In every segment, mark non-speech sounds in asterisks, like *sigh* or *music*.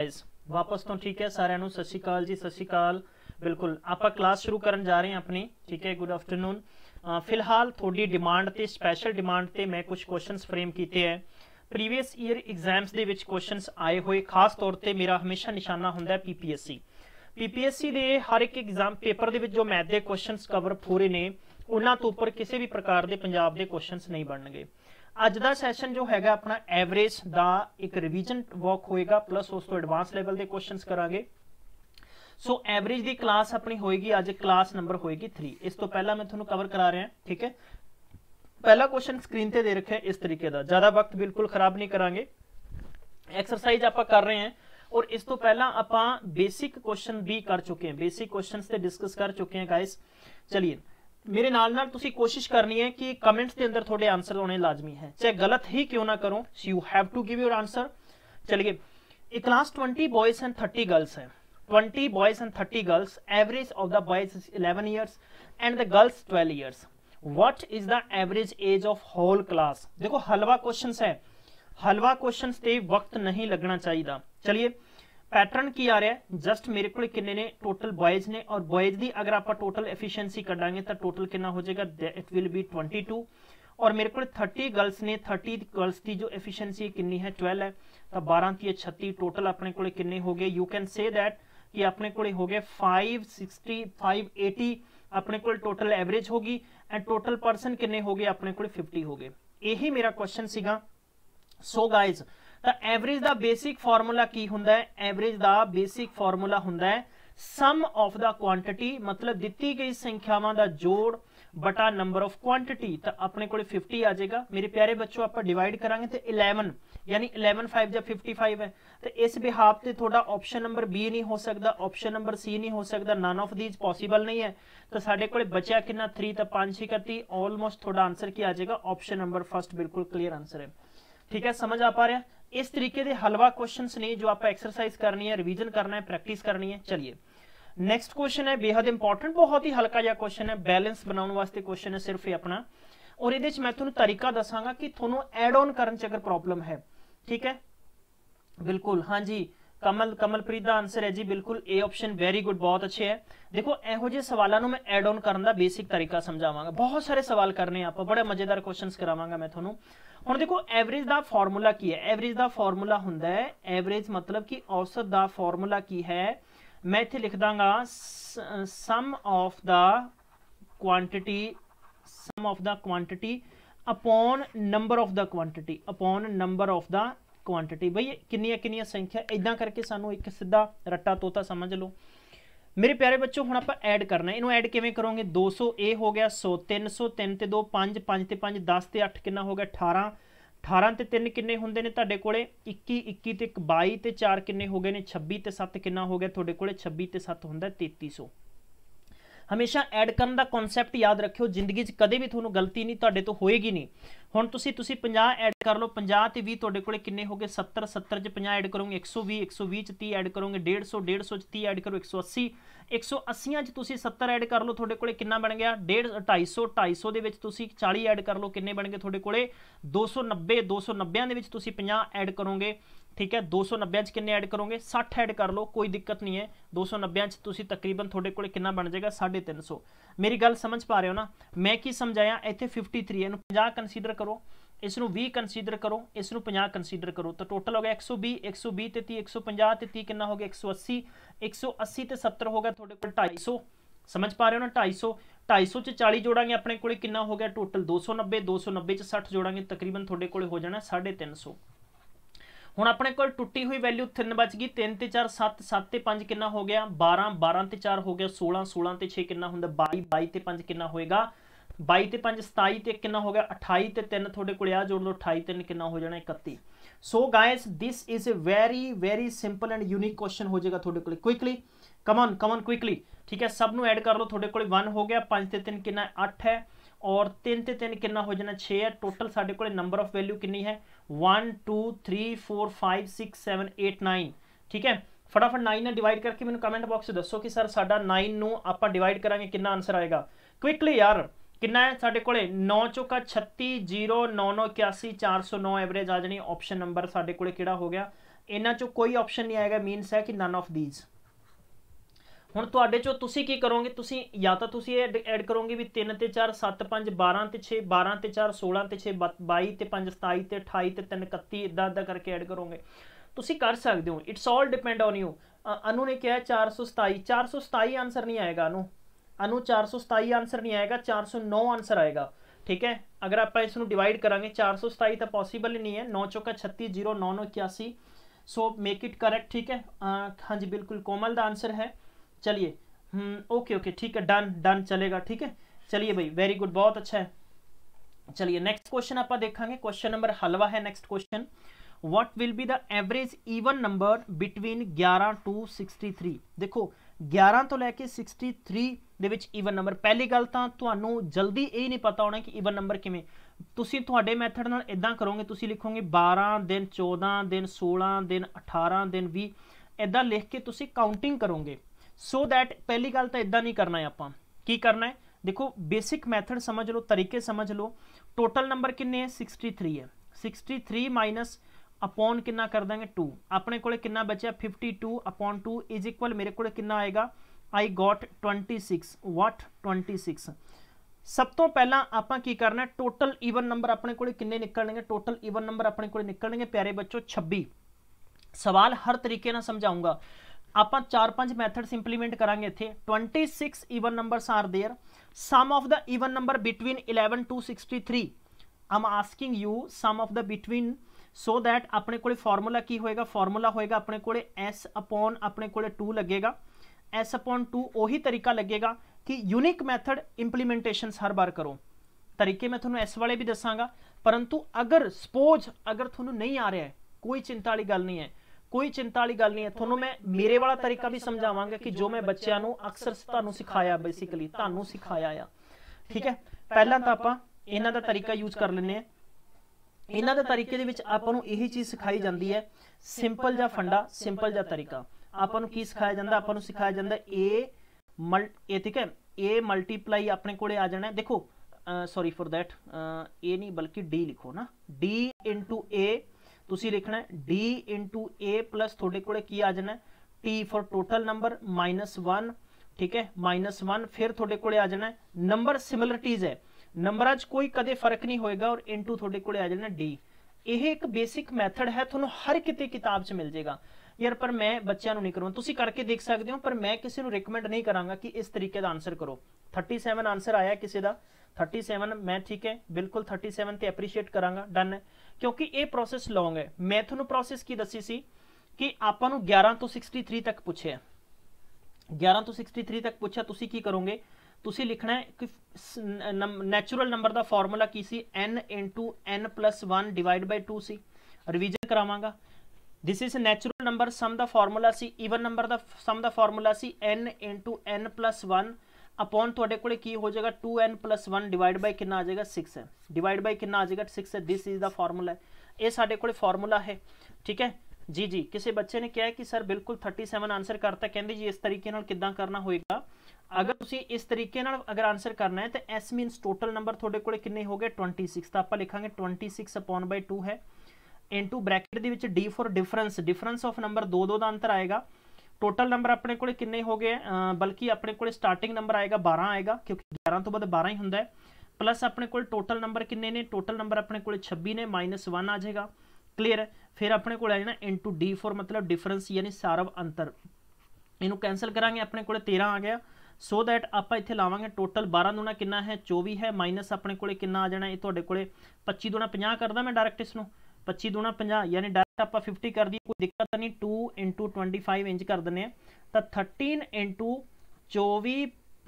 Guys ਵਾਪਸ ਤੋਂ ਠੀਕ ਹੈ ਸਾਰਿਆਂ ਨੂੰ ਸਤਿ ਸ਼੍ਰੀ ਅਕਾਲ ਜੀ ਸਤਿ ਸ਼੍ਰੀ ਅਕਾਲ ਬਿਲਕੁਲ ਆਪਾਂ ਕਲਾਸ ਸ਼ੁਰੂ ਕਰਨ ਜਾ ਰਹੇ ਹਾਂ ਆਪਣੀ ਠੀਕ ਹੈ ਗੁੱਡ ਆਫਟਰਨੂਨ ਫਿਲਹਾਲ ਤੁਹਾਡੀ ਡਿਮਾਂਡ ਤੇ ਸਪੈਸ਼ਲ ਡਿਮਾਂਡ ਤੇ ਮੈਂ ਕੁਝ ਕੁਐਸਚਨਸ ਫਰੇਮ ਕੀਤੇ ਹੈ ਪ੍ਰੀਵੀਅਸ ਈਅਰ ਐਗਜ਼ਾਮਸ ਦੇ ਵਿੱਚ ਕੁਐਸਚਨਸ ਆਏ ਹੋਏ ਖਾਸ ਤੌਰ ਤੇ ਮੇਰਾ ਹਮੇਸ਼ਾ ਨਿਸ਼ਾਨਾ ਹੁੰਦਾ ਹੈ ਪੀਪੀਐਸਸੀ ਪੀਪੀਐਸਸੀ ਦੇ ਹਰ ਇੱਕ ਐਗਜ਼ਾਮ ਪੇਪਰ ਦੇ ਵਿੱਚ ਜੋ ਮੈਥ ਦੇ ਕੁਐਸਚਨਸ ਕਵਰ ਪੂਰੇ ਨੇ ਉਹਨਾਂ ਤੋਂ ਉੱਪਰ ਕਿਸੇ ਵੀ ਪ੍ਰਕਾਰ ਦੇ ਪੰਜਾਬ ਦੇ ਕੁਐਸਚਨਸ ਨਹੀਂ ਬਣਨਗੇ ਅੱਜ ਦਾ ਸੈਸ਼ਨ ਜੋ ਹੈਗਾ ਆਪਣਾ ਐਵਰੇਜ ਦਾ ਇੱਕ ਰਿਵੀਜ਼ਨ ਵਾਕ ਹੋਏਗਾ ਪਲੱਸ ਉਸ ਤੋਂ ਐਡਵਾਂਸ ਲੈਵਲ ਦੇ ਕੁਐਸਚਨਸ ਕਰਾਂਗੇ ਸੋ ਐਵਰੇਜ ਦੀ ਕਲਾਸ ਆਪਣੀ ਹੋਏਗੀ ਅੱਜ ਕਲਾਸ ਨੰਬਰ ਹੋਏਗੀ 3 ਇਸ ਤੋਂ ਪਹਿਲਾਂ ਮੈਂ ਤੁਹਾਨੂੰ ਕਵਰ ਕਰਾ ਰਿਹਾ ਠੀਕ ਹੈ ਪਹਿਲਾ ਕੁਐਸਚਨ ਸਕਰੀਨ ਤੇ ਦੇ ਰੱਖਿਆ ਇਸ ਤਰੀਕੇ ਦਾ ਜ਼ਿਆਦਾ ਵਕਤ ਬਿਲਕੁਲ ਖਰਾਬ ਨਹੀਂ ਕਰਾਂਗੇ ਐਕਸਰਸਾਈਜ਼ ਆਪਾਂ ਕਰ ਰਹੇ ਹਾਂ ਔਰ ਇਸ ਤੋਂ ਪਹਿਲਾਂ ਆਪਾਂ ਬੇਸਿਕ ਕੁਐਸਚਨ ਵੀ ਕਰ ਚੁੱਕੇ ਹਾਂ ਬੇਸਿਕ ਕੁਐਸਚਨਸ ਤੇ ਡਿਸਕਸ ਕਰ ਚੁੱਕੇ ਹਾਂ ਗਾਇਸ ਚਲਿਏ मेरे नाल नाल ਤੁਸੀਂ ਕੋਸ਼ਿਸ਼ ਕਰਨੀ ਹੈ ਕਿ ਕਮੈਂਟਸ ਦੇ ਅੰਦਰ ਤੁਹਾਡੇ ਆਨਸਰ ਹੋਣੇ ਲਾਜ਼ਮੀ ਹੈ ਚਾਹੇ ਗਲਤ ਹੀ ਕਿਉਂ ਨਾ ਕਰੋ you have to give your answer चलिए class twenty boys and thirty girls है twenty boys and thirty girls average of the boys is 11 years and the girls twelve years what is the average age of whole class देखो हलवा question है हलवा question वक्त नहीं लगना चाहिए चलिए पैटर्न की आ रहा है जस्ट मेरे को किन्ने ने टोटल बॉयज ने और बॉयज की अगर आप टोटल एफिशिएंसी कढ़ांगे तो टोटल कितना हो जाएगा इट विल बी 22 और मेरे को 30 गर्ल्स ने 30 गर्ल्स की जो एफिशिएंसी किन्नी है 12 है तो 12 की 36 टोटल अपने को किन्ने हो गए यू कैन से दैट कि अपने को हो गए 560 580 अपने को टोटल एवरेज होगी एंड टोटल परसन किन्ने हो गए अपने को 50 हो गए यही मेरा क्वेश्चन सो गाइज so ਤਾਂ ਐਵਰੇਜ ਦਾ ਬੇਸਿਕ ਫਾਰਮੂਲਾ ਕੀ ਹੁੰਦਾ ਹੈ ਐਵਰੇਜ ਦਾ ਬੇਸਿਕ ਫਾਰਮੂਲਾ ਹੁੰਦਾ ਹੈ ਸਮ ਆਫ ਦਾ ਕੁਆਂਟੀਟੀ ਮਤਲਬ ਦਿੱਤੀ ਗਈ ਸੰਖਿਆਵਾਂ ਦਾ ਜੋੜ ਬਟਾ ਨੰਬਰ ਆਫ ਕੁਆਂਟੀਟੀ ਤਾਂ ਆਪਣੇ ਕੋਲੇ 50 ਆ ਜਾਏਗਾ ਮੇਰੇ ਪਿਆਰੇ ਬੱਚੋ ਆਪਾਂ ਡਿਵਾਈਡ ਕਰਾਂਗੇ ਤੇ 11 ਯਾਨੀ 11 5 ਜਾਂ 55 ਹੈ ਤੇ ਇਸ ਬਿਹਾਬ ਤੇ ਤੁਹਾਡਾ ਆਪਸ਼ਨ ਨੰਬਰ B ਨਹੀਂ ਹੋ ਸਕਦਾ ਆਪਸ਼ਨ ਨੰਬਰ C ਨਹੀਂ ਹੋ ਸਕਦਾ ਨਨ ਆਫ ਥੀਸ ਪੋਸੀਬਲ ਨਹੀਂ ਹੈ ਤਾਂ ਸਾਡੇ ਕੋਲੇ ਬਚਿਆ ਕਿੰਨਾ 3 ਤਾਂ 5 6 31 ਆਲਮੋਸਟ ਤੁਹਾਡਾ ਆਨਸਰ ਕੀ ਆ ਜਾਏਗਾ ਆਪਸ਼ਨ ਨੰਬਰ ਫਸਟ ਬਿਲਕੁਲ ਕਲੀਅਰ ਆਨਸਰ ਹੈ ਠੀਕ ਹੈ ਸਮਝ ਆ ਪਾ ਰਿਹਾ ਇਸ ਤਰੀਕੇ ਦੇ ਹਲਵਾ ਕੁਐਸਚਨਸ ਨੇ ਜੋ ਆਪਾਂ ਐਕਸਰਸਾਈਜ਼ ਕਰਨੀ ਹੈ ਰਿਵੀਜ਼ਨ ਕਰਨਾ ਹੈ ਪ੍ਰੈਕਟਿਸ ਕਰਨੀ ਹੈ ਚਲਿਏ ਨੈਕਸਟ ਕੁਐਸਚਨ ਹੈ ਬੇहद ਇੰਪੋਰਟੈਂਟ ਬਹੁਤ ਹੀ ਹਲਕਾ ਜਿਹਾ ਕੁਐਸਚਨ ਹੈ ਬੈਲੈਂਸ ਬਣਾਉਣ ਵਾਸਤੇ ਕੁਐਸਚਨ ਹੈ ਸਿਰਫ ਇਹ ਆਪਣਾ ਔਰ ਇਹਦੇ ਵਿੱਚ ਮੈਂ ਤੁਹਾਨੂੰ ਤਰੀਕਾ ਦੱਸਾਂਗਾ ਕਿ ਤੁਹਾਨੂੰ ਐਡ ਆਨ ਕਰਨ ਚ ਅਗਰ ਪ੍ਰੋਬਲਮ ਹੈ ਠੀਕ ਹੈ ਬਿਲਕੁਲ ਹਾਂਜੀ ਕਮਲ ਕਮਲਪ੍ਰੀਤ ਦਾ ਆਨਸਰ ਹੈ ਜੀ ਬਿਲਕੁਲ A ਆਪਸ਼ਨ ਵੈਰੀ ਗੁੱਡ ਬਹੁਤ ਅੱਛੇ ਹੈ ਦੇਖੋ ਇਹੋ ਜਿਹੇ ਸਵਾਲਾਂ ਨੂੰ ਮੈਂ ਐਡ ਆਨ ਕਰਨ ਦਾ ਬੇਸਿਕ ਤਰੀਕਾ ਸਮਝਾਵਾਂਗਾ ਬਹੁਤ ਸਾਰੇ ਸਵਾਲ ਕਰਨੇ ਆਪਾਂ ਬੜੇ ਮਜ਼ੇਦਾਰ ਕੁਐਸਚਨਸ ਕਰਾਵਾਂਗਾ ਮੈਂ ਤੁਹਾਨੂੰ ਹੁਣ ਦੇਖੋ ਐਵਰੇਜ ਦਾ ਫਾਰਮੂਲਾ ਕੀ ਹੈ ਐਵਰੇਜ ਦਾ ਫਾਰਮੂਲਾ ਹੁੰਦਾ ਹੈ ਐਵਰੇਜ ਮਤਲਬ ਕਿ ਔਸਤ ਦਾ ਫਾਰਮੂਲਾ ਕੀ ਹੈ ਮੈਂ ਇੱਥੇ ਲਿਖ ਦਾਂਗਾ sum of the quantity sum of the quantity upon number of the quantity upon number of the quantity ਬਈ ਕਿੰਨੀਆਂ ਕਿੰਨੀਆਂ ਸੰਖਿਆ ਇਦਾਂ ਕਰਕੇ ਸਾਨੂੰ ਇੱਕ ਸਿੱਧਾ ਰੱਟਾ ਤੋਤਾ ਸਮਝ ਲਓ ਮੇਰੇ ਪਿਆਰੇ ਬੱਚੋ ਹੁਣ ਆਪਾਂ ਐਡ ਕਰਨਾ ਇਹਨੂੰ ਐਡ ਕਿਵੇਂ ਕਰੋਗੇ 200 ਇਹ ਹੋ ਗਿਆ 100 300 3 ਤੇ 2 5 5 ਤੇ 5 10 ਤੇ 8 ਕਿੰਨਾ ਹੋ ਗਿਆ 18 18 ਤੇ 3 ਕਿੰਨੇ ਹੁੰਦੇ ਨੇ ਤੁਹਾਡੇ ਕੋਲੇ 21 21 ਤੇ 22 ਤੇ 4 ਕਿੰਨੇ ਹੋ ਗਏ ਨੇ 26 ਤੇ 7 ਕਿੰਨਾ ਹੋ ਗਿਆ ਤੁਹਾਡੇ ਕੋਲੇ 26 ਤੇ 7 ਹੁੰਦਾ 3300 ਹਮੇਸ਼ਾ ਐਡ ਕਰਨ ਦਾ ਕਨਸੈਪਟ ਯਾਦ ਰੱਖਿਓ ਜ਼ਿੰਦਗੀ 'ਚ ਕਦੇ ਵੀ ਤੁਹਾਨੂੰ ਗਲਤੀ ਨਹੀਂ ਤੁਹਾਡੇ ਤੋਂ ਹੋਏਗੀ ਨਹੀਂ ਹੁਣ ਤੁਸੀਂ ਤੁਸੀਂ 50 ਐਡ ਕਰ ਲਓ 50 ਤੇ 20 ਤੁਹਾਡੇ ਕੋਲੇ ਕਿੰਨੇ ਹੋਗੇ 70 70 ਚ 50 ਐਡ ਕਰੋਗੇ 120 120 ਚ 30 ਐਡ ਕਰੋਗੇ 150 150 ਚ 30 ਐਡ ਕਰੋ 180 180 ਚ ਤੁਸੀਂ 70 ਐਡ ਕਰ ਲਓ ਤੁਹਾਡੇ ਕੋਲੇ ਕਿੰਨਾ ਬਣ ਗਿਆ 150 250 250 ਦੇ ਵਿੱਚ ਤੁਸੀਂ 40 ਐਡ ਕਰ ਲਓ ਕਿੰਨੇ ਬਣ ਗਏ ਤੁਹਾਡੇ ਕੋਲੇ 290 290 ਦੇ ਵਿੱਚ ਤੁਸੀਂ 50 ਐਡ ਕਰੋਗੇ ਠੀਕ ਹੈ 290 ਚ ਕਿੰਨੇ ਐਡ ਕਰੋਗੇ 60 ਐਡ ਕਰ ਲਓ ਕੋਈ ਦਿੱਕਤ ਨਹੀਂ ਹੈ 290 ਚ ਤੁਸੀਂ ਤਕਰੀਬਨ ਤੁਹਾਡੇ ਕੋਲ ਕਿੰਨਾ ਬਣ ਜਾਏਗਾ 350 ਮੇਰੀ ਗੱਲ ਸਮਝ ਪਾ ਰਹੇ ਹੋ ਨਾ ਮੈਂ ਕੀ ਸਮਝਾਇਆ ਇੱਥੇ 53 ਇਹਨੂੰ 50 ਕਨਸੀਡਰ ਕਰੋ ਇਸ ਨੂੰ 20 ਕਨਸੀਡਰ ਕਰੋ ਇਸ ਨੂੰ 50 ਕਨਸੀਡਰ ਕਰੋ ਤਾਂ ਟੋਟਲ ਹੋ ਗਿਆ 120 120 ਤੇ 30 150 ਤੇ 30 ਕਿੰਨਾ ਹੋ ਗਿਆ 180 180 ਤੇ 70 ਹੋ ਗਿਆ ਤੁਹਾਡੇ ਕੋਲ 250 ਸਮਝ ਪਾ ਰਹੇ ਹੋ ਨਾ 250 250 ਚ 40 ਜੋੜਾਂਗੇ ਆਪਣੇ ਕੋਲੇ ਕਿੰਨਾ ਹੋ ਗਿਆ ਟੋਟਲ 290 290 ਚ 60 ਜੋੜਾਂਗੇ ਤਕਰੀਬਨ ਤੁਹਾਡੇ ਕੋਲੇ ਹੋ ਜਾਣਾ 350 ਹੁਣ ਆਪਣੇ ਕੋਲ ਟੁੱਟੀ ਹੋਈ ਵੈਲਿਊ 3 ਬਚ ਗਈ 3 ਤੇ 4 7 7 ਤੇ 5 ਕਿੰਨਾ ਹੋ ਗਿਆ 12 12 ਤੇ 4 ਹੋ ਗਿਆ 16 16 ਤੇ 6 ਕਿੰਨਾ ਹੁੰਦਾ 22 22 ਤੇ 5 ਕਿੰਨਾ ਹੋਏਗਾ 22 ਤੇ 5 27 ਤੇ ਕਿੰਨਾ ਹੋ ਗਿਆ 28 ਤੇ 3 ਤੁਹਾਡੇ ਕੋਲ ਆ ਜੋੜ ਲਓ 28 ਤੇ 3 ਕਿੰਨਾ ਹੋ ਜਾਣਾ 31 so guys this is a very very simple and unique question ਹੋ ਜਾਏਗਾ ਤੁਹਾਡੇ ਕੋਲ quickly come on come on quickly ਠੀਕ ਹੈ ਸਭ ਨੂੰ ਐਡ ਕਰ ਲਓ ਤੁਹਾਡੇ ਕੋਲ 1 ਹੋ ਗਿਆ 5 ਤੇ 3 ਕਿੰਨਾ 8 ਹੈ ਔਰ 3 ਤੇ 3 ਕਿੰਨਾ ਹੋ ਜਾਣਾ 6 ਹੈ ਟੋਟਲ ਸਾਡੇ ਕੋਲੇ ਨੰਬਰ ਆਫ ਵੈਲਿਊ ਕਿੰਨੀ ਹੈ 1 2 3 4 5 6 7 8 9 ਠੀਕ ਹੈ ਫਟਾਫਟ 9 ਨਾਲ ਡਿਵਾਈਡ ਕਰਕੇ ਮੈਨੂੰ ਕਮੈਂਟ ਬਾਕਸ 'ਚ ਦੱਸੋ ਕਿ ਸਰ ਸਾਡਾ 9 ਨੂੰ ਆਪਾਂ ਡਿਵਾਈਡ ਕਰਾਂਗੇ ਕਿੰਨਾ ਆਨਸਰ ਆਏਗਾ ਕੁਇਕਲੀ ਯਾਰ ਕਿੰਨਾ ਹੈ ਸਾਡੇ ਕੋਲੇ 9 ਚੋਕਾ 36 409 ਐਵਰੇਜ ਆ ਜਾਣੀ ਆਪਸ਼ਨ ਨੰਬਰ ਸਾਡੇ ਕੋਲੇ ਕਿਹੜਾ ਹੋ ਗਿਆ ਇਹਨਾਂ ਚੋਂ ਕੋਈ ਆਪਸ਼ਨ ਨਹੀਂ ਆਏਗਾ ਮੀਨਸ ਹੈ ਕਿ ਨਨ ਆਫ ਥੀਸ ਹੁਣ ਤੁਹਾਡੇ ਚੋਂ ਤੁਸੀਂ ਕੀ ਕਰੋਗੇ ਤੁਸੀਂ ਜਾਂ ਤਾਂ ਤੁਸੀਂ ਇਹ ਐਡ ਕਰੋਗੇ ਵੀ 3 ਤੇ 4 7 5 12 ਤੇ 6 12 ਤੇ 4 16 ਤੇ 6 22 ਤੇ 5 27 ਤੇ 28 ਤੇ 3 31 ਇਦਾਂ ਇਦਾਂ ਕਰਕੇ ਐਡ ਕਰੋਗੇ ਤੁਸੀਂ ਕਰ ਸਕਦੇ ਹੋ it's all depend on you Anu ਨੇ ਕਿਹਾ 427 427 ਆਨਸਰ ਨਹੀਂ ਆਏਗਾ ਅਨੂ ਅਨੂ 427 ਆਨਸਰ ਨਹੀਂ ਆਏਗਾ 409 ਆਨਸਰ ਆਏਗਾ ਠੀਕ ਹੈ ਅਗਰ ਆਪਾਂ ਇਸ ਨੂੰ ਡਿਵਾਈਡ ਕਰਾਂਗੇ 427 ਤਾਂ ਪੋਸੀਬਲ ਹੀ ਨਹੀਂ ਹੈ 9 ਚੋਕਾ 36 0 9 81 ਸੋ ਮੇਕ ਇਟ ਕਰੈਕਟ ਠੀਕ ਹੈ ਹਾਂਜੀ ਬਿਲਕੁਲ ਕੋਮਲ ਦਾ ਆਨਸਰ ਹੈ चलिए ओके ओके ठीक है डन डन चलेगा ठीक है चलिए भाई वेरी गुड बहुत अच्छा है चलिए नेक्स्ट क्वेश्चन आप देखेंगे क्वेश्चन नंबर हलवा है next question what will be the average even number between 11 to 63 ਦੇਖੋ 11 ਤੋਂ ਲੈ ਕੇ 63 थ्री ਵਿੱਚ नंबर पहली गल तो ਤਾਂ ਤੁਹਾਨੂੰ ਜਲਦੀ ਇਹ ਨਹੀਂ ਪਤਾ ਹੋਣਾ ਕਿ ਇਵਨ ਨੰਬਰ ਕਿਵੇਂ ਤੁਸੀਂ ਤੁਹਾਡੇ ਮੈਥਡ ਨਾਲ ਇਦਾਂ ਕਰੋਗੇ ਤੁਸੀਂ ਲਿਖੋਗੇ 12 ਦਿਨ 14 ਦਿਨ 16 ਦਿਨ 18 ਦਿਨ 20 ਇਦਾਂ ਲਿਖ ਕੇ ਤੁਸੀਂ ਕਾਊਂਟਿੰਗ ਕਰੋਗੇ सो दैट पहली गल तो इदा नहीं करना आप करना है देखो बेसिक मैथड समझ लो तरीके समझ लो टोटल नंबर किन्ने सिक्सटी थ्री है सिक्सटी थ्री माइनस अपॉन कि कर देंगे टू अपने को बचे fifty two upon two is equal मेरे को आएगा I got twenty six what twenty six सब तो पहला आप करना टोटल ईवन नंबर अपने को किन्ने निकलने टोटल ईवन नंबर अपने को निकलने प्यारे बच्चों छब्बी सवाल हर तरीके समझाऊंगा ਆਪਾਂ ਚਾਰ ਪੰਜ ਮੈਥਡਸ ਇੰਪਲੀਮੈਂਟ ਕਰਾਂਗੇ ਇੱਥੇ 26 even numbers are there sum of the even number between 11 to 63 I'm asking you sum of the between so that ਆਪਣੇ ਕੋਲੇ ਫਾਰਮੂਲਾ ਕੀ ਹੋਏਗਾ ਫਾਰਮੂਲਾ ਹੋਏਗਾ ਆਪਣੇ ਕੋਲੇ s ਅਪੋਨ ਆਪਣੇ ਕੋਲੇ 2 ਲੱਗੇਗਾ s ਅਪੋਨ 2 ਉਹੀ ਤਰੀਕਾ ਲੱਗੇਗਾ ਕਿ ਯੂਨਿਕ ਮੈਥਡ ਇੰਪਲੀਮੈਂਟੇਸ਼ਨਸ ਹਰ ਵਾਰ ਕਰੋ ਤਰੀਕੇ ਮੈਂ ਤੁਹਾਨੂੰ s ਵਾਲੇ ਵੀ ਦੱਸਾਂਗਾ ਪਰੰਤੂ ਅਗਰ ਸਪੋਜ਼ ਅਗਰ ਤੁਹਾਨੂੰ ਨਹੀਂ ਆ ਰਿਹਾ ਕੋਈ ਚਿੰਤਾ ਵਾਲੀ ਗੱਲ ਨਹੀਂ ਹੈ ਕੋਈ ਚਿੰਤਾ ਵਾਲੀ ਗੱਲ ਨਹੀਂ ਹੈ ਤੁਹਾਨੂੰ ਮੈਂ ਮੇਰੇ ਵਾਲਾ ਤਰੀਕਾ ਵੀ ਸਮਝਾਵਾਂਗਾ ਕਿ ਜੋ ਮੈਂ ਬੱਚਿਆਂ ਨੂੰ ਅਕਸਰ ਤੁਹਾਨੂੰ ਸਿਖਾਇਆ ਬੇਸਿਕਲੀ ਤੁਹਾਨੂੰ ਸਿਖਾਇਆ ਆ ਠੀਕ ਹੈ ਪਹਿਲਾਂ ਤਾਂ ਆਪਾਂ ਇਹਨਾਂ ਦਾ ਤਰੀਕਾ ਯੂਜ਼ ਕਰ ਲੈਂਦੇ ਆ ਇਹਨਾਂ ਦੇ ਤਰੀਕੇ ਦੇ ਵਿੱਚ ਆਪਾਂ ਨੂੰ ਇਹੀ ਚੀਜ਼ ਸਿਖਾਈ ਜਾਂਦੀ ਹੈ ਸਿੰਪਲ ਜਾਂ ਫੰਡਾ ਸਿੰਪਲ ਜਾਂ ਤਰੀਕਾ ਆਪਾਂ ਨੂੰ ਕੀ ਸਿਖਾਇਆ ਜਾਂਦਾ ਆਪਾਂ ਨੂੰ ਸਿਖਾਇਆ ਜਾਂਦਾ a ਇਹ ਠੀਕ ਹੈ a ਮਲਟੀਪਲਾਈ ਆਪਣੇ ਕੋਲੇ ਆ ਜਾਣਾ ਦੇਖੋ ਸੌਰੀ ਫॉर दैट a ਨਹੀਂ ਬਲਕਿ d ਲਿਖੋ ਨਾ d a ਤੁਸੀਂ ਲਿਖਣਾ d a ਤੁਹਾਡੇ ਕੋਲੇ ਕੀ ਆ ਜਾਣਾ t ਫॉर ਟੋਟਲ ਨੰਬਰ -1 ਠੀਕ ਹੈ -1 ਫਿਰ ਤੁਹਾਡੇ ਕੋਲੇ ਆ ਜਾਣਾ ਨੰਬਰ ਸਿਮਿਲਰਟੀਜ਼ ਹੈ ਨੰਬਰਾਂ 'ਚ ਕੋਈ ਕਦੇ ਫਰਕ ਨਹੀਂ ਹੋਏਗਾ ਔਰ ਇਨਟੂ ਤੁਹਾਡੇ ਕੋਲੇ ਆ ਜਾਣਾ d ਇਹ ਇੱਕ ਬੇਸਿਕ ਮੈਥਡ ਹੈ ਤੁਹਾਨੂੰ ਹਰ ਕਿਤੇ ਕਿਤਾਬ 'ਚ ਮਿਲ ਜੇਗਾ ਯਾਰ ਪਰ ਮੈਂ ਬੱਚਿਆਂ ਨੂੰ ਨਹੀਂ ਕਰਵਾਉਂਦਾ ਤੁਸੀਂ ਕਰਕੇ ਦੇਖ ਸਕਦੇ ਹੋ ਪਰ ਮੈਂ ਕਿਸੇ ਨੂੰ ਰეკਮੈਂਡ ਨਹੀਂ ਕਰਾਂਗਾ ਕਿ ਇਸ ਤਰੀਕੇ ਦਾ ਆਨਸਰ ਕਰੋ 37 ਆਨਸਰ ਆਇਆ ਕਿਸੇ ਦਾ 37 ਮੈਂ ਠੀਕ ਹੈ ਬਿਲਕੁਲ 37 ਤੇ ਐਪਰੀਸ਼ੀਏਟ ਕਰਾਂਗਾ ਡਨ ਹੈ ਕਿਉਂਕਿ ਇਹ ਪ੍ਰੋਸੈਸ ਲੌਂਗ ਹੈ ਮੈਂ ਤੁਹਾਨੂੰ ਪ੍ਰੋਸੈਸ ਕੀ ਦੱਸੀ ਸੀ ਕਿ ਆਪਾਂ ਨੂੰ 11 ਤੋਂ 63 ਤੱਕ ਪੁੱਛਿਆ 11 ਤੋਂ 63 ਤੱਕ ਪੁੱਛਿਆ ਤੁਸੀਂ ਕੀ ਕਰੋਗੇ ਤੁਸੀਂ ਲਿਖਣਾ ਹੈ ਕਿ ਨੈਚੁਰਲ ਨੰਬਰ ਦਾ ਫਾਰਮੂਲਾ ਕੀ ਸੀ n n 1 ਡਿਵਾਈਡ ਬਾਈ 2 ਸੀ ਰਿਵੀਜ਼ਨ ਕਰਾਵਾਂਗਾ this is natural number sum ਦਾ ਫਾਰਮੂਲਾ ਸੀ ਈਵਨ ਨੰਬਰ ਦਾ ਸਮ ਦਾ ਫਾਰਮੂਲਾ ਸੀ n n 1 अपॉन ਤੁਹਾਡੇ ਕੋਲੇ ਕੀ ਹੋ ਜਾਏਗਾ 2n 1 ਡਿਵਾਈਡ ਬਾਈ ਕਿੰਨਾ ਆ ਜਾਏਗਾ 6 ਹੈ ਡਿਵਾਈਡ ਬਾਈ ਕਿੰਨਾ ਆ ਜਾਏਗਾ 6 ਹੈ ਥਿਸ ਇਜ਼ ਦਾ ਫਾਰਮੂਲਾ ਇਹ ਸਾਡੇ ਕੋਲੇ ਫਾਰਮੂਲਾ ਹੈ ਠੀਕ ਹੈ ਜੀ ਜੀ ਕਿਸੇ ਬੱਚੇ ਨੇ ਕਿਹਾ ਕਿ ਸਰ ਬਿਲਕੁਲ 37 ਆਨਸਰ ਕਰਤਾ ਕਹਿੰਦੇ ਜੀ ਇਸ ਤਰੀਕੇ ਨਾਲ ਕਿੱਦਾਂ ਕਰਨਾ ਹੋਏਗਾ ਅਗਰ ਤੁਸੀਂ ਇਸ ਤਰੀਕੇ ਨਾਲ ਅਗਰ ਆਨਸਰ ਕਰਨਾ ਹੈ ਤਾਂ s ਮੀਨਸ ਟੋਟਲ ਨੰਬਰ ਤੁਹਾਡੇ ਕੋਲੇ ਕਿੰਨੇ ਹੋਗੇ 26 ਤਾਂ ਆਪਾਂ ਲਿਖਾਂਗੇ 26 upon ਬਾਈ 2 ਹੈ ਇਨਟੂ ਬ੍ਰੈਕਟ ਦੇ ਵਿੱਚ d for difference difference of number ਦੋ ਦੋ ਦਾ ਅੰਤਰ ਆਏਗਾ ਟੋਟਲ ਨੰਬਰ ਆਪਣੇ ਕੋਲੇ ਕਿੰਨੇ ਹੋ ਗਏ ਬਲਕਿ ਆਪਣੇ ਕੋਲੇ ਸਟਾਰਟਿੰਗ ਨੰਬਰ ਆਏਗਾ 12 ਆਏਗਾ ਕਿਉਂਕਿ 11 ਤੋਂ ਬਾਅਦ 12 ਹੀ ਹੁੰਦਾ ਹੈ ਪਲੱਸ ਆਪਣੇ ਕੋਲ ਟੋਟਲ ਨੰਬਰ ਕਿੰਨੇ ਨੇ ਟੋਟਲ ਨੰਬਰ ਆਪਣੇ ਕੋਲੇ 26 ਨੇ -1 ਆ ਜਾਏਗਾ ਕਲੀਅਰ ਫਿਰ ਆਪਣੇ ਕੋਲ ਆ ਜਾਣਾ ਇਨਟੂ d4 ਮਤਲਬ ਡਿਫਰੈਂਸ ਯਾਨੀ ਸਾਰਵ ਅੰਤਰ ਇਹਨੂੰ ਕੈਨਸਲ ਕਰਾਂਗੇ ਆਪਣੇ ਕੋਲੇ 13 ਆ ਗਿਆ ਸੋ ਦੈਟ ਆਪਾਂ ਇੱਥੇ ਲਾਵਾਂਗੇ ਟੋਟਲ 12 ਦੂਣਾ ਕਿੰਨਾ ਹੈ 24 ਹੈ ਮਾਈਨਸ ਆਪਣੇ ਕੋਲੇ ਕਿੰਨਾ ਆ ਜਾਣਾ ਇਹ ਤੁਹਾਡੇ ਕੋਲੇ 25 ਦੂਣਾ 50 ਕਰਦਾ ਮੈਂ ਡਾਇਰੈਕਟ ਇਸ ਨੂੰ 25 ਦੂਣਾ 50 ਯਾਨੀ ਡਾਇਰੈਕਟ ਆਪਾਂ 50 ਕਰ ਦਈਏ ਕੋਈ ਦਿੱਕਤ ਨਹੀਂ 2 25 ਇੰਚ ਕਰ ਦਿੰਨੇ ਆ ਤਾਂ 13 ਇੰਟੂ 24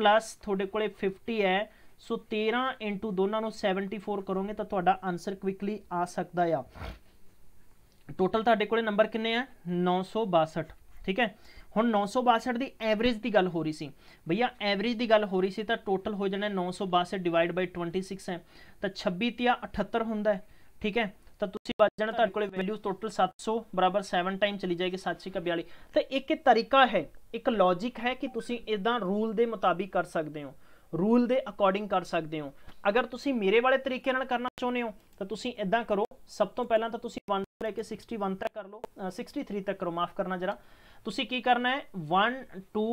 ਪਲੱਸ ਤੁਹਾਡੇ ਕੋਲੇ 50 ਹੈ ਸੋ 13 ਇੰਟੂ ਦੋਨਾਂ ਨੂੰ 74 ਕਰੋਗੇ ਤਾਂ ਤੁਹਾਡਾ ਆਨਸਰ ਕੁਇਕਲੀ ਆ ਸਕਦਾ ਆ ਟੋਟਲ ਤੁਹਾਡੇ ਕੋਲੇ ਨੰਬਰ ਕਿੰਨੇ ਆ 962 ਠੀਕ ਹੈ ਹੁਣ 962 ਦੀ ਐਵਰੇਜ ਦੀ ਗੱਲ ਹੋ ਰਹੀ ਸੀ ਭਈਆ ਐਵਰੇਜ ਦੀ ਗੱਲ ਹੋ ਰਹੀ ਸੀ ਤਾਂ ਟੋਟਲ ਹੋ ਜਾਣਾ 962 ਡਿਵਾਈਡ ਬਾਈ 26 ਹੈ ਤਾਂ 26 ਤੇ 78 ਹੁੰਦਾ ਠੀਕ ਹੈ ਤਾਂ ਤੁਸੀਂ ਵੱਜ ਜਾਣਾ ਤੁਹਾਡੇ ਕੋਲੇ ਵੈਲਿਊ ਟੋਟਲ 700 ਬਰਾਬਰ 7 ਟਾਈਮ ਚਲੀ ਜਾਏਗੀ 742 ਤਾਂ ਇੱਕ ਇਹ ਤਰੀਕਾ ਹੈ ਇੱਕ ਲੌਜੀਕ ਹੈ ਕਿ ਤੁਸੀਂ ਇਦਾਂ ਰੂਲ ਦੇ ਮੁਤਾਬਿਕ ਕਰ ਸਕਦੇ ਹੋ ਰੂਲ ਦੇ ਅਕੋਰਡਿੰਗ ਕਰ ਸਕਦੇ ਹੋ ਅਗਰ ਤੁਸੀਂ ਮੇਰੇ ਵਾਲੇ ਤਰੀਕੇ ਨਾਲ ਕਰਨਾ ਚਾਹੁੰਦੇ ਹੋ ਤਾਂ ਤੁਸੀਂ ਇਦਾਂ ਕਰੋ ਸਭ ਤੋਂ ਪਹਿਲਾਂ ਤਾਂ ਤੁਸੀਂ 1 ਤੋਂ ਲੈ ਕੇ 61 ਤੱਕ ਕਰ ਲਓ 63 ਤੱਕ ਕਰੋ ਮਾਫ ਕਰਨਾ ਜਰਾ ਤੁਸੀਂ ਕੀ ਕਰਨਾ ਹੈ 1 2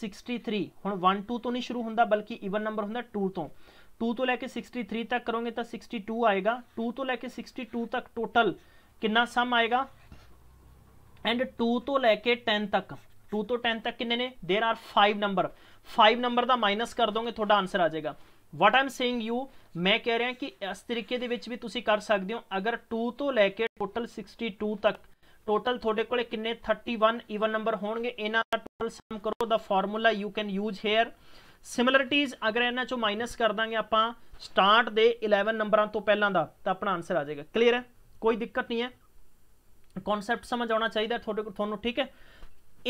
63 ਹੁਣ 1 2 ਤੋਂ ਨਹੀਂ ਸ਼ੁਰੂ ਹੁੰਦਾ ਬਲਕਿ ਈਵਨ ਨੰਬਰ ਹੁੰਦਾ 2 ਤੋਂ टू तो लेके सिक्सटी थ्री तक करोगे तो सिक्सटी टू आएगा टू तो लेके सिक्सटी टू तक टोटल कितना सम आएगा एंड टू तो लेके टेन तक टू तो टेन तक किन्ने ने there are five number five number का माइनस कर दोगे थोड़ा आंसर आ जाएगा what I am saying you मैं कह रहा कि इस तरीके ਵਿੱਚ ਵੀ ਤੁਸੀਂ ਕਰ ਸਕਦੇ ਹੋ ਅਗਰ 2 ਤੋਂ ਲੈ ਕੇ ਟੋਟਲ 62 ਤੱਕ ਟੋਟਲ ਤੁਹਾਡੇ ਕੋਲੇ ਕਿੰਨੇ 31 ਈਵਨ ਨੰਬਰ ਹੋਣਗੇ ਇਹਨਾਂ ਦਾ ਟੋਟਲ ਸਮ ਕਰੋ ਦਾ formula you can use similarities ਅਗਰ ਇਹਨਾਂ ਚੋਂ ਮਾਈਨਸ ਕਰ ਦਾਂਗੇ ਆਪਾਂ ਸਟਾਰਟ ਦੇ 11 ਨੰਬਰਾਂ ਤੋਂ ਪਹਿਲਾਂ ਦਾ ਤਾਂ ਆਪਣਾ ਆਨਸਰ ਆ ਜਾਏਗਾ ਕਲੀਅਰ ਹੈ ਕੋਈ ਦਿੱਕਤ ਨਹੀਂ ਹੈ ਕਨਸੈਪਟ ਸਮਝ ਆਉਣਾ ਚਾਹੀਦਾ ਤੁਹਾਡੇ ਤੁਹਾਨੂੰ ਠੀਕ ਹੈ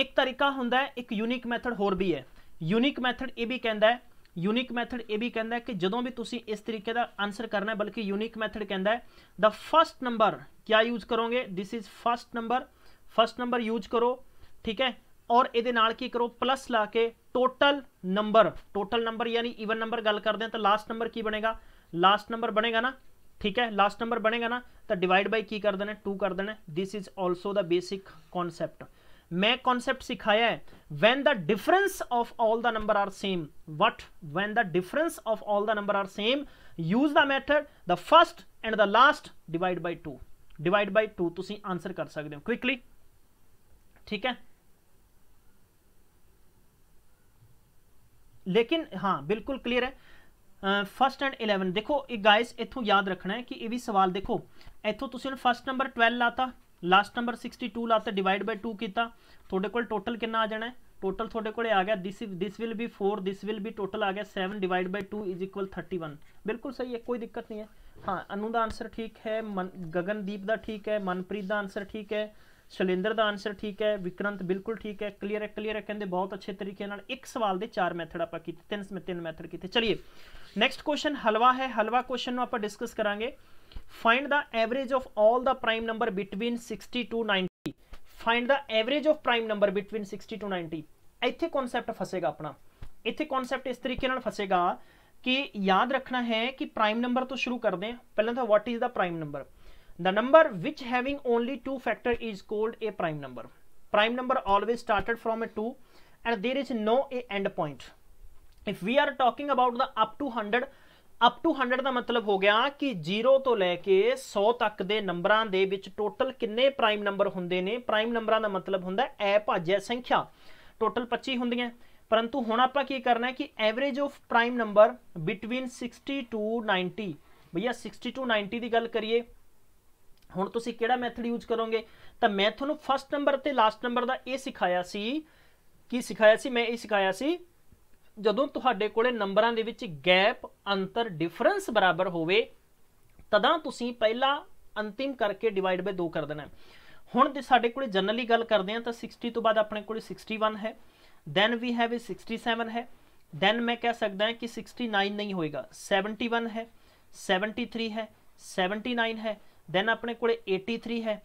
ਇੱਕ ਤਰੀਕਾ ਹੁੰਦਾ ਹੈ ਇੱਕ ਯੂਨਿਕ ਮੈਥਡ ਹੋਰ ਵੀ ਹੈ ਯੂਨਿਕ ਮੈਥਡ ਇਹ ਵੀ ਕਹਿੰਦਾ ਹੈ ਯੂਨਿਕ ਮੈਥਡ ਇਹ ਵੀ ਕਹਿੰਦਾ ਹੈ ਕਿ ਜਦੋਂ ਵੀ ਤੁਸੀਂ ਇਸ ਤਰੀਕੇ ਦਾ ਆਨਸਰ ਕਰਨਾ ਹੈ ਬਲਕਿ ਯੂਨਿਕ ਮੈਥਡ ਕਹਿੰਦਾ ਹੈ ਦਾ ਫਰਸਟ ਨੰਬਰ ਕੀ ਯੂਜ਼ ਕਰੋਗੇ this is first number first number use ਕਰੋ ਠੀਕ ਹੈ ਔਰ ਇਹਦੇ ਨਾਲ ਕੀ ਕਰੋ ਪਲੱਸ ਲਾ ਕੇ टोटल नंबर टोटल नंबर यानी इवन नंबर गल करते हैं तो लास्ट नंबर की बनेगा लास्ट नंबर बनेगा ना ठीक है लास्ट नंबर बनेगा ना तो डिवाइड बाई की कर देना टू कर देना this is also the basic concept मैं कॉन्सैप्ट सिखाया है when the difference of all the number are same what when the difference of all the number are same use the method the first and the last divide by two divide by two तुम answer कर सकते हो quickly ठीक है लेकिन हाँ बिल्कुल clear है फस्ट एंड इलेवन देखो एक गायस इतों याद रखना है कि यह भी सवाल देखो इतों तुमने फस्ट नंबर ट्वेल्व लाता लास्ट नंबर सिक्सटी टू लाता डिवाइड बाय टू किया टोटल कि आ जाए टोटल थोड़े को आ गया this this will be four this will be total आ गया seven divide by two is equal thirty one बिल्कुल सही है कोई दिक्कत नहीं है हाँ अनु का आंसर ठीक है मन गगनदीप का ठीक है मनप्रीत का आंसर ठीक है शैलेंद्र का आंसर ठीक है विक्रंत बिल्कुल ठीक है क्लीयर है क्लीयर है कहते बहुत अच्छे तरीके एक सवाल के चार मैथड आप तीन तीन मैथड किए चलिए नैक्सट क्वेश्चन हलवा है हलवा क्वेश्चन आप डिस्कस करा find the average of all the prime number between sixty to ninety find the average of prime number between sixty to ninety इतने कॉन्सैप्ट फसेगा अपना इतने कॉन्सैप्ट इस तरीके फसेगा कि याद रखना है कि प्राइम नंबर तो शुरू कर दें पहले तो what is the prime number The number which having only two factor is called a prime number. Prime number always started from a 2 and there is no a end point. If we are talking about the up to 100, up to 100 ਦਾ ਮਤਲਬ ਹੋ ਗਿਆ ਕਿ 0 ਤੋਂ ਲੈ ਕੇ 100 ਤੱਕ ਦੇ ਨੰਬਰਾਂ ਦੇ ਵਿੱਚ ਟੋਟਲ ਕਿੰਨੇ ਪ੍ਰਾਈਮ ਨੰਬਰ ਹੁੰਦੇ ਨੇ ਪ੍ਰਾਈਮ ਨੰਬਰਾਂ ਦਾ ਮਤਲਬ ਹੁੰਦਾ ਐ ਭਾਜਯ ਸੰਖਿਆ ਟੋਟਲ 25 ਹੁੰਦੀਆਂ ਪਰੰਤੂ ਹੁਣ ਆਪਾਂ ਕੀ ਕਰਨਾ ਹੈ ਕਿ average of prime number between 60 to 90 ਭਈਆ 60 ਟੂ 90 ਦੀ ਗੱਲ ਕਰੀਏ ਹੁਣ ਤੁਸੀਂ ਕਿਹੜਾ ਮੈਥਡ ਯੂਜ਼ ਕਰੋਗੇ ਤਾਂ ਮੈਂ ਤੁਹਾਨੂੰ ਫਸਟ ਨੰਬਰ ਤੇ ਲਾਸਟ ਨੰਬਰ ਦਾ ਇਹ ਸਿਖਾਇਆ ਸੀ ਕੀ ਸਿਖਾਇਆ ਸੀ ਮੈਂ ਇਹ ਸਿਖਾਇਆ ਸੀ ਜਦੋਂ ਤੁਹਾਡੇ ਕੋਲੇ ਨੰਬਰਾਂ ਦੇ ਵਿੱਚ ਗੈਪ ਅੰਤਰ ਡਿਫਰੈਂਸ ਬਰਾਬਰ ਹੋਵੇ ਤਦਾਂ ਤੁਸੀਂ ਪਹਿਲਾ ਅੰਤਿਮ ਕਰਕੇ ਡਿਵਾਈਡ ਬਾਈ 2 ਕਰ ਦੇਣਾ ਹੁਣ ਜੇ ਸਾਡੇ ਕੋਲੇ ਜਨਰਲੀ ਗੱਲ ਕਰਦੇ ਆ ਤਾਂ 60 ਤੋਂ ਬਾਅਦ ਆਪਣੇ ਕੋਲੇ 61 ਹੈ ਦੈਨ ਵੀ ਹੈਵ 67 ਹੈ ਦੈਨ ਮੈਂ ਕਹਿ ਸਕਦਾ ਕਿ 69 ਨਹੀਂ ਹੋਏਗਾ 71 ਹੈ 73 ਹੈ 79 ਹੈ ਦੈਨ ਆਪਣੇ ਕੋਲੇ 83 ਹੈ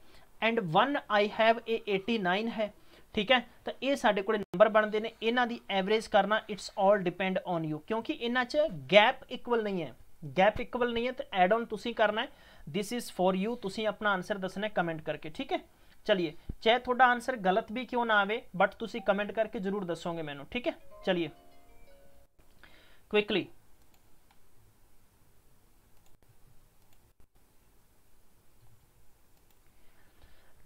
ਐਂਡ 1 ਆਈ ਹੈਵ ਏ 89 ਹੈ ਠੀਕ ਹੈ ਤਾਂ ਇਹ ਸਾਡੇ ਕੋਲੇ ਨੰਬਰ ਬਣਦੇ ਨੇ ਇਹਨਾਂ ਦੀ ਐਵਰੇਜ ਕਰਨਾ it's all depend on you ਕਿਉਂਕਿ ਇਹਨਾਂ 'ਚ ਗੈਪ ਇਕੁਅਲ ਨਹੀਂ ਹੈ ਗੈਪ ਇਕੁਅਲ ਨਹੀਂ ਹੈ ਤਾਂ ਐਡ ਆਨ ਤੁਸੀਂ ਕਰਨਾ ਹੈ ਥਿਸ ਇਜ਼ ਫॉर ਯੂ ਤੁਸੀਂ ਆਪਣਾ ਆਨਸਰ ਦੱਸਣਾ ਹੈ ਕਮੈਂਟ ਕਰਕੇ ਠੀਕ ਹੈ ਚਲਿਏ ਚਾਹ ਤੁਹਾਡਾ ਆਨਸਰ ਗਲਤ ਵੀ ਕਿਉਂ ਨਾ ਆਵੇ ਬਟ ਤੁਸੀਂ ਕਮੈਂਟ ਕਰਕੇ ਜ਼ਰੂਰ ਦੱਸੋਗੇ ਮੈਨੂੰ ਠੀਕ ਹੈ ਚਲਿਏ ਕੁਇਕਲੀ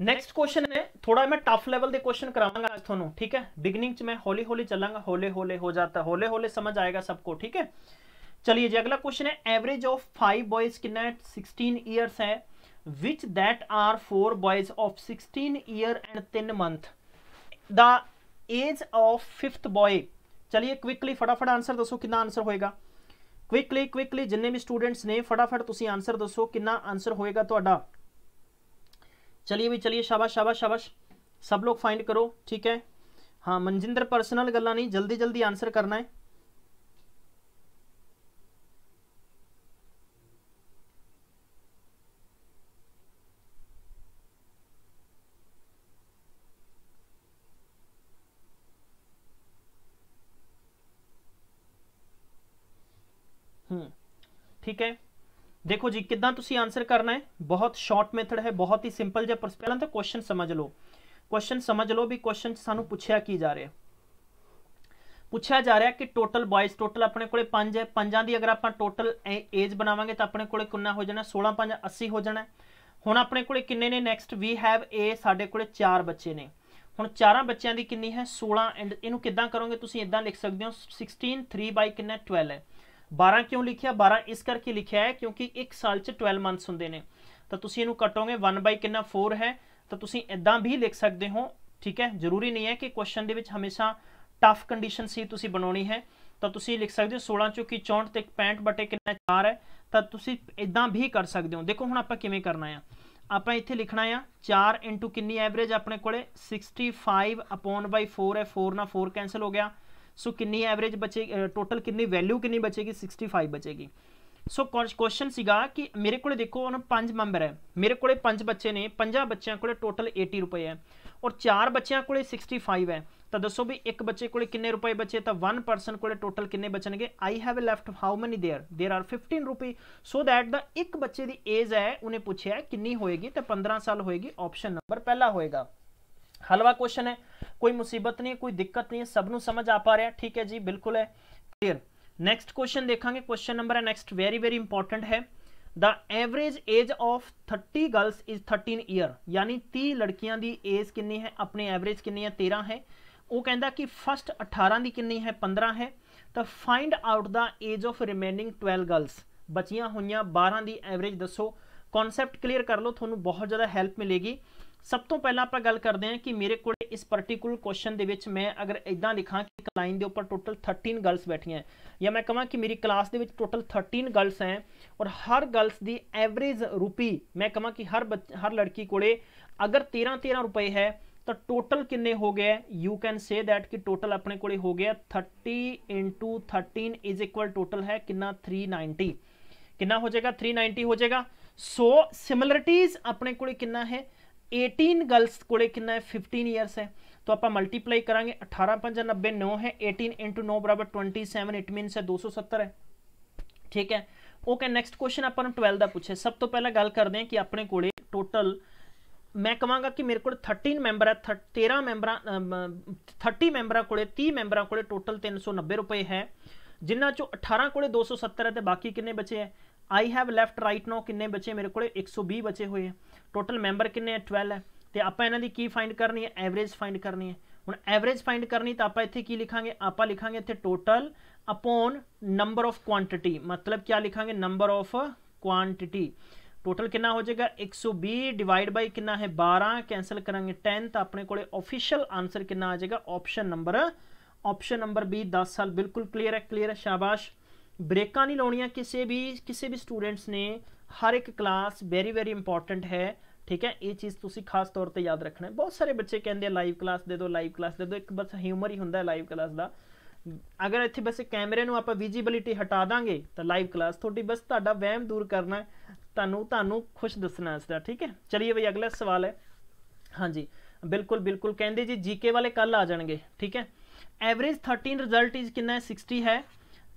नैक्सट क्वेश्चन है थोड़ा मैं टफ लैवल के क्वेश्चन करावगा अब थोड़ा ठीक है बिगनिंग मैं हौली हौली चलागा हौले हौले हो जाता है हौले हौले समझ आएगा सबको ठीक है चलिए जी अगला क्वेश्चन है एवरेज ऑफ फाइव बॉयज कि है सिक्सटीन ईयर्स है which that are four boys of sixteen year and तीन month the age of fifth boy चलिए क्विकली फटाफट आंसर दसो कि आंसर होएगा क्विकली क्विकली जिन्हें भी स्टूडेंट्स ने फटाफट तुम आंसर दसो कि आंसर होएगा तो चलिए भी चलिए शाबाश शाबाश शाबाश सब लोग फाइंड करो ठीक है हाँ मनजिंदर पर्सनल गल नहीं जल्दी जल्दी आंसर करना है हम्म, ठीक है ਦੇਖੋ ਜੀ ਕਿਦਾਂ ਤੁਸੀਂ ਆਨਸਰ ਕਰਨਾ ਹੈ ਬਹੁਤ ਸ਼ਾਰਟ ਮੈਥਡ ਹੈ ਬਹੁਤ ਹੀ ਸਿੰਪਲ ਜਿਹਾ ਪਹਿਲਾਂ ਤਾਂ ਕੁਐਸਚਨ ਸਮਝ ਲਓ ਕੁਐਸਚਨ ਸਮਝ ਲਓ ਵੀ ਕੁਐਸਚਨ ਸਾਨੂੰ ਪੁੱਛਿਆ ਕੀ ਜਾ ਰਿਹਾ ਪੁੱਛਿਆ ਜਾ ਰਿਹਾ ਕਿ ਟੋਟਲ ਬॉयਜ਼ ਟੋਟਲ ਆਪਣੇ ਕੋਲੇ 5 ਹੈ ਪੰਜਾਂ ਦੀ ਅਗਰ ਆਪਾਂ ਟੋਟਲ ਏਜ ਬਣਾਵਾਂਗੇ ਤਾਂ ਆਪਣੇ ਕੋਲੇ ਕਿੰਨਾ ਹੋ ਜਾਣਾ 16 5 80 ਹੋ ਜਾਣਾ ਹੁਣ ਆਪਣੇ ਕੋਲੇ ਕਿੰਨੇ ਨੇ ਨੈਕਸਟ ਵੀ ਹੈਵ ਏ ਸਾਡੇ ਕੋਲੇ 4 ਬੱਚੇ ਨੇ ਹੁਣ ਚਾਰਾਂ ਬੱਚਿਆਂ ਦੀ ਕਿੰਨੀ ਹੈ 16 ਐਂਡ ਇਹਨੂੰ ਕਿੱਦਾਂ ਕਰੋਗੇ ਤੁਸੀਂ ਇਦਾਂ ਲਿਖ ਸਕਦੇ ਹੋ 16 3 ਬਾਈ ਕਿੰਨਾ 12 ਹੈ 12 ਕਿਉਂ ਲਿਖਿਆ 12 ਇਸ ਕਰਕੇ ਲਿਖਿਆ ਹੈ ਕਿਉਂਕਿ ਇੱਕ ਸਾਲ 'ਚ 12 ਮੰਥਸ ਹੁੰਦੇ ਨੇ ਤਾਂ ਤੁਸੀਂ ਇਹਨੂੰ ਕਟੋਗੇ 1 ਬਾਈ ਕਿੰਨਾ 4 ਹੈ ਤਾਂ ਤੁਸੀਂ ਇਦਾਂ ਵੀ ਲਿਖ ਸਕਦੇ ਹੋ ਠੀਕ ਹੈ ਜ਼ਰੂਰੀ ਨਹੀਂ ਹੈ ਕਿ ਕੁਐਸਚਨ ਦੇ ਵਿੱਚ ਹਮੇਸ਼ਾ ਟਫ ਕੰਡੀਸ਼ਨ ਸੀ ਤੁਸੀਂ ਬਣਾਉਣੀ ਹੈ ਤਾਂ ਤੁਸੀਂ ਲਿਖ ਸਕਦੇ ਹੋ 16 ਚੋਂ ਕੀ 64 ਤੇ 65 ਬਟੇ ਕਿੰਨਾ 4 ਹੈ ਤਾਂ ਤੁਸੀਂ ਇਦਾਂ ਵੀ ਕਰ ਸਕਦੇ ਹੋ ਦੇਖੋ ਹੁਣ ਆਪਾਂ ਕਿਵੇਂ ਕਰਨਾ ਆ ਆਪਾਂ ਇੱਥੇ ਲਿਖਣਾ ਆ 4 ਇੰਟੂ ਕਿੰਨੀ ਐਵਰੇਜ ਆਪਣੇ ਕੋਲੇ 65 ਅਪੋਨ ਬਾਈ 4 ਹੈ 4 ਨਾਲ 4 ਕੈਨਸਲ ਹੋ ਗਿਆ सो so, एवरेज बचे टोटल कि वैल्यू किन्नी बचेगी सिक्सटी फाइव बचेगी सो so, क्वेश्चन कि मेरे को देखो हम पांच मैंबर है मेरे को पांच बच्चे ने पाँ बच्चों को टोटल एटी रुपए है और चार बच्चों को सिक्सटी फाइव है तो दसो भी एक बच्चे को किन्ने रुपए बचे तो वन परसन को टोटल किन्ने बचन गए I have left how many there there are fifteen rupee so that the एक बच्चे की एज है उन्हें पूछे कि तो पंद्रह साल होएगी ऑप्शन नंबर पहला होएगा ਹਲਵਾ ਕੁਐਸਚਨ ਹੈ ਕੋਈ ਮੁਸੀਬਤ ਨਹੀਂ ਕੋਈ ਦਿੱਕਤ ਨਹੀਂ ਸਭ ਨੂੰ ਸਮਝ ਆ ਪਾ ਰਿਹਾ ਠੀਕ ਹੈ ਜੀ ਬਿਲਕੁਲ ਹੈ ਕਲੀਅਰ ਨੈਕਸਟ ਕੁਐਸਚਨ ਦੇਖਾਂਗੇ ਕੁਐਸਚਨ ਨੰਬਰ ਹੈ ਨੈਕਸਟ ਵੈਰੀ ਵੈਰੀ ਇੰਪੋਰਟੈਂਟ ਹੈ the average age of 30 girls is 13 year ਯਾਨੀ 30 ਲੜਕੀਆਂ ਦੀ ਏਜ ਕਿੰਨੀ ਹੈ ਆਪਣੇ ਐਵਰੇਜ ਕਿੰਨੀ ਹੈ 13 ਹੈ ਉਹ ਕਹਿੰਦਾ ਕਿ ਫਸਟ 18 ਦੀ ਕਿੰਨੀ ਹੈ 15 ਹੈ ਤਾਂ find out the age of remaining 12 girls ਬਚੀਆਂ ਹੋਈਆਂ 12 ਦੀ ਐਵਰੇਜ ਦੱਸੋ ਕਨਸੈਪਟ ਕਲੀਅਰ ਕਰ ਲਓ ਤੁਹਾਨੂੰ ਬਹੁਤ ਜ਼ਿਆਦਾ ਹੈਲਪ ਮਿਲੇਗੀ सब तो पहला आप गल करते हैं कि मेरे को इस परटिकुलर क्वेश्चन के मैं अगर इदा लिखा कि लाइन के उपर टोटल थर्टीन गर्ल्स बैठी हैं या मैं कह कि मेरी क्लास के टोटल थर्टीन गर्ल्स हैं और हर गर्ल्स की एवरेज रूपी मैं कह कि हर बच हर लड़की को अगर तेरह तेरह रुपए है तो टोटल किन्ने हो गए यू कैन से दैट कि टोटल अपने को हो गया thirty into thirteen is equal total है कि थ्री नाइनटी कि हो जाएगा थ्री नाइनटी हो जाएगा सो so, सिमिलरिटीज़ अपने को है 18 ਗਰਲਸ ਕੋਲੇ ਕਿੰਨਾ ਹੈ 15 ਇਅਰਸ ਹੈ ਤੋ ਆਪਾਂ ਮਲਟੀਪਲਾਈ ਕਰਾਂਗੇ 18 5 90 9 ਹੈ 18 9 27 ਇਟ ਮੀਨਸ 270 ਹੈ ਠੀਕ ਹੈ ਉਹ ਓਕੇ ਨੈਕਸਟ ਕੁਐਸਚਨ ਆਪਾਂ ਨੂੰ 12 ਦਾ ਪੁੱਛੇ ਸਭ ਤੋਂ ਪਹਿਲਾਂ ਗੱਲ ਕਰਦੇ ਹਾਂ ਕਿ ਆਪਣੇ ਕੋਲੇ ਟੋਟਲ ਮੈਂ ਕਹਾਂਗਾ ਕਿ ਮੇਰੇ ਕੋਲ 13 ਮੈਂਬਰ ਹੈ 13 ਮੈਂਬਰਾਂ 30 ਮੈਂਬਰਾਂ ਕੋਲੇ 30 ਮੈਂਬਰਾਂ ਕੋਲੇ ਟੋਟਲ 390 ਰੁਪਏ ਹੈ ਜਿਨ੍ਹਾਂ ਚੋਂ 18 ਕੋਲੇ 270 ਹੈ ਤੇ ਬਾਕੀ ਕਿੰਨੇ ਬਚੇ ਹੈ I have left right now ਕਿੰਨੇ ਬੱਚੇ ਮੇਰੇ ਕੋਲੇ 120 ਬੱਚੇ ਹੋਏ ਆ ਟੋਟਲ ਮੈਂਬਰ ਕਿੰਨੇ ਆ 12 ਹੈ ਤੇ ਆਪਾਂ ਇਹਨਾਂ ਦੀ ਕੀ ਫਾਈਂਡ ਕਰਨੀ ਹੈ ਐਵਰੇਜ ਫਾਈਂਡ ਕਰਨੀ ਹੈ ਹੁਣ ਐਵਰੇਜ ਫਾਈਂਡ ਕਰਨੀ ਤਾਂ ਆਪਾਂ ਇੱਥੇ ਕੀ ਲਿਖਾਂਗੇ ਆਪਾਂ ਲਿਖਾਂਗੇ ਇੱਥੇ total upon number of quantity ਮਤਲਬ ਕੀ ਲਿਖਾਂਗੇ ਨੰਬਰ ਆਫ ਕੁਆਂਟੀਟੀ ਟੋਟਲ ਕਿੰਨਾ ਹੋ ਜਾਏਗਾ 120 ਡਿਵਾਈਡ ਬਾਈ ਕਿੰਨਾ ਹੈ 12 ਕੈਨਸਲ ਕਰਾਂਗੇ 10 ਤਾਂ ਆਪਣੇ ਕੋਲੇ ਆਫੀਸ਼ੀਅਲ ਆਨਸਰ ਕਿੰਨਾ ਆ ਜਾਏਗਾ option number option number B 10 ਸਾਲ ਬਿਲਕੁਲ ਕਲੀਅਰ ਹੈ ਕਲੀਅਰ ਹੈ ਸ਼ਾਬਾਸ਼ ਬ੍ਰੇਕਾਂ ਨਹੀਂ ਲਾਉਣੀਆਂ ਕਿਸੇ ਵੀ ਕਿਸੇ ਵੀ ਸਟੂਡੈਂਟਸ ਨੇ ਹਰ ਇੱਕ ਕਲਾਸ ਵੈਰੀ ਵੈਰੀ ਇੰਪੋਰਟੈਂਟ ਹੈ ਠੀਕ ਹੈ ਇਹ ਚੀਜ਼ ਤੁਸੀਂ ਖਾਸ ਤੌਰ ਤੇ ਯਾਦ ਰੱਖਣਾ ਹੈ ਬਹੁਤ ਸਾਰੇ ਬੱਚੇ ਕਹਿੰਦੇ ਲਾਈਵ ਕਲਾਸ ਦੇ ਦਿਓ ਲਾਈਵ ਕਲਾਸ ਦੇ ਦਿਓ ਇੱਕ ਬਸ ਹਿਊਮਰ ਹੀ ਹੁੰਦਾ ਹੈ ਲਾਈਵ ਕਲਾਸ ਦਾ ਅਗਰ ਇੱਥੇ ਬਸ ਕੈਮਰੇ ਨੂੰ ਆਪਾਂ ਵਿਜੀਬਿਲਿਟੀ ਹਟਾ ਦਾਂਗੇ ਤਾਂ ਲਾਈਵ ਕਲਾਸ ਤੁਹਾਡੀ ਬਸ ਤੁਹਾਡਾ ਵਹਿਮ ਦੂਰ ਕਰਨਾ ਤੁਹਾਨੂੰ ਤੁਹਾਨੂੰ ਖੁਸ਼ ਦੱਸਣਾ ਇਸ ਦਾ ਠੀਕ ਹੈ ਚਲਿਏ ਬਈ ਅਗਲਾ ਸਵਾਲ ਹੈ ਹਾਂਜੀ ਬਿਲਕੁਲ ਬਿਲਕੁਲ ਕਹਿੰਦੇ ਜੀ ਜੀਕੇ ਵਾਲੇ ਕੱਲ ਆ ਜਾਣਗੇ ਠੀਕ ਹੈ ਐਵਰੇਜ 13 ਰਿਜ਼ਲਟ ਇਜ਼ ਕਿੰਨਾ ਹੈ 60 ਹੈ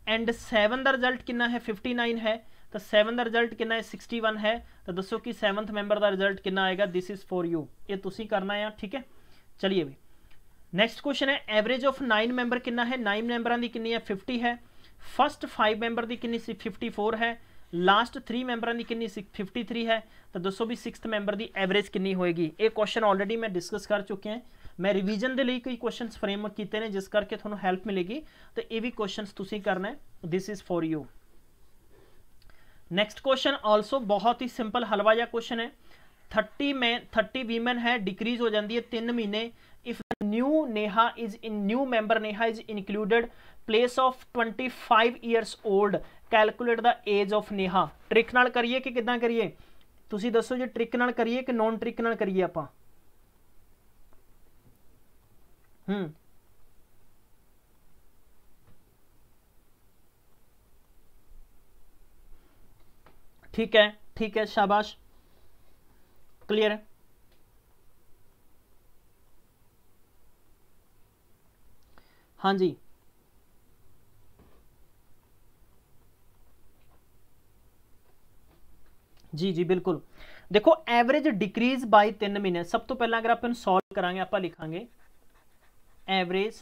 एंड सैवन का रिजल्ट कि है नाइन है तो सैवन का रिजल्ट कि है वन है तो दसो कि सैवंथ मैंबर का रिजल्ट कि आएगा दिस इज़ फॉर यू ये तुम करना है ठीक है चलिए भी नैक्सट क्वेश्चन है एवरेज ऑफ नाइन मैंबर कि है नाइन मैंबर की किन्नी है फिफ्टी है फस्ट फाइव मैंबर की किन्नी सी फिफ्टी फोर है लास्ट थ्री मैंबर की किन्नी फिफ्टी थ्री है तो दसो भी सिक्स मैंबर की एवरेज किन्नी होएगी ये क्वेश्चन ऑलरेडी मैं डिस्कस कर चुके हैं ਮੈਂ ਰਿਵੀਜ਼ਨ ਦੇ ਲਈ ਕਈ ਕੁਐਸਚਨਸ ਫਰੇਮ ਕੀਤੇ ਨੇ ਜਿਸ ਕਰਕੇ ਤੁਹਾਨੂੰ ਹੈਲਪ ਮਿਲੇਗੀ ਤੇ ਇਹ ਵੀ ਕੁਐਸਚਨਸ ਤੁਸੀਂ ਕਰਨਾ ਹੈ this is for you next question also ਬਹੁਤ ਹੀ ਸਿੰਪਲ ਹਲਵਾ ਜਿਹਾ ਕੁਐਸਚਨ ਹੈ 30 ਮੈਂ 30 ਵੀਮਨ ਹੈ ਡਿਕਰੀਜ਼ ਹੋ ਜਾਂਦੀ ਹੈ 3 ਮਹੀਨੇ if new Neha is in new member Neha is included place of 25 years old calculate the age of Neha trick ਨਾਲ ਕਰੀਏ ਕਿ ਕਿਦਾਂ ਕਰੀਏ ਤੁਸੀਂ ਦੱਸੋ ਜੇ ਟ੍ਰਿਕ ਨਾਲ ਕਰੀਏ ਕਿ ਨੋਨ ਟ੍ਰਿਕ ਨਾਲ ਕਰੀਏ ਆਪਾਂ हम्म ठीक है ठीक है शाबाश क्लियर है हाँ जी जी जी बिल्कुल देखो एवरेज डिक्रीज बाय तीन महीने सब तो पहला अगर आप सॉल्व करा आप लिखा average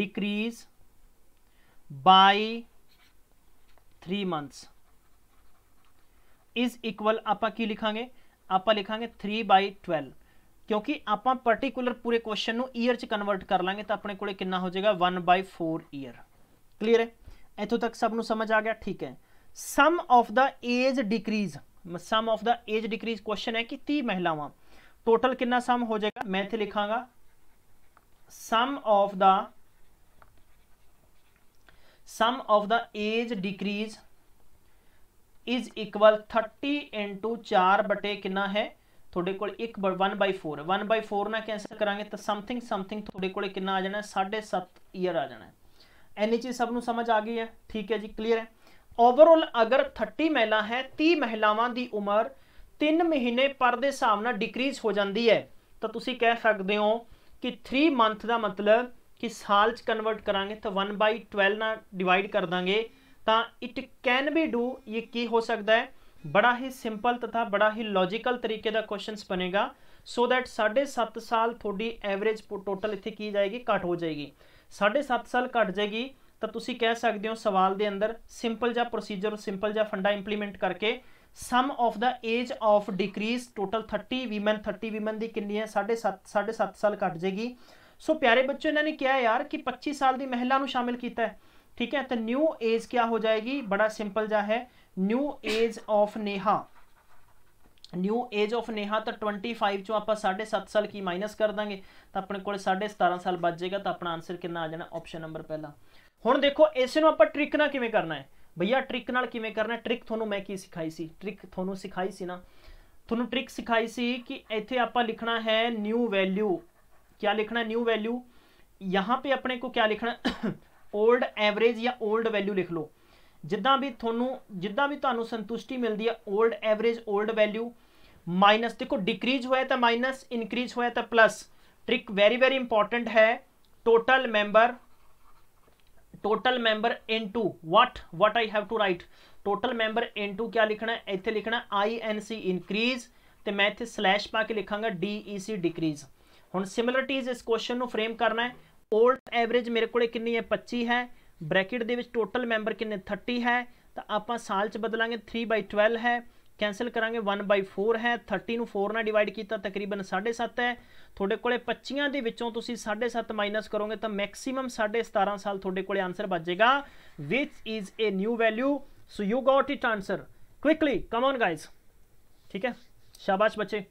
decrease by 3 months is equal ਆਪਾਂ ਕੀ ਲਿਖਾਂਗੇ ਆਪਾਂ ਲਿਖਾਂਗੇ 3 by 12 ਕਿਉਂਕਿ ਆਪਾਂ ਪਾਰਟਿਕੂਲਰ ਪੂਰੇ ਕੁਐਸਚਨ ਨੂੰ ਈਅਰ ਚ ਕਨਵਰਟ ਕਰ ਲਾਂਗੇ ਤਾਂ ਆਪਣੇ ਕੋਲੇ ਕਿੰਨਾ ਹੋ ਜਾਏਗਾ 1 by 4 ਈਅਰ ਕਲੀਅਰ ਹੈ ਇਥੋਂ ਤੱਕ ਸਭ ਨੂੰ ਸਮਝ ਆ ਗਿਆ ਠੀਕ ਹੈ sum of the age decrease sum of the age decrease question ਹੈ ਕਿ 30 ਮਹਿਲਾਵਾਂ ਟੋਟਲ ਕਿੰਨਾ ਸਮ ਹੋ ਜਾਏਗਾ ਮੈਂ ਇੱਥੇ ਲਿਖਾਂਗਾ sum of the sum of the age decrease is equal 30 into 4 ਬਟੇ ਕਿੰਨਾ ਹੈ ਤੁਹਾਡੇ ਕੋਲ 1 4 1/4 ਨਾਲ ਕੈਨਸਲ ਕਰਾਂਗੇ ਤਾਂ ਸਮਥਿੰਗ ਸਮਥਿੰਗ ਤੁਹਾਡੇ ਕੋਲ ਕਿੰਨਾ ਆ ਜਾਣਾ 7.5 ਇਅਰ ਆ ਜਾਣਾ ਐਨੀ ਚੀਜ਼ ਸਭ ਨੂੰ ਸਮਝ ਆ ਗਈ ਹੈ ਠੀਕ ਹੈ ਜੀ ਕਲੀਅਰ ਹੈ ਓਵਰਆਲ ਅਗਰ 30 ਮਹਿਲਾ ਹੈ 30 ਮਹਿਲਾਵਾਂ ਦੀ ਉਮਰ 3 ਮਹੀਨੇ ਪਰ ਦੇ ਹਿਸਾਬ ਨਾਲ ਡਿਕਰੀਜ਼ ਹੋ ਜਾਂਦੀ ਹੈ ਤਾਂ ਤੁਸੀਂ ਕਹਿ ਸਕਦੇ ਹੋ ਕਿ 3 ਮੰਥ ਦਾ ਮਤਲਬ ਕਿ ਸਾਲ ਚ ਕਨਵਰਟ ਕਰਾਂਗੇ ਤਾਂ 1/12 ਨਾਲ ਡਿਵਾਈਡ ਕਰ ਦਾਂਗੇ ਤਾਂ ਇਟ ਕੈਨ ਬੀ ਡੂ ਇਹ ਕੀ ਹੋ ਸਕਦਾ ਹੈ ਬੜਾ ਹੀ ਸਿੰਪਲ ਤਥਾ ਬੜਾ ਹੀ ਲੌਜੀਕਲ ਤਰੀਕੇ ਦਾ ਕੁਐਸਚਨਸ ਬਣੇਗਾ ਸੋ ਦੈਟ 7.5 ਸਾਲ ਤੁਹਾਡੀ ਐਵਰੇਜ ਟੋਟਲ ਇੱਥੇ ਕੀ ਜਾਏਗੀ ਘਟ ਹੋ ਜਾਏਗੀ 7.5 ਸਾਲ ਘਟ ਜਾਏਗੀ ਤਾਂ ਤੁਸੀਂ ਕਹਿ ਸਕਦੇ ਹੋ ਸਵਾਲ ਦੇ ਅੰਦਰ ਸਿੰਪਲ ਜਿਹਾ ਪ੍ਰੋਸੀਜਰ ਸਿੰਪਲ ਜਿਹਾ ਫੰਡਾ ਇੰਪਲੀਮੈਂਟ ਕਰਕੇ sum of the age of decrease total 30 women 30 women ਦੀ ਕਿੰਨੀ ਹੈ 7.5 7.5 ਸਾਲ ਘਟ ਜੇਗੀ ਸੋ ਪਿਆਰੇ ਬੱਚੋ ਇਹਨਾਂ ਨੇ ਕਿਹਾ ਯਾਰ ਕਿ 25 ਸਾਲ ਦੀ ਮਹਿਲਾ ਨੂੰ ਸ਼ਾਮਿਲ ਕੀਤਾ ਹੈ ਠੀਕ ਹੈ ਤਾਂ ਨਿਊ ਏਜ ਕੀ ਹੋ ਜਾਏਗੀ ਬੜਾ ਸਿੰਪਲ ਜਾ ਹੈ new age of Neha new age of Neha ਤਾਂ 25 ਚੋਂ ਆਪਾਂ 7.5 ਸਾਲ ਕੀ ਮਾਈਨਸ ਕਰ ਦਾਂਗੇ ਤਾਂ ਆਪਣੇ ਕੋਲ 17.5 ਸਾਲ ਬਚ ਜਾਏਗਾ ਤਾਂ ਆਪਣਾ ਆਨਸਰ ਕਿੰਨਾ ਆ ਜਾਣਾ ਆਪਸ਼ਨ ਨੰਬਰ ਪਹਿਲਾ ਹੁਣ ਦੇਖੋ ਇਸ ਨੂੰ ਆਪਾਂ ਟ੍ਰਿਕ ਨਾਲ ਕਿਵੇਂ ਕਰਨਾ ਹੈ भैया ट्रिक न किमें करना ट्रिक थोनू मैं की सिखाई सी ट्रिक थोनू सिखाई सी ना थोनू ट्रिक सिखाई सी कि इतने आप लिखना है न्यू वैल्यू क्या लिखना न्यू वैल्यू यहाँ पर अपने को क्या लिखना ओल्ड एवरेज *coughs* या ओल्ड वैल्यू लिख लो जिदा भी थोनू जिदा भी थानू संतुष्टि मिलती है old average old value minus देखो डिक्रीज होया तो माइनस इनक्रीज होया तो plus trick very very important है total member total member into what what I have to write total member into ਕੀ ਲਿਖਣਾ ਹੈ ਇੱਥੇ ਲਿਖਣਾ ਆਈ ਐਨ ਸੀ ਇਨਕਰੀਜ਼ ਤੇ ਮੈਂ ਇੱਥੇ ਸਲੈਸ਼ ਪਾ ਕੇ ਲਿਖਾਂਗਾ ਡੀ ਈ ਸੀ ਡਿਕਰੀਜ਼ ਹੁਣ ਸਿਮਿਲਰਿਟੀਜ਼ ਇਸ ਕੁਐਸਚਨ ਨੂੰ ਫਰੇਮ ਕਰਨਾ ਹੈ 올ਡ ਐਵਰੇਜ ਮੇਰੇ ਕੋਲੇ ਕਿੰਨੀ ਹੈ 25 ਹੈ ਬ੍ਰੈਕਟ ਦੇ ਵਿੱਚ ਟੋਟਲ ਮੈਂਬਰ ਕਿੰਨੇ 30 ਹੈ ਤਾਂ ਆਪਾਂ ਸਾਲ ਚ ਬਦਲਾਂਗੇ 3/12 ਹੈ ਕੈਨਸਲ ਕਰਾਂਗੇ 1/4 ਹੈ 30 ਨੂੰ 4 ਨਾਲ ਡਿਵਾਈਡ ਕੀਤਾ ਤਕਰੀਬਨ 7.5 ਹੈ ਤੁਹਾਡੇ ਕੋਲੇ 25 ਦੇ ਵਿੱਚੋਂ ਤੁਸੀਂ 7.5 ਮਾਈਨਸ ਕਰੋਗੇ ਤਾਂ ਮੈਕਸਿਮਮ 17.5 ਸਾਲ ਤੁਹਾਡੇ ਕੋਲੇ ਆਨਸਰ ਬਚੇਗਾ which is a new value so you got it answer quickly come on guys ਠੀਕ ਹੈ ਸ਼ਾਬਾਸ਼ ਬੱਚੇ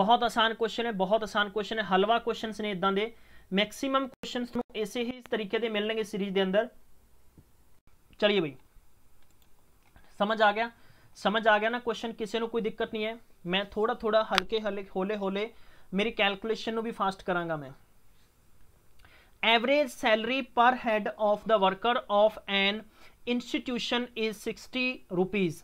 ਬਹੁਤ ਆਸਾਨ ਕੁਐਸਚਨ ਹੈ ਬਹੁਤ ਆਸਾਨ ਕੁਐਸਚਨ ਹੈ ਹਲਵਾ ਕੁਐਸਚਨਸ ਨੇ ਇਦਾਂ ਦੇ ਮੈਕਸਿਮਮ ਕੁਐਸਚਨਸ ਨੂੰ ਇਸੇ ਹੀ ਤਰੀਕੇ ਦੇ ਮਿਲਣਗੇ ਸੀਰੀਜ਼ ਦੇ ਅੰਦਰ ਚਲਿਏ ਬਈ ਸਮਝ ਆ ਗਿਆ समझ आ गया ना क्वेश्चन किसी कोई दिक्कत नहीं है मैं थोड़ा थोड़ा हल्के हल्के होले होले मेरी कैलकुलेशन भी फास्ट करांगा मैं average salary per head of the worker of an institution is sixty rupees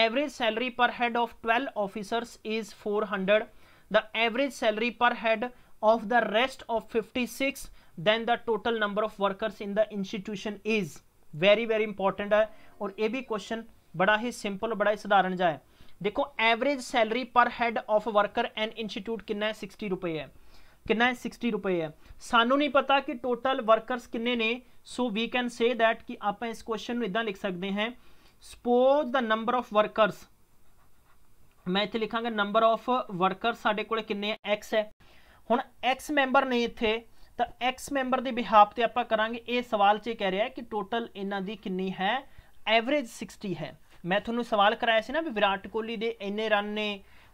average salary per head of twelve officers is four hundred the average salary per head of the rest of fifty six then the total number of workers in the institution is very very important है और ये भी question ਬੜਾ ਹੀ simple ਬੜਾ ਹੀ ਸਧਾਰਨ ਜਾ ਹੈ ਦੇਖੋ average salary per head of worker and institute ਕਿੰਨਾ ਹੈ 60 ਰੁਪਏ ਹੈ ਕਿੰਨਾ ਹੈ 60 ਰੁਪਏ ਹੈ ਸਾਨੂੰ ਨਹੀਂ ਪਤਾ ਕਿ ਟੋਟਲ ਵਰਕਰਸ ਕਿੰਨੇ ਨੇ ਸੋ ਵੀ ਕੈਨ ਸੇ ਥੈਟ ਕਿ ਆਪਾਂ ਇਸ ਕੁਐਸਚਨ ਨੂੰ ਇਦਾਂ ਲਿਖ ਸਕਦੇ ਹਾਂ suppose the number of workers ਮੈਂ ਇੱਥੇ ਲਿਖਾਂਗਾ ਨੰਬਰ ਆਫ ਵਰਕਰ ਸਾਡੇ ਕੋਲੇ ਕਿੰਨੇ ਆ x ਹੈ ਹੁਣ x ਮੈਂਬਰ ਨੇ ਇੱਥੇ ਤਾਂ x ਮੈਂਬਰ ਦੇ ਬਿਹਾਫ ਤੇ ਆਪਾਂ ਕਰਾਂਗੇ ਇਹ ਸਵਾਲ 'ਚ ਕਹਿ ਰਿਹਾ ਕਿ ਟੋਟਲ ਇਹਨਾਂ ਦੀ ਕਿੰਨੀ ਹੈ ਐਵਰੇਜ 60 ਹੈ ਮੈਂ ਤੁਹਾਨੂੰ ਸਵਾਲ ਕਰਾਇਆ ਸੀ ਨਾ ਵੀ ਵਿਰਾਟ ਕੋਹਲੀ ਦੇ ਇੰਨੇ ਰਨ ਨੇ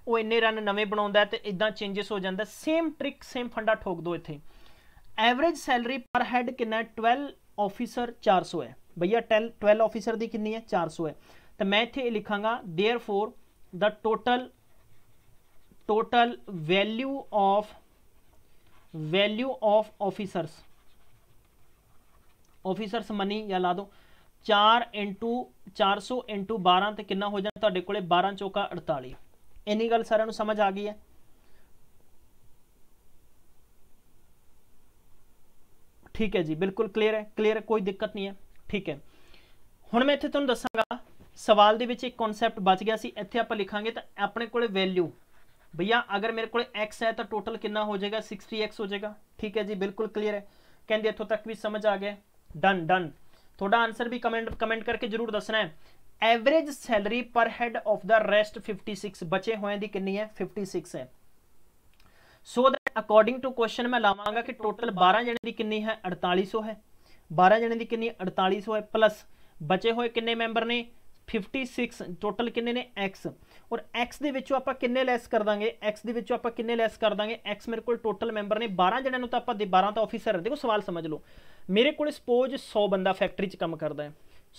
ਉਹ ਇੰਨੇ ਰਨ ਨਵੇਂ ਬਣਾਉਂਦਾ ਤੇ ਇਦਾਂ ਚੇਂजेस ਹੋ ਜਾਂਦਾ ਸੇਮ ਟ੍ਰਿਕ ਸੇਮ ਫੰਡਾ ਠੋਕ ਦੋ ਇੱਥੇ ਐਵਰੇਜ ਸੈਲਰੀ ਪਰ ਹੈਡ ਕਿੰਨਾ 12 ਆਫੀਸਰ 400 ਹੈ ਭਈਆ 12 ਆਫੀਸਰ ਦੀ ਕਿੰਨੀ ਹੈ 400 ਹੈ ਤਾਂ ਮੈਂ ਇੱਥੇ ਇਹ ਲਿਖਾਂਗਾ therefore the total total value of value of officers officers money ਜਾਂ ਲਾ ਦੋ 4 ਇੰਟੂ 400 ਇੰਟੂ 12 ਤੇ ਕਿੰਨਾ ਹੋ ਜਾਣਾ ਤੁਹਾਡੇ ਕੋਲੇ 12 ਚੌਕਾ 48 ਇੰਨੀ ਗੱਲ ਸਾਰਿਆਂ ਨੂੰ ਸਮਝ ਆ ਗਈ ਹੈ ਠੀਕ ਹੈ ਜੀ ਬਿਲਕੁਲ ਕਲੀਅਰ ਹੈ ਕਲੀਅਰ ਹੈ ਕੋਈ ਦਿੱਕਤ ਨਹੀਂ ਹੈ ਠੀਕ ਹੈ ਹੁਣ ਮੈਂ ਇੱਥੇ ਤੁਹਾਨੂੰ ਦੱਸਾਂਗਾ ਸਵਾਲ ਦੇ ਵਿੱਚ ਇੱਕ ਕਨਸੈਪਟ ਬਚ ਗਿਆ ਸੀ ਇੱਥੇ ਆਪਾਂ ਲਿਖਾਂਗੇ ਤਾਂ ਆਪਣੇ ਕੋਲੇ ਵੈਲਿਊ ਭਈਆ ਅਗਰ ਮੇਰੇ ਕੋਲੇ x ਹੈ ਤਾਂ ਟੋਟਲ ਕਿੰਨਾ ਹੋ ਜਾਏਗਾ 60x ਹੋ ਜਾਏਗਾ ਠੀਕ ਹੈ ਜੀ ਬਿਲਕੁਲ ਕਲੀਅਰ ਹੈ ਕਹਿੰਦੇ ਇੱਥੋਂ ਤੱਕ ਵੀ ਸਮਝ ਆ ਗਿਆ ਡਨ ਡਨ ਤੁਹਾਡਾ ਆਨਸਰ ਵੀ ਕਮੈਂਟ ਕਮੈਂਟ ਕਰਕੇ ਜਰੂਰ ਦੱਸਣਾ ਹੈ average salary per head of the rest 56 ਬਚੇ ਹੋਏ ਦੀ ਕਿੰਨੀ ਹੈ 56 ਹੈ so that according to question ਮੈਂ ਲਾਵਾਂਗਾ ਕਿ ਟੋਟਲ 12 ਜਣੇ ਦੀ ਕਿੰਨੀ ਹੈ 4800 ਹੈ 12 ਜਣੇ ਦੀ ਕਿੰਨੀ 4800 ਹੈ ਪਲੱਸ ਬਚੇ ਹੋਏ ਕਿੰਨੇ ਮੈਂਬਰ ਨੇ 56 ਟੋਟਲ ਕਿੰਨੇ ਨੇ x ਔਰ x ਦੇ ਵਿੱਚੋਂ ਆਪਾਂ ਕਿੰਨੇ ਲੈਸ ਕਰ ਦਾਂਗੇ x ਦੇ ਵਿੱਚੋਂ ਆਪਾਂ ਕਿੰਨੇ ਲੈਸ ਕਰ ਦਾਂਗੇ x ਮੇਰੇ ਕੋਲ ਟੋਟਲ ਮੈਂਬਰ ਨੇ 12 ਜਣਿਆਂ ਨੂੰ ਤਾਂ ਆਪਾਂ ਦੇ 12 ਤਾਂ ਆਫੀਸਰ ਦੇਖੋ ਸਵਾਲ ਸਮਝ ਲਓ ਮੇਰੇ ਕੋਲ ਸਪੋਜ਼ 100 ਬੰਦਾ ਫੈਕਟਰੀ 'ਚ ਕੰਮ ਕਰਦਾ ਹੈ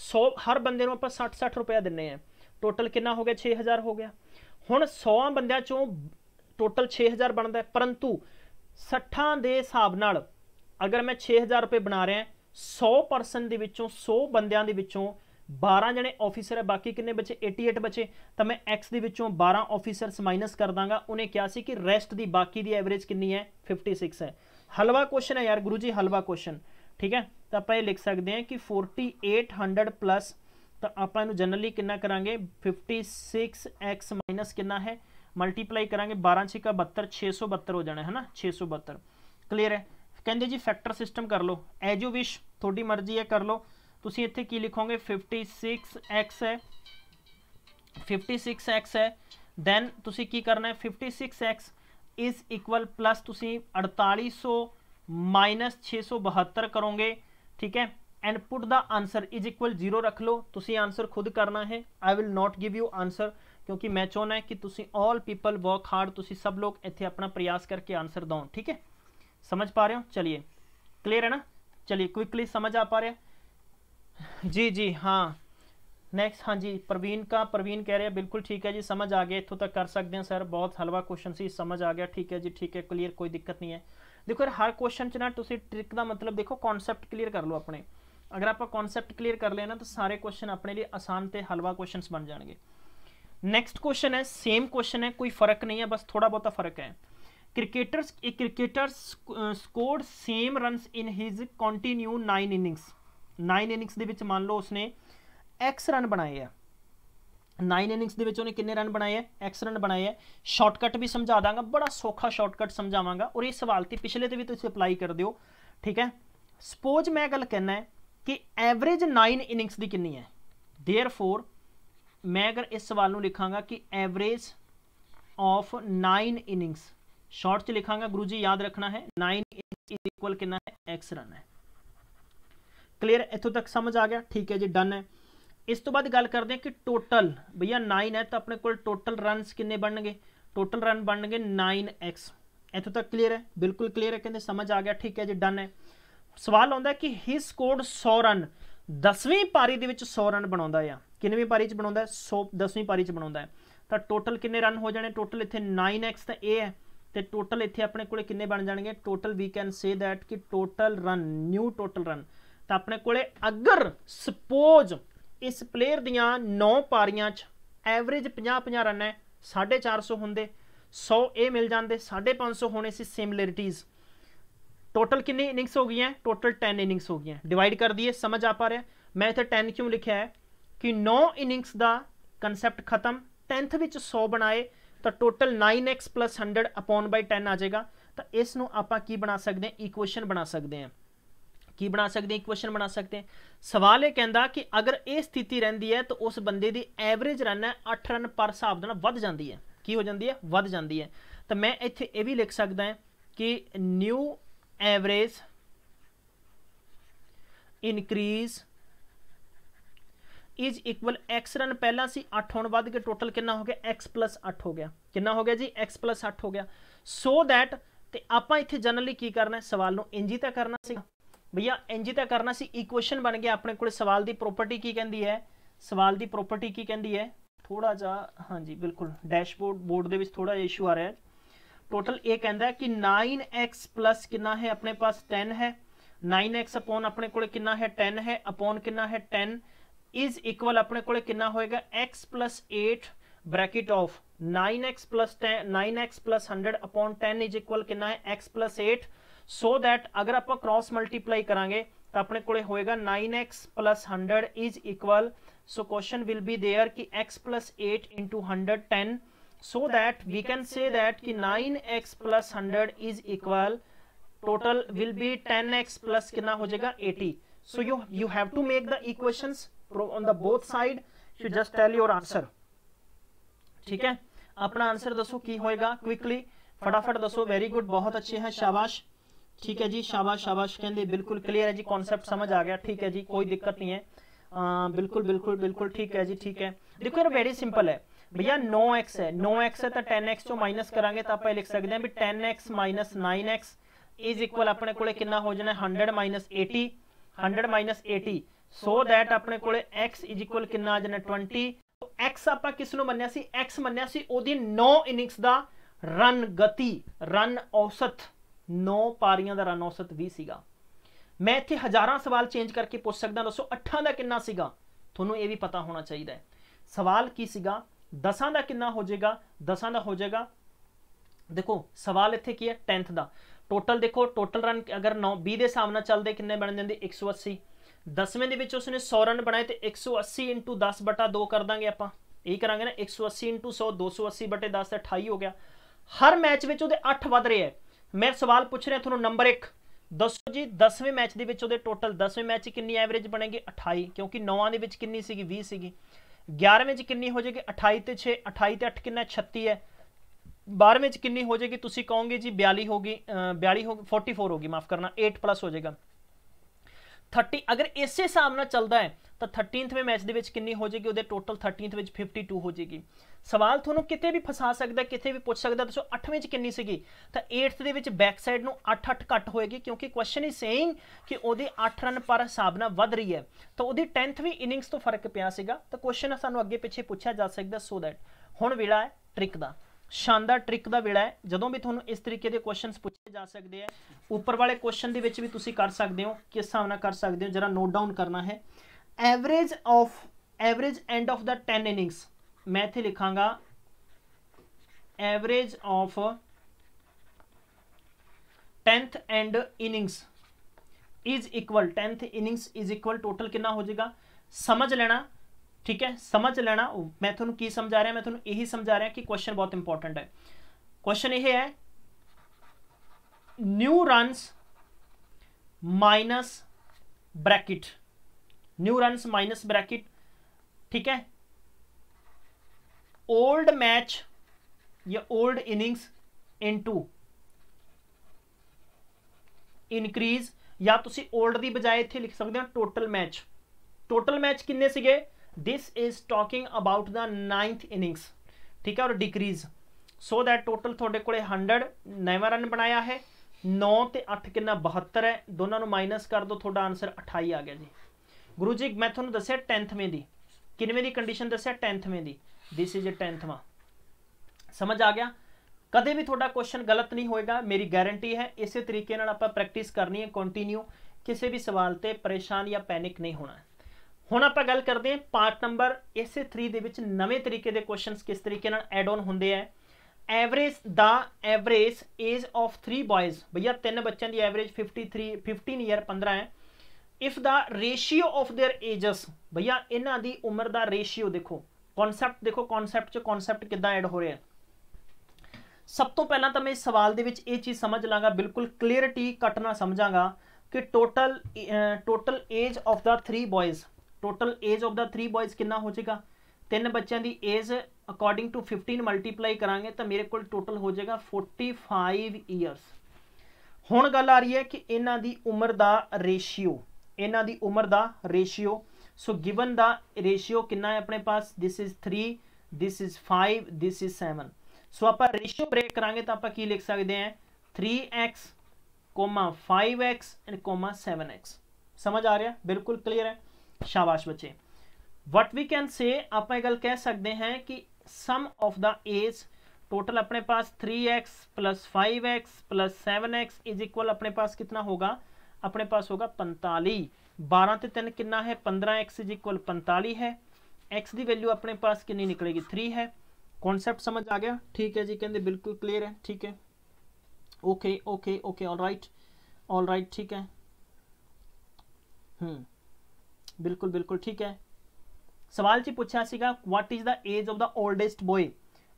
100 ਹਰ ਬੰਦੇ ਨੂੰ ਆਪਾਂ 60-60 ਰੁਪਏ ਦਿੰਨੇ ਆ ਟੋਟਲ ਕਿੰਨਾ ਹੋ ਗਿਆ 6000 ਹੋ ਗਿਆ ਹੁਣ 100 ਬੰਦਿਆਂ ਚੋਂ ਟੋਟਲ 6000 ਬਣਦਾ ਹੈ ਪਰੰਤੂ 60 ਦੇ ਹਿਸਾਬ ਨਾਲ ਅਗਰ ਮੈਂ 6000 ਰੁਪਏ ਬਣਾ ਰਿਹਾ 100% ਦੇ ਵਿੱਚੋਂ 100 ਬੰਦਿਆਂ ਦੇ ਵਿੱਚੋਂ 12 ਜਣੇ ਆਫੀਸਰ ਹੈ ਬਾਕੀ ਕਿੰਨੇ ਬਚੇ 88 ਬਚੇ ਤਾਂ ਮੈਂ x ਦੇ ਵਿੱਚੋਂ 12 ਆਫੀਸਰਸ ਮਾਈਨਸ ਕਰ ਦਾਂਗਾ ਉਹਨੇ ਕਿਹਾ ਸੀ ਕਿ ਰੈਸਟ ਦੀ ਬਾਕੀ ਦੀ ਐਵਰੇਜ ਕਿੰਨੀ ਹੈ 56 ਹੈ ਹਲਵਾ ਕੁਐਸਚਨ ਹੈ ਯਾਰ ਗੁਰੂ ਜੀ ਹਲਵਾ ਕੁਐਸਚਨ ਠੀਕ ਹੈ ਤਾਂ ਆਪਾਂ ਇਹ ਲਿਖ ਸਕਦੇ ਹਾਂ ਕਿ 4800 ਪਲੱਸ ਤਾਂ ਆਪਾਂ ਇਹਨੂੰ ਜਨਰਲੀ ਕਿੰਨਾ ਕਰਾਂਗੇ 56x ਮਾਈਨਸ ਕਿੰਨਾ ਹੈ ਮਲਟੀਪਲਾਈ ਕਰਾਂਗੇ 12 6 ਕਾ 72 672 ਹੋ ਜਾਣਾ ਹੈ ਨਾ 672 ਕਲੀਅਰ ਹੈ ਕਹਿੰਦੇ ਜੀ ਫੈਕਟਰ ਸਿਸਟਮ ਕਰ ਲਓ ਐਜ ਯੂ ਵਿਸ਼ ਤੁਹਾਡੀ ਮਰਜ਼ੀ ਹੈ ਕਰ ਲਓ fifty six x six x है दैन तुम की करना है fifty six x is equal plus तुम अड़ताली सौ माइनस छे सौ बहत्तर करोगे ठीक है and put the answer is equal zero रख लो तुम आंसर खुद करना है I will not give you answer क्योंकि मैं चाहना है कि तुम ऑल पीपल वर्क हार्ड तुम सब लोग इतने अपना प्रयास करके आंसर दो ठीक है समझ पा रहे हो चलिए क्लियर है ना चलिए क्विकली समझ आ पा रहे हैं ਜੀ ਜੀ ਹਾਂ ਨੈਕਸਟ ਹਾਂਜੀ ਪ੍ਰਵੀਨ ਕਾ ਪ੍ਰਵੀਨ ਕਹਿ ਰਿਹਾ ਬਿਲਕੁਲ ਠੀਕ ਹੈ ਜੀ ਸਮਝ ਆ ਗਿਆ ਇੱਥੋਂ ਤੱਕ ਕਰ ਸਕਦੇ कर ਸਰ ਬਹੁਤ ਹਲਵਾ ਕੁਐਸਚਨ ਸੀ ਸਮਝ ਆ ਗਿਆ ਠੀਕ ਹੈ ਜੀ ਠੀਕ ਹੈ ਕਲੀਅਰ ਕੋਈ ਦਿੱਕਤ ਨਹੀਂ ਹੈ ਦੇਖੋ ਹਰ ਕੁਐਸਚਨ 'ਚ ਨਾ ਤੁਸੀਂ ਟ੍ਰਿਕ ਦਾ ਮਤਲਬ ਦੇਖੋ ਕਨਸੈਪਟ ਕਲੀਅਰ ਕਰ ਲਓ ਆਪਣੇ ਅਗਰ ਆਪਾਂ ਕਨਸੈਪਟ ਕਲੀਅਰ ਕਰ ਲਿਆ ਨਾ ਤਾਂ ਸਾਰੇ ਕੁਐਸਚਨ ਆਪਣੇ ਲਈ ਆਸਾਨ ਤੇ ਹਲਵਾ ਕੁਐਸਚਨਸ ਬਣ ਜਾਣਗੇ ਨੈਕਸਟ ਕੁਐਸਚਨ ਹੈ ਸੇਮ ਕੁਐਸਚਨ ਹੈ ਕੋਈ ਫਰਕ ਨਹੀਂ ਹੈ ਬਸ ਥੋੜਾ ਬਹੁਤਾ ਫਰਕ ਹੈ ਕ੍ਰਿਕਟਰਸ ਇੱਕ cricketer scored same runs in his continue 9 innings 9 innings ਦੇ ਵਿੱਚ ਮੰਨ ਲਓ ਉਸਨੇ x ਰਨ ਬਣਾਏ ਆ 9 ਇਨਿੰਗਸ ਦੇ ਵਿੱਚ ਉਹਨੇ ਕਿੰਨੇ ਰਨ ਬਣਾਏ ਐ x ਰਨ ਬਣਾਏ ਐ ਸ਼ਾਰਟਕਟ ਵੀ ਸਮਝਾ ਦਾਂਗਾ ਬੜਾ ਸੌਖਾ ਸ਼ਾਰਟਕਟ ਸਮਝਾਵਾਂਗਾ ਔਰ ਇਹ ਸਵਾਲ ਤੇ ਪਿਛਲੇ ਤੇ ਵੀ ਤੁਸੀਂ ਅਪਲਾਈ ਕਰ ਦਿਓ ਠੀਕ ਹੈ ਸਪੋਜ਼ ਮੈਂ ਗੱਲ ਕਹਿਣਾ ਕਿ ਐਵਰੇਜ 9 ਇਨਿੰਗਸ ਦੀ ਕਿੰਨੀ ਹੈ ਥੇਅਰਫੋਰ ਮੈਂ ਅਗਰ ਇਸ ਸਵਾਲ ਨੂੰ ਲਿਖਾਂਗਾ ਕਿ ਐਵਰੇਜ ਆਫ 9 ਇਨਿੰਗਸ ਸ਼ਾਰਟ ਚ ਲਿਖਾਂਗਾ ਗੁਰੂ ਜੀ ਯਾਦ ਰੱਖਣਾ ਹੈ 9 ਇਨਿੰਗਸ ਇਕੁਅਲ ਕਿੰਨਾ ਹੈ x ਰਨ ਹੈ ਕਲੀਅਰ ਇੱਥੋਂ ਤੱਕ ਸਮਝ ਆ ਗਿਆ ਠੀਕ ਹੈ ਜੀ ਡਨ ਹੈ ਇਸ ਤੋਂ ਬਾਅਦ ਗੱਲ ਕਰਦੇ ਹਾਂ ਕਿ ਟੋਟਲ ਭਈਆ 9 ਹੈ ਤਾਂ ਆਪਣੇ ਕੋਲ ਟੋਟਲ ਰਨਸ ਕਿੰਨੇ ਬਣਨਗੇ ਟੋਟਲ ਰਨ ਬਣਨਗੇ 9x ਇੱਥੋਂ ਤੱਕ ਕਲੀਅਰ ਹੈ ਬਿਲਕੁਲ ਕਲੀਅਰ ਹੈ ਕਹਿੰਦੇ ਸਮਝ ਆ ਗਿਆ ਠੀਕ ਹੈ ਜੀ ਡਨ ਹੈ ਸਵਾਲ ਆਉਂਦਾ ਕਿ ਹੀ ਸਕੋਰਡ 100 ਰਨ 10ਵੀਂ ਪਾਰੀ ਦੇ ਵਿੱਚ 100 ਰਨ ਬਣਾਉਂਦਾ ਆ ਕਿੰਨਵੀਂ ਪਾਰੀ 'ਚ ਬਣਾਉਂਦਾ 100 10ਵੀਂ ਪਾਰੀ 'ਚ ਬਣਾਉਂਦਾ ਹੈ ਤਾਂ ਟੋਟਲ ਕਿੰਨੇ ਰਨ ਹੋ ਜਾਣੇ ਟੋਟਲ ਇੱਥੇ 9x ਤਾਂ ਇਹ ਹੈ ਤੇ ਟੋਟਲ ਇੱਥੇ ਆਪਣੇ ਕੋਲੇ ਕਿੰਨੇ ਬਣ ਜਾਣਗੇ total we can say that ਕਿ total run new total run ਤਾਂ ਆਪਣੇ ਕੋਲੇ ਅਗਰ ਸਪੋਜ਼ ਇਸ ਪਲੇਅਰ ਦੀਆਂ 9 ਪਾਰੀਆਂ 'ਚ ਐਵਰੇਜ 50-50 ਰਨ ਹੈ 450 ਹੁੰਦੇ 100 ਇਹ ਮਿਲ ਜਾਂਦੇ 550 ਹੋਣੇ ਸੀ ਸਿਮਿਲਰਿਟੀਜ਼ ਟੋਟਲ ਕਿੰਨੀ ਇਨਿੰਗਸ ਹੋ ਗਈਆਂ ਟੋਟਲ 10 ਇਨਿੰਗਸ ਹੋ ਗਈਆਂ ਡਿਵਾਈਡ ਕਰ ਦਈਏ ਸਮਝ ਆ ਪਾ ਰਿਹਾ ਮੈਂ ਇੱਥੇ 10 ਕਿਉਂ ਲਿਖਿਆ ਹੈ ਕਿ 9 ਇਨਿੰਗਸ ਦਾ ਕਨਸੈਪਟ ਖਤਮ 10th ਵਿੱਚ 100 ਬਣਾਏ ਤਾਂ ਟੋਟਲ 9x 100 ਬਾਈ 10 ਆ ਜਾਏਗਾ ਤਾਂ ਇਸ ਨੂੰ ਆਪਾਂ ਕੀ ਬਣਾ ਸਕਦੇ ਹਾਂ ਇਕੁਏਸ਼ਨ ਬਣਾ ਸਕਦੇ ਹਾਂ ਕੀ ਬਣਾ ਸਕਦੇ ਹਾਂ ਕੁਐਸਚਨ ਬਣਾ ਸਕਦੇ ਹਾਂ ਸਵਾਲ ਇਹ ਕਹਿੰਦਾ ਕਿ ਅਗਰ ਇਹ ਸਥਿਤੀ ਰਹਿੰਦੀ ਹੈ ਤਾਂ ਉਸ ਬੰਦੇ ਦੀ ਐਵਰੇਜ ਰਨ ਹੈ 8 ਰਨ ਪਰ ਹਿਸਾਬ ਦੇ ਨਾਲ ਵੱਧ ਜਾਂਦੀ ਹੈ ਕੀ ਹੋ ਜਾਂਦੀ ਹੈ ਵੱਧ ਜਾਂਦੀ ਹੈ ਤਾਂ ਮੈਂ ਇੱਥੇ ਇਹ ਵੀ ਲਿਖ ਸਕਦਾ ਹਾਂ ਕਿ new average increase is equal x run ਪਹਿਲਾਂ ਸੀ 8 ਹੁਣ ਵੱਧ ਕੇ ਟੋਟਲ ਕਿੰਨਾ ਹੋ ਗਿਆ x 8 ਹੋ ਗਿਆ ਕਿੰਨਾ ਹੋ ਗਿਆ ਜੀ x 8 ਹੋ ਗਿਆ ਸੋ ਥੈਟ ਤੇ ਆਪਾਂ ਇੱਥੇ ਜਨਰਲੀ ਕੀ ਕਰਨਾ ਹੈ ਸਵਾਲ ਨੂੰ ਇੰਜੀ ਤਾਂ ਕਰਨਾ ਸੀ भैया इंज तो करना सी इक्वेशन बन गया अपने को सवाल की प्रोपर्टी की कहती है सवाल की प्रोपर्टी की कहती है थोड़ा जा हाँ जी बिल्कुल डैशबोर्ड बोर्ड के थोड़ा जहा इशू आ रहा है टोटल ये कहता कि नाइन एक्स प्लस कि अपने पास टेन है नाइन एक्स अपोन अपने को टेन है अपोन कि टेन इज इक्वल अपने को होएगा x plus eight bracket of nine x plus ten nine x plus hundred upon ten is equal कि x plus eight so so that अगर आप क्रॉस मल्टीप्लाई करा तो अपने कोएगा nine x plus hundred is equal so question will be there कि x plus eight into hundred ten so that we can say that कि nine x plus hundred is equal total will B ten x plus कितना हो जाएगा eighty so you you have to make the equation on the both side you just tell your answer ठीक है अपना answer दसो की होएगा quickly फटाफट दसो वेरी गुड बहुत अच्छे हैं शाबाश ਠੀਕ ਹੈ ਜੀ ਸ਼ਾਬਾਸ਼ ਸ਼ਾਬਾਸ਼ ਕਹਿੰਦੇ ਬਿਲਕੁਲ ਕਲੀਅਰ ਹੈ ਜੀ ਕਨਸੈਪਟ ਸਮਝ ਆ ਗਿਆ ਠੀਕ ਹੈ ਜੀ ਕੋਈ ਦਿੱਕਤ ਨਹੀਂ ਹੈ ਬਿਲਕੁਲ ਬਿਲਕੁਲ ਬਿਲਕੁਲ ਠੀਕ ਹੈ ਜੀ ਠੀਕ ਹੈ ਦੇਖੋ ਇਹ ਵੈਰੀ ਸਿੰਪਲ ਹੈ ਭਈਆ 9x ਹੈ 9x ਹੈ ਤਾਂ 10x ਤੋਂ ਮਾਈਨਸ ਕਰਾਂਗੇ ਤਾਂ ਆਪਾਂ ਇਹ ਲਿਖ ਸਕਦੇ ਹਾਂ ਵੀ 10x 9x ਇਜ਼ ਇਕੁਅਲ ਆਪਣੇ ਕੋਲੇ ਕਿੰਨਾ ਹੋ ਜਾਣਾ 100 80 100 80 ਸੋ ਦੈਟ ਆਪਣੇ ਕੋਲੇ x ਇਜ਼ ਇਕੁਅਲ ਕਿੰਨਾ ਆ ਜਾਣਾ 20 x ਆਪਾਂ ਕਿਸ ਨੂੰ ਮੰਨਿਆ ਸੀ x ਮੰਨਿਆ ਸੀ ਉਹਦੀ 9 ਇਨਿੰਗਸ ਦਾ ਰਨ ਗਤੀ ਰਨ ਔਸਤ 9 ਪਾਰੀਆਂ ਦਾ ਰਨ ਔਸਤ ਵੀ ਸੀਗਾ ਮੈਂ ਇੱਥੇ ਹਜ਼ਾਰਾਂ ਸਵਾਲ ਚੇਂਜ ਕਰਕੇ ਪੁੱਛ ਸਕਦਾ ਦੱਸੋ 8 ਦਾ ਕਿੰਨਾ ਸੀਗਾ ਤੁਹਾਨੂੰ ਇਹ ਵੀ ਪਤਾ ਹੋਣਾ ਚਾਹੀਦਾ ਹੈ ਸਵਾਲ ਕੀ ਸੀਗਾ 10 ਦਾ ਕਿੰਨਾ ਹੋ ਜਾਏਗਾ 10 ਦਾ ਹੋ ਜਾਏਗਾ ਦੇਖੋ ਸਵਾਲ ਇੱਥੇ ਕੀ ਹੈ 10th ਦਾ ਟੋਟਲ ਦੇਖੋ ਟੋਟਲ ਰਨ ਅਗਰ 9 20 ਦੇ ਹਿਸਾਬ ਨਾਲ ਚੱਲਦੇ ਕਿੰਨੇ ਬਣ ਜਾਂਦੇ 180 10ਵੇਂ ਦੇ ਵਿੱਚ ਉਸਨੇ 100 ਰਨ ਬਣਾਏ ਤੇ 180 10 ਬਟਾ 2 ਕਰ ਦਾਂਗੇ ਆਪਾਂ ਇਹ ਕਰਾਂਗੇ ਨਾ 180 100 280 ਬਟੇ 10 28 ਹੋ ਗਿਆ ਹਰ ਮੈਚ ਵਿੱਚ ਉਹਦੇ 8 ਵੱਧ ਰਹੇ ਹੈ ਮੈਂ ਸਵਾਲ ਪੁੱਛ ਰਿਹਾ ਤੁਹਾਨੂੰ ਨੰਬਰ 1 ਦੱਸੋ ਜੀ 10ਵੇਂ ਮੈਚ ਦੇ ਵਿੱਚ ਉਹਦੇ ਟੋਟਲ 10ਵੇਂ ਮੈਚ ਕਿੰਨੀ ਐਵਰੇਜ ਬਣੇਗੀ 28 ਕਿਉਂਕਿ 9ਾਂ ਦੇ ਵਿੱਚ ਕਿੰਨੀ ਸੀਗੀ 20 ਸੀਗੀ 11ਵੇਂ 'ਚ ਕਿੰਨੀ ਹੋ ਜਾਏਗੀ 28 ਤੇ 6 28 ਤੇ 8 ਕਿੰਨਾ 36 ਹੈ 12ਵੇਂ 'ਚ ਕਿੰਨੀ ਹੋ ਜਾਏਗੀ ਤੁਸੀਂ ਕਹੋਗੇ ਜੀ 42 ਹੋਗੀ 42 ਹੋ 44 ਹੋਗੀ ਮਾਫ ਕਰਨਾ 8 ਪਲੱਸ ਹੋ ਜਾਏਗਾ 30 ਅਗਰ ਇਸੇ ਹਿਸਾਬ ਨਾਲ ਚੱਲਦਾ ਹੈ ਤਾਂ 13ਵੇਂ ਮੈਚ ਦੇ ਵਿੱਚ ਕਿੰਨੀ ਹੋ ਜਾਏਗੀ ਉਹਦੇ ਟੋਟਲ 13ਵੇਂ ਵਿੱਚ 52 ਹੋ ਜਾਏਗੀ ਸਵਾਲ ਤੁਹਾਨੂੰ ਕਿਤੇ ਵੀ ਫਸਾ ਸਕਦਾ ਕਿਤੇ ਵੀ ਪੁੱਛ ਸਕਦਾ ਦੱਸੋ 8ਵੇਂ ਚ ਕਿੰਨੀ ਸੀਗੀ ਤਾਂ 8th ਦੇ ਵਿੱਚ ਬੈਕ ਸਾਈਡ ਨੂੰ 8-8 ਕੱਟ ਹੋਏਗੀ ਕਿਉਂਕਿ ਕੁਐਸਚਨ ਇਸ ਸੇਇੰਗ ਕਿ ਉਹਦੇ 8 ਰਨ ਪਰ ਹਿਸਾਬ ਨਾਲ ਵੱਧ ਰਹੀ ਹੈ ਤਾਂ ਉਹਦੀ 10th ਵੀ ਇਨਿੰਗਸ ਤੋਂ ਫਰਕ ਪਿਆ ਸੀਗਾ ਤਾਂ ਕੁਐਸਚਨ ਸਾਨੂੰ ਅੱਗੇ ਪਿੱਛੇ ਪੁੱਛਿਆ ਜਾ ਸਕਦਾ ਸੋ ਦੈਟ ਹੁਣ ਵੇਲਾ ਹੈ ਟ੍ਰਿਕ ਦਾ ਸ਼ਾਨਦਾਰ ਟ੍ਰਿਕ ਦਾ ਵੇਲਾ ਹੈ ਜਦੋਂ ਵੀ ਤੁਹਾਨੂੰ ਇਸ ਤਰੀਕੇ ਦੇ ਕੁਐਸਚਨਸ ਪੁੱਛੇ ਜਾ ਸਕਦੇ ਆ ਉੱਪਰ ਵਾਲੇ ਕੁਐਸਚਨ ਦੇ ਵਿੱਚ ਵੀ ਤੁਸੀਂ ਕਰ ਸਕਦੇ ਹੋ ਕਿਸ ਹਿਸਾਬ ਨਾਲ ਕਰ ਸਕਦੇ ਹੋ ਜਰਾ ਨੋਟ ਡਾਊਨ ਕਰਨਾ ਹੈ average of average end of the 10 innings मैं इतने लिखागा average of tenth end innings is equal tenth innings is equal total कि हो जाएगा समझ लेना ठीक है समझ लेना मैं थोड़ा की समझा रहा मैं थोड़ा यही समझा रहा कि क्वेश्चन बहुत इंपॉर्टेंट है क्वेश्चन यह है new run minus bracket new run minus bracket ठीक है ओल्ड मैच या ओल्ड इनिंग्स इनटू ਇਨਕਰੀਜ਼ ਜਾਂ ਤੁਸੀਂ 올ਡ ਦੀ ਬਜਾਏ ਇੱਥੇ ਲਿਖ ਸਕਦੇ ਹੋ ਟੋਟਲ ਮੈਚ ਟੋਟਲ ਮੈਚ ਕਿੰਨੇ ਸੀਗੇ this is talking about the ninth innings ਠੀਕ ਹੈ ਔਰ decrease ਸੋ that ਟੋਟਲ ਤੁਹਾਡੇ ਕੋਲੇ 100 ਨਵਾਂ ਰਨ ਬਣਾਇਆ ਹੈ 9 ਤੇ 8 ਕਿੰਨਾ 72 ਹੈ ਦੋਨਾਂ ਨੂੰ ਮਾਈਨਸ ਕਰ ਦੋ ਤੁਹਾਡਾ ਆਨਸਰ 28 ਆ ਗਿਆ ਜੀ ਗੁਰੂ ਜੀ ਮੈਂ ਤੁਹਾਨੂੰ ਦੱਸਿਆ 10th ਮੇ ਦੀ ਕਿੰਵੇਂ ਦੀ ਕੰਡੀਸ਼ਨ ਦੱਸਿਆ 10th may the this is a 10th ਵਾ ਸਮਝ ਆ ਗਿਆ ਕਦੇ ਵੀ ਤੁਹਾਡਾ ਕੁਐਸਚਨ ਗਲਤ ਨਹੀਂ ਹੋਏਗਾ ਮੇਰੀ ਗਾਰੰਟੀ ਹੈ ਇਸੇ ਤਰੀਕੇ ਨਾਲ ਆਪਾਂ ਪ੍ਰੈਕਟਿਸ ਕਰਨੀ ਹੈ ਕੰਟੀਨਿਊ ਕਿਸੇ ਵੀ ਸਵਾਲ ਤੇ ਪਰੇਸ਼ਾਨ ਜਾਂ ਪੈਨਿਕ ਨਹੀਂ ਹੋਣਾ ਹੁਣ ਆਪਾਂ ਗੱਲ ਕਰਦੇ ਹਾਂ ਪਾਰਟ ਨੰਬਰ ਇਸੇ 3 ਦੇ ਵਿੱਚ ਨਵੇਂ ਤਰੀਕੇ ਦੇ ਕੁਐਸਚਨਸ ਕਿਸ ਤਰੀਕੇ ਨਾਲ ਐਡ ਆਨ ਹੁੰਦੇ ਆ ਐਵਰੇਜ ਦਾ ਐਵਰੇਜ ਏਜ ਆਫ 3 ਬॉयਜ਼ ਭਈਆ ਤਿੰਨ ਬੱਚਿਆਂ ਦੀ ਐਵਰੇਜ 53 15 ਇਅਰ 15 ਹੈ if the ratio of their ages ਭਈਆ ਇਹਨਾਂ ਦੀ ਉਮਰ ਦਾ ਰੇਸ਼ੀਓ ਦੇਖੋ ਕਨਸੈਪਟ ਦੇਖੋ ਕਨਸੈਪਟ 'ਚ ਕਨਸੈਪਟ ਕਿੱਦਾਂ ਐਡ ਹੋ ਰਿਹਾ ਸਭ ਤੋਂ ਪਹਿਲਾਂ ਤਾਂ ਮੈਂ ਇਸ ਸਵਾਲ ਦੇ ਵਿੱਚ ਇਹ ਚੀਜ਼ ਸਮਝ ਲਾਂਗਾ ਬਿਲਕੁਲ ਕਲੀਅਰਟੀ ਕੱਟਣਾ ਸਮਝਾਂਗਾ ਕਿ total total age of the 3 boys total age of the 3 boys ਕਿੰਨਾ ਹੋ ਜਾਏਗਾ ਤਿੰਨ ਬੱਚਿਆਂ ਦੀ ਏਜ ਅਕੋਰਡਿੰਗ ਟੂ 15 ਮਲਟੀਪਲਾਈ ਕਰਾਂਗੇ ਤਾਂ ਮੇਰੇ ਕੋਲ ਟੋਟਲ ਹੋ ਜਾਏਗਾ 45 ਇਅਰਸ ਹੁਣ ਗੱਲ ਆ ਰਹੀ ਹੈ ਕਿ ਇਹਨਾਂ ਦੀ ਉਮਰ ਦਾ ਰੇਸ਼ੀਓ ਇਹਨਾਂ ਦੀ ਉਮਰ ਦਾ ratio so given the ratio कि अपने पास this is three this is five this is seven so आप रेशियो ब्रेक करा तो आप की लिख सकते हैं three x comma five x and comma seven x समझ आ रहा बिल्कुल क्लियर है शाबाश बच्चे वट वी कैन से आप गल कह सकते हैं कि sum of the age total अपने पास three x plus five x plus seven x is equal अपने पास कितना होगा अपने पास होगा पैंतालीस 12 ਤੇ 3 ਕਿੰਨਾ ਹੈ 15x 45 ਹੈ x ਦੀ ਵੈਲਿਊ ਆਪਣੇ ਪਾਸ ਕਿੰਨੀ ਨਿਕਲੇਗੀ 3 ਹੈ ਕਨਸੈਪਟ ਸਮਝ ਆ ਗਿਆ ਠੀਕ ਹੈ ਜੀ ਕਹਿੰਦੇ ਬਿਲਕੁਲ ਕਲੀਅਰ ਹੈ ਠੀਕ ਹੈ okay okay okay all right all right ਠੀਕ ਹੈ ਹੂੰ ਬਿਲਕੁਲ ਬਿਲਕੁਲ ਠੀਕ ਹੈ ਸਵਾਲ ਚ ਪੁੱਛਿਆ ਸੀਗਾ what is the age of the oldest boy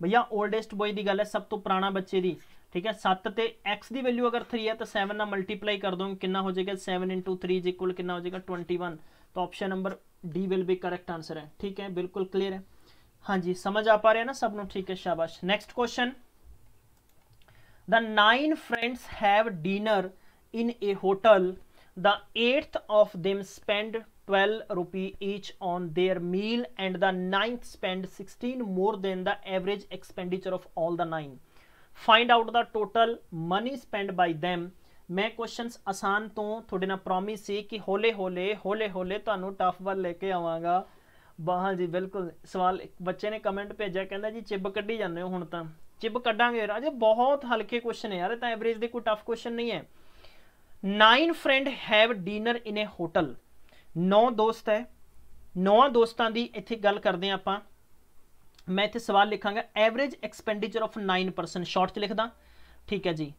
ਭਈਆ 올ਡੈਸਟ ਬੋਏ ਦੀ ਗੱਲ ਹੈ ਸਭ ਤੋਂ ਪੁਰਾਣਾ ਬੱਚੇ ਦੀ ਠੀਕ ਹੈ 7 ਤੇ x ਦੀ ਵੈਲਿਊ ਅਗਰ 3 ਹੈ ਤਾਂ 7 ਨਾਲ ਮਲਟੀਪਲਾਈ ਕਰ ਦੋਗੇ ਕਿੰਨਾ ਹੋ ਜਾਏਗਾ 7 3 ਇਕੁਅਲ ਕਿੰਨਾ ਹੋ ਜਾਏਗਾ 21 तो option number D will be correct answer है ठीक है बिल्कुल क्लीयर है हाँ जी समझ आ पा रहे हैं ना सब ठीक है शाबाश next question the nine friends have dinner in a hotel the eighth of them spend twelve rupee each on their meal and the ninth spend sixteen more than the average expenditure of all the nine find out the total money spend by them ਮੈਂ questions ਆਸਾਨ ਤੋਂ ਤੁਹਾਡੇ ਨਾਲ promise ਸੀ ਕਿ ਹੌਲੇ ਹੌਲੇ ਹੌਲੇ ਹੌਲੇ ਤੁਹਾਨੂੰ tough ਵੱਲ ਲੈ ਕੇ ਆਵਾਂਗਾ ਬਾਹਾਂ ਜੀ ਬਿਲਕੁਲ ਸਵਾਲ ਇੱਕ ਬੱਚੇ ਨੇ ਕਮੈਂਟ ਭੇਜਿਆ ਕਹਿੰਦਾ ਜੀ ਚਿਬ ਕੱਢੀ ਜਾਂਦੇ ਹੋ ਹੁਣ ਤਾਂ ਚਿਬ ਕੱਢਾਂਗੇ ਰਾਜੇ ਬਹੁਤ ਹਲਕੇ ਕੁਐਸਚਨ ਹੈ ਯਾਰ ਇਹ ਤਾਂ ਐਵਰੇਜ ਦੇ ਕੋਈ ਟਫ ਕੁਐਸਚਨ ਨਹੀਂ ਹੈ 9 friend have dinner in a hotel 9 ਦੋਸਤ ਹੈ 9 ਦੋਸਤਾਂ ਦੀ ਇੱਥੇ ਗੱਲ ਕਰਦੇ ਆਪਾਂ ਮੈਂ ਇੱਥੇ ਸਵਾਲ ਲਿਖਾਂਗਾ ਐਵਰੇਜ ਐਕਸਪੈਂਡੀਚਰ ਆਫ 9% ਸ਼ਾਰਟ ਚ ਲਿਖਦਾ ਠੀਕ ਹੈ ਜੀ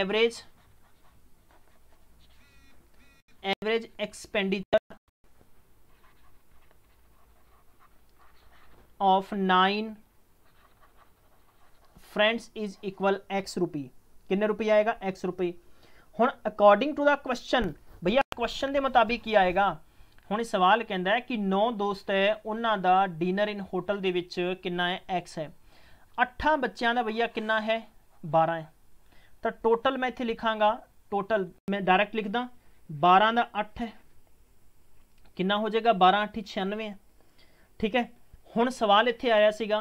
average average expenditure of 9 friends is equal x rupee कितने रुपये आएगा x रुपये हूँ अकॉर्डिंग टू द क्वेश्चन भैया क्वेश्चन के मुताबिक की आएगा ਹੁਣ ਇਹ ਸਵਾਲ ਕਹਿੰਦਾ ਹੈ ਕਿ 9 ਦੋਸਤ ਹੈ ਉਹਨਾਂ ਦਾ ਡਿਨਰ ਇਨ ਹੋਟਲ ਦੇ ਵਿੱਚ ਕਿੰਨਾ ਹੈ x ਹੈ 8 ਬੱਚਿਆਂ ਦਾ ਭਈਆ ਕਿੰਨਾ ਹੈ 12 ਹੈ ਤਾਂ ਟੋਟਲ ਮੈਂ ਇੱਥੇ ਲਿਖਾਂਗਾ ਟੋਟਲ ਮੈਂ ਡਾਇਰੈਕਟ ਲਿਖਦਾ 12 ਦਾ 8 ਹੈ ਕਿੰਨਾ ਹੋ ਜਾਏਗਾ 12 8 96 ਹੈ ਠੀਕ ਹੈ ਹੁਣ ਸਵਾਲ ਇੱਥੇ ਆਇਆ ਸੀਗਾ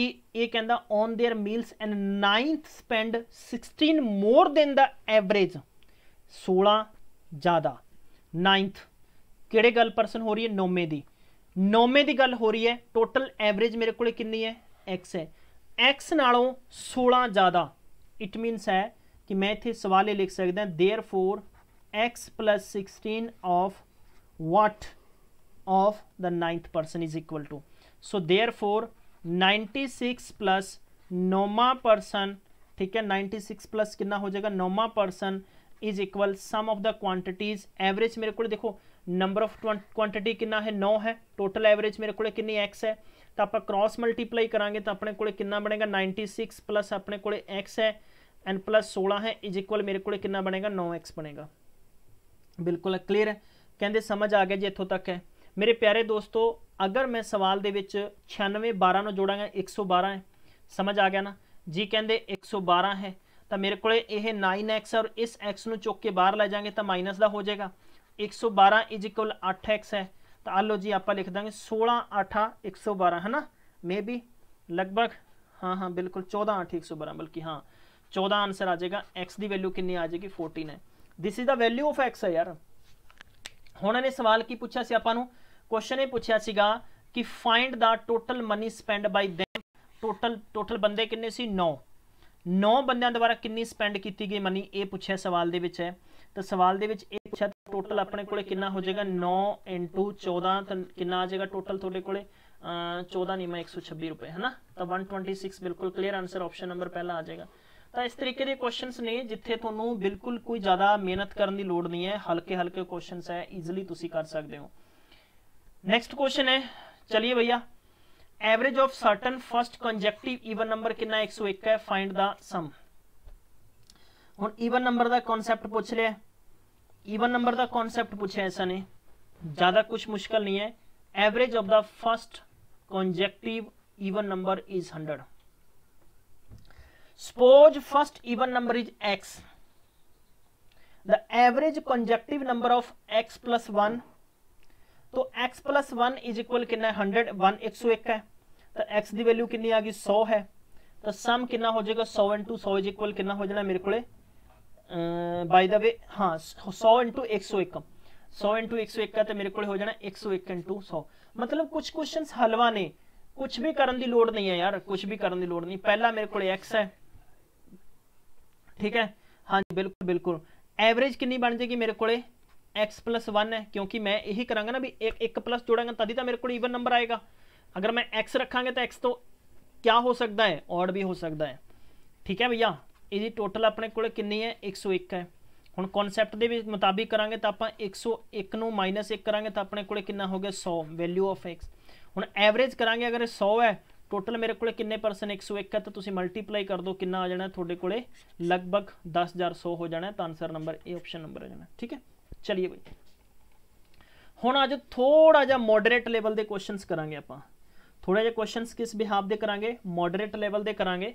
ਕਿ ਇਹ ਕਹਿੰਦਾ on their meals and 9th spend 16 more than the average 16 ਜ਼ਿਆਦਾ 9th किड़े गल परसन हो रही है नौमे की नौमे की गल हो रही है टोटल एवरेज मेरे को एक्स है एक्स नालों सोलह ज़्यादा इट मीनस है कि मैं इतने सवाल ये लिख सकता there four x plus sixteen of what of the ninth person is equal to so there four ninety six plus नौमा परसन ठीक है नाइनटी सिक्स प्लस कि हो जाएगा नौमा person is equal sum of the quantities average मेरे को देखो ਨੰਬਰ ਆਫ ਕੁਆਂਟੀਟੀ ਕਿੰਨਾ ਹੈ 9 ਹੈ ਟੋਟਲ ਐਵਰੇਜ ਮੇਰੇ ਕੋਲੇ ਕਿੰਨੀ x ਹੈ ਤਾਂ ਆਪਾਂ ਕ੍ਰਾਸ ਮਲਟੀਪਲਾਈ ਕਰਾਂਗੇ ਤਾਂ ਆਪਣੇ ਕੋਲੇ ਕਿੰਨਾ ਬਣੇਗਾ 96 ਪਲੱਸ ਆਪਣੇ ਕੋਲੇ x ਹੈ ਐਂਡ ਪਲੱਸ 16 ਹੈ ਇਜ ਇਕੁਅਲ ਮੇਰੇ ਕੋਲੇ ਕਿੰਨਾ ਬਣੇਗਾ 9x ਬਣੇਗਾ ਬਿਲਕੁਲ ਕਲੀਅਰ ਹੈ ਕਹਿੰਦੇ ਸਮਝ ਆ ਗਿਆ ਜੀ ਇੱਥੋਂ ਤੱਕ ਹੈ ਮੇਰੇ ਪਿਆਰੇ ਦੋਸਤੋ ਅਗਰ ਮੈਂ ਸਵਾਲ ਦੇ ਵਿੱਚ 96 12 ਨੂੰ ਜੋੜਾਂਗਾ 112 ਹੈ ਸਮਝ ਆ ਗਿਆ ਨਾ ਜੀ ਕਹਿੰਦੇ 112 ਹੈ ਤਾਂ ਮੇਰੇ ਕੋਲੇ ਇਹ 9x ਔਰ ਇਸ x ਨੂੰ ਚੁੱਕ ਕੇ ਬਾਹਰ ਲੈ ਜਾਾਂਗੇ ਤਾਂ ਮਾਈਨਸ ਦਾ ਹੋ ਜਾਏਗਾ 112 8x ਹੈ ਤਾਂ ਆ ਲਓ ਜੀ ਆਪਾਂ ਲਿਖ ਦਾਂਗੇ 16 8 112 ਹੈ ਨਾ ਮੇਬੀ ਲਗਭਗ ਹਾਂ ਹਾਂ ਬਿਲਕੁਲ 14 8 112 ਬਲਕਿ ਹਾਂ 14 ਆਨਸਰ ਆ ਜਾਏਗਾ x ਦੀ ਵੈਲਿਊ ਕਿੰਨੀ ਆ ਜਾਏਗੀ 14 ਹੈ this is the value of x ਹੈ ਯਾਰ ਹੁਣ ਇਹਨੇ ਸਵਾਲ ਕੀ ਪੁੱਛਿਆ ਸੀ ਆਪਾਂ ਨੂੰ ਕੁਐਸਚਨ ਇਹ ਪੁੱਛਿਆ ਸੀਗਾ ਕਿ find the total money spend by them ਟੋਟਲ ਟੋਟਲ ਬੰਦੇ ਕਿੰਨੇ ਸੀ 9 9 ਬੰਦਿਆਂ ਦੁਆਰਾ ਕਿੰਨੀ ਸਪੈਂਡ ਕੀਤੀ ਗਈ ਮਨੀ ਇਹ ਪੁੱਛਿਆ ਸਵਾਲ ਦੇ ਵਿੱਚ ਹੈ ਤਾਂ ਸਵਾਲ ਦੇ ਵਿੱਚ ਇਹ ਟੋਟਲ ਆਪਣੇ ਕੋਲੇ ਕਿੰਨਾ ਹੋ ਜਾਏਗਾ 9 14 ਤਾਂ ਕਿੰਨਾ ਆ ਜਾਏਗਾ ਟੋਟਲ ਤੁਹਾਡੇ ਕੋਲੇ 14 ਨਹੀਂ ਮੈਂ 126 ਰੁਪਏ ਹੈ ਨਾ ਤਾਂ 126 ਬਿਲਕੁਲ ਕਲੀਅਰ ਆਨਸਰ ਆਪਸ਼ਨ ਨੰਬਰ ਪਹਿਲਾ ਆ ਜਾਏਗਾ ਤਾਂ ਇਸ ਤਰੀਕੇ ਦੇ ਕੁਐਸਚਨਸ ਨੇ ਜਿੱਥੇ ਤੁਹਾਨੂੰ ਬਿਲਕੁਲ ਕੋਈ ਜ਼ਿਆਦਾ ਮਿਹਨਤ ਕਰਨ ਦੀ ਲੋੜ ਨਹੀਂ ਹੈ ਹਲਕੇ ਹਲਕੇ ਕੁਐਸਚਨਸ ਹੈ ਈਜ਼ੀਲੀ ਤੁਸੀਂ ਕਰ ਸਕਦੇ ਹੋ ਨੈਕਸਟ ਕੁਐਸਚਨ ਹੈ ਚਲਿਏ ਭਈਆ average of certain first conjunctive even number ਕਿੰਨਾ 101 ਹੈ ਫਾਈਂਡ ਦਾ ਸਮ ਹੁਣ ਈਵਨ ਨੰਬਰ ਦਾ ਕਨਸੈਪਟ ਪੁੱਛ ਲਿਆ इवन नंबर का कॉन्सेप्ट पूछे ऐसा ने ज़्यादा कुछ मुश्किल नहीं है average of the first conjunctive even number is hundred suppose first even number is x the average conjunctive number of x plus one तो x plus one is equal कि हंड्रेड वन एक सौ एक है तो एक्स की value कि आ गई सौ है तो सम कि हो जाएगा सौ इंटू सौ इज इक्वल कि हो जाए मेरे को ਬਾਈ ਦਾ ਵੇ ਹਾਂ 100 101 100 101 ਤੇ ਮੇਰੇ ਕੋਲ ਹੋ ਜਾਣਾ 101 100 ਮਤਲਬ ਕੁਝ ਕੁਐਸਚਨਸ ਹਲਵਾ ਨੇ ਕੁਝ ਵੀ ਕਰਨ ਦੀ ਲੋੜ ਨਹੀਂ ਹੈ ਯਾਰ ਕੁਝ ਵੀ ਕਰਨ ਦੀ ਲੋੜ ਨਹੀਂ ਪਹਿਲਾ ਮੇਰੇ ਕੋਲ x ਹੈ ਠੀਕ ਹੈ ਹਾਂਜੀ ਬਿਲਕੁਲ ਬਿਲਕੁਲ ਐਵਰੇਜ ਕਿੰਨੀ ਬਣ ਜੇਗੀ ਮੇਰੇ ਕੋਲੇ x 1 ਹੈ ਕਿਉਂਕਿ ਮੈਂ ਇਹੀ ਕਰਾਂਗਾ ਨਾ ਵੀ 1 1 ਜੋੜਾਂਗਾ ਤਦ ਹੀ ਤਾਂ ਮੇਰੇ ਕੋਲ ਈਵਨ ਨੰਬਰ ਆਏਗਾ ਅਗਰ ਮੈਂ x ਰੱਖਾਂਗੇ ਤਾਂ x ਤੋਂ ਕੀ ਹੋ ਸਕਦਾ ਹੈ ਔਡ ਵੀ ਹੋ ਸਕਦਾ ਹੈ ਠੀਕ ਹੈ ਭਈਆ ਇਹਦੀ ਟੋਟਲ ਆਪਣੇ ਕੋਲ ਕਿੰਨੀ ਹੈ 101 ਹੈ ਹੁਣ ਕਨਸੈਪਟ ਦੇ ਵਿੱਚ ਮੁਤਾਬਿਕ ਕਰਾਂਗੇ ਤਾਂ ਆਪਾਂ 101 ਨੂੰ ਮਾਈਨਸ -1 ਕਰਾਂਗੇ ਤਾਂ ਆਪਣੇ ਕੋਲ ਕਿੰਨਾ ਹੋ ਗਿਆ 100 ਵੈਲਿਊ ਆਫ x ਹੁਣ ਐਵਰੇਜ ਕਰਾਂਗੇ ਅਗਰ 100 ਹੈ ਟੋਟਲ ਮੇਰੇ ਕੋਲ ਕਿੰਨੇ ਪਰਸਨ 101 ਹੈ ਤਾਂ ਤੁਸੀਂ ਮਲਟੀਪਲਾਈ ਕਰ ਦਿਓ ਕਿੰਨਾ ਆ ਜਾਣਾ ਤੁਹਾਡੇ ਕੋਲੇ ਲਗਭਗ 10100 ਹੋ ਜਾਣਾ ਤਾਂ answer number A option number ਆ ਜਾਣਾ ਠੀਕ ਹੈ ਚਲਿਏ ਬਈ ਹੁਣ ਅੱਜ ਥੋੜਾ ਜਿਹਾ ਮੋਡਰੇਟ ਲੈਵਲ ਦੇ ਕੁਐਸਚਨਸ ਕਰਾਂਗੇ ਆਪਾਂ ਥੋੜਾ ਜਿਹਾ ਕੁਐਸਚਨਸ ਕਿਸ ਬਿਹਾਫ ਦੇ ਕਰਾਂਗੇ ਮੋਡਰੇਟ ਲੈਵਲ ਦੇ ਕਰਾਂਗੇ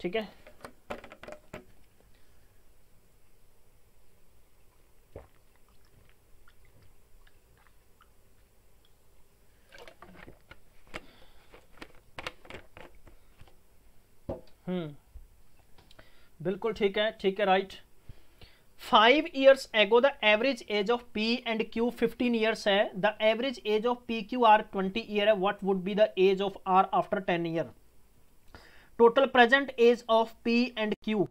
ਠੀਕ ਹੈ बिल्कुल ठीक है ठीक है right five years ago the average age of P and Q fifteen years है the average age of P Q R twenty year है what would be the age of R after ten year total present age of P and Q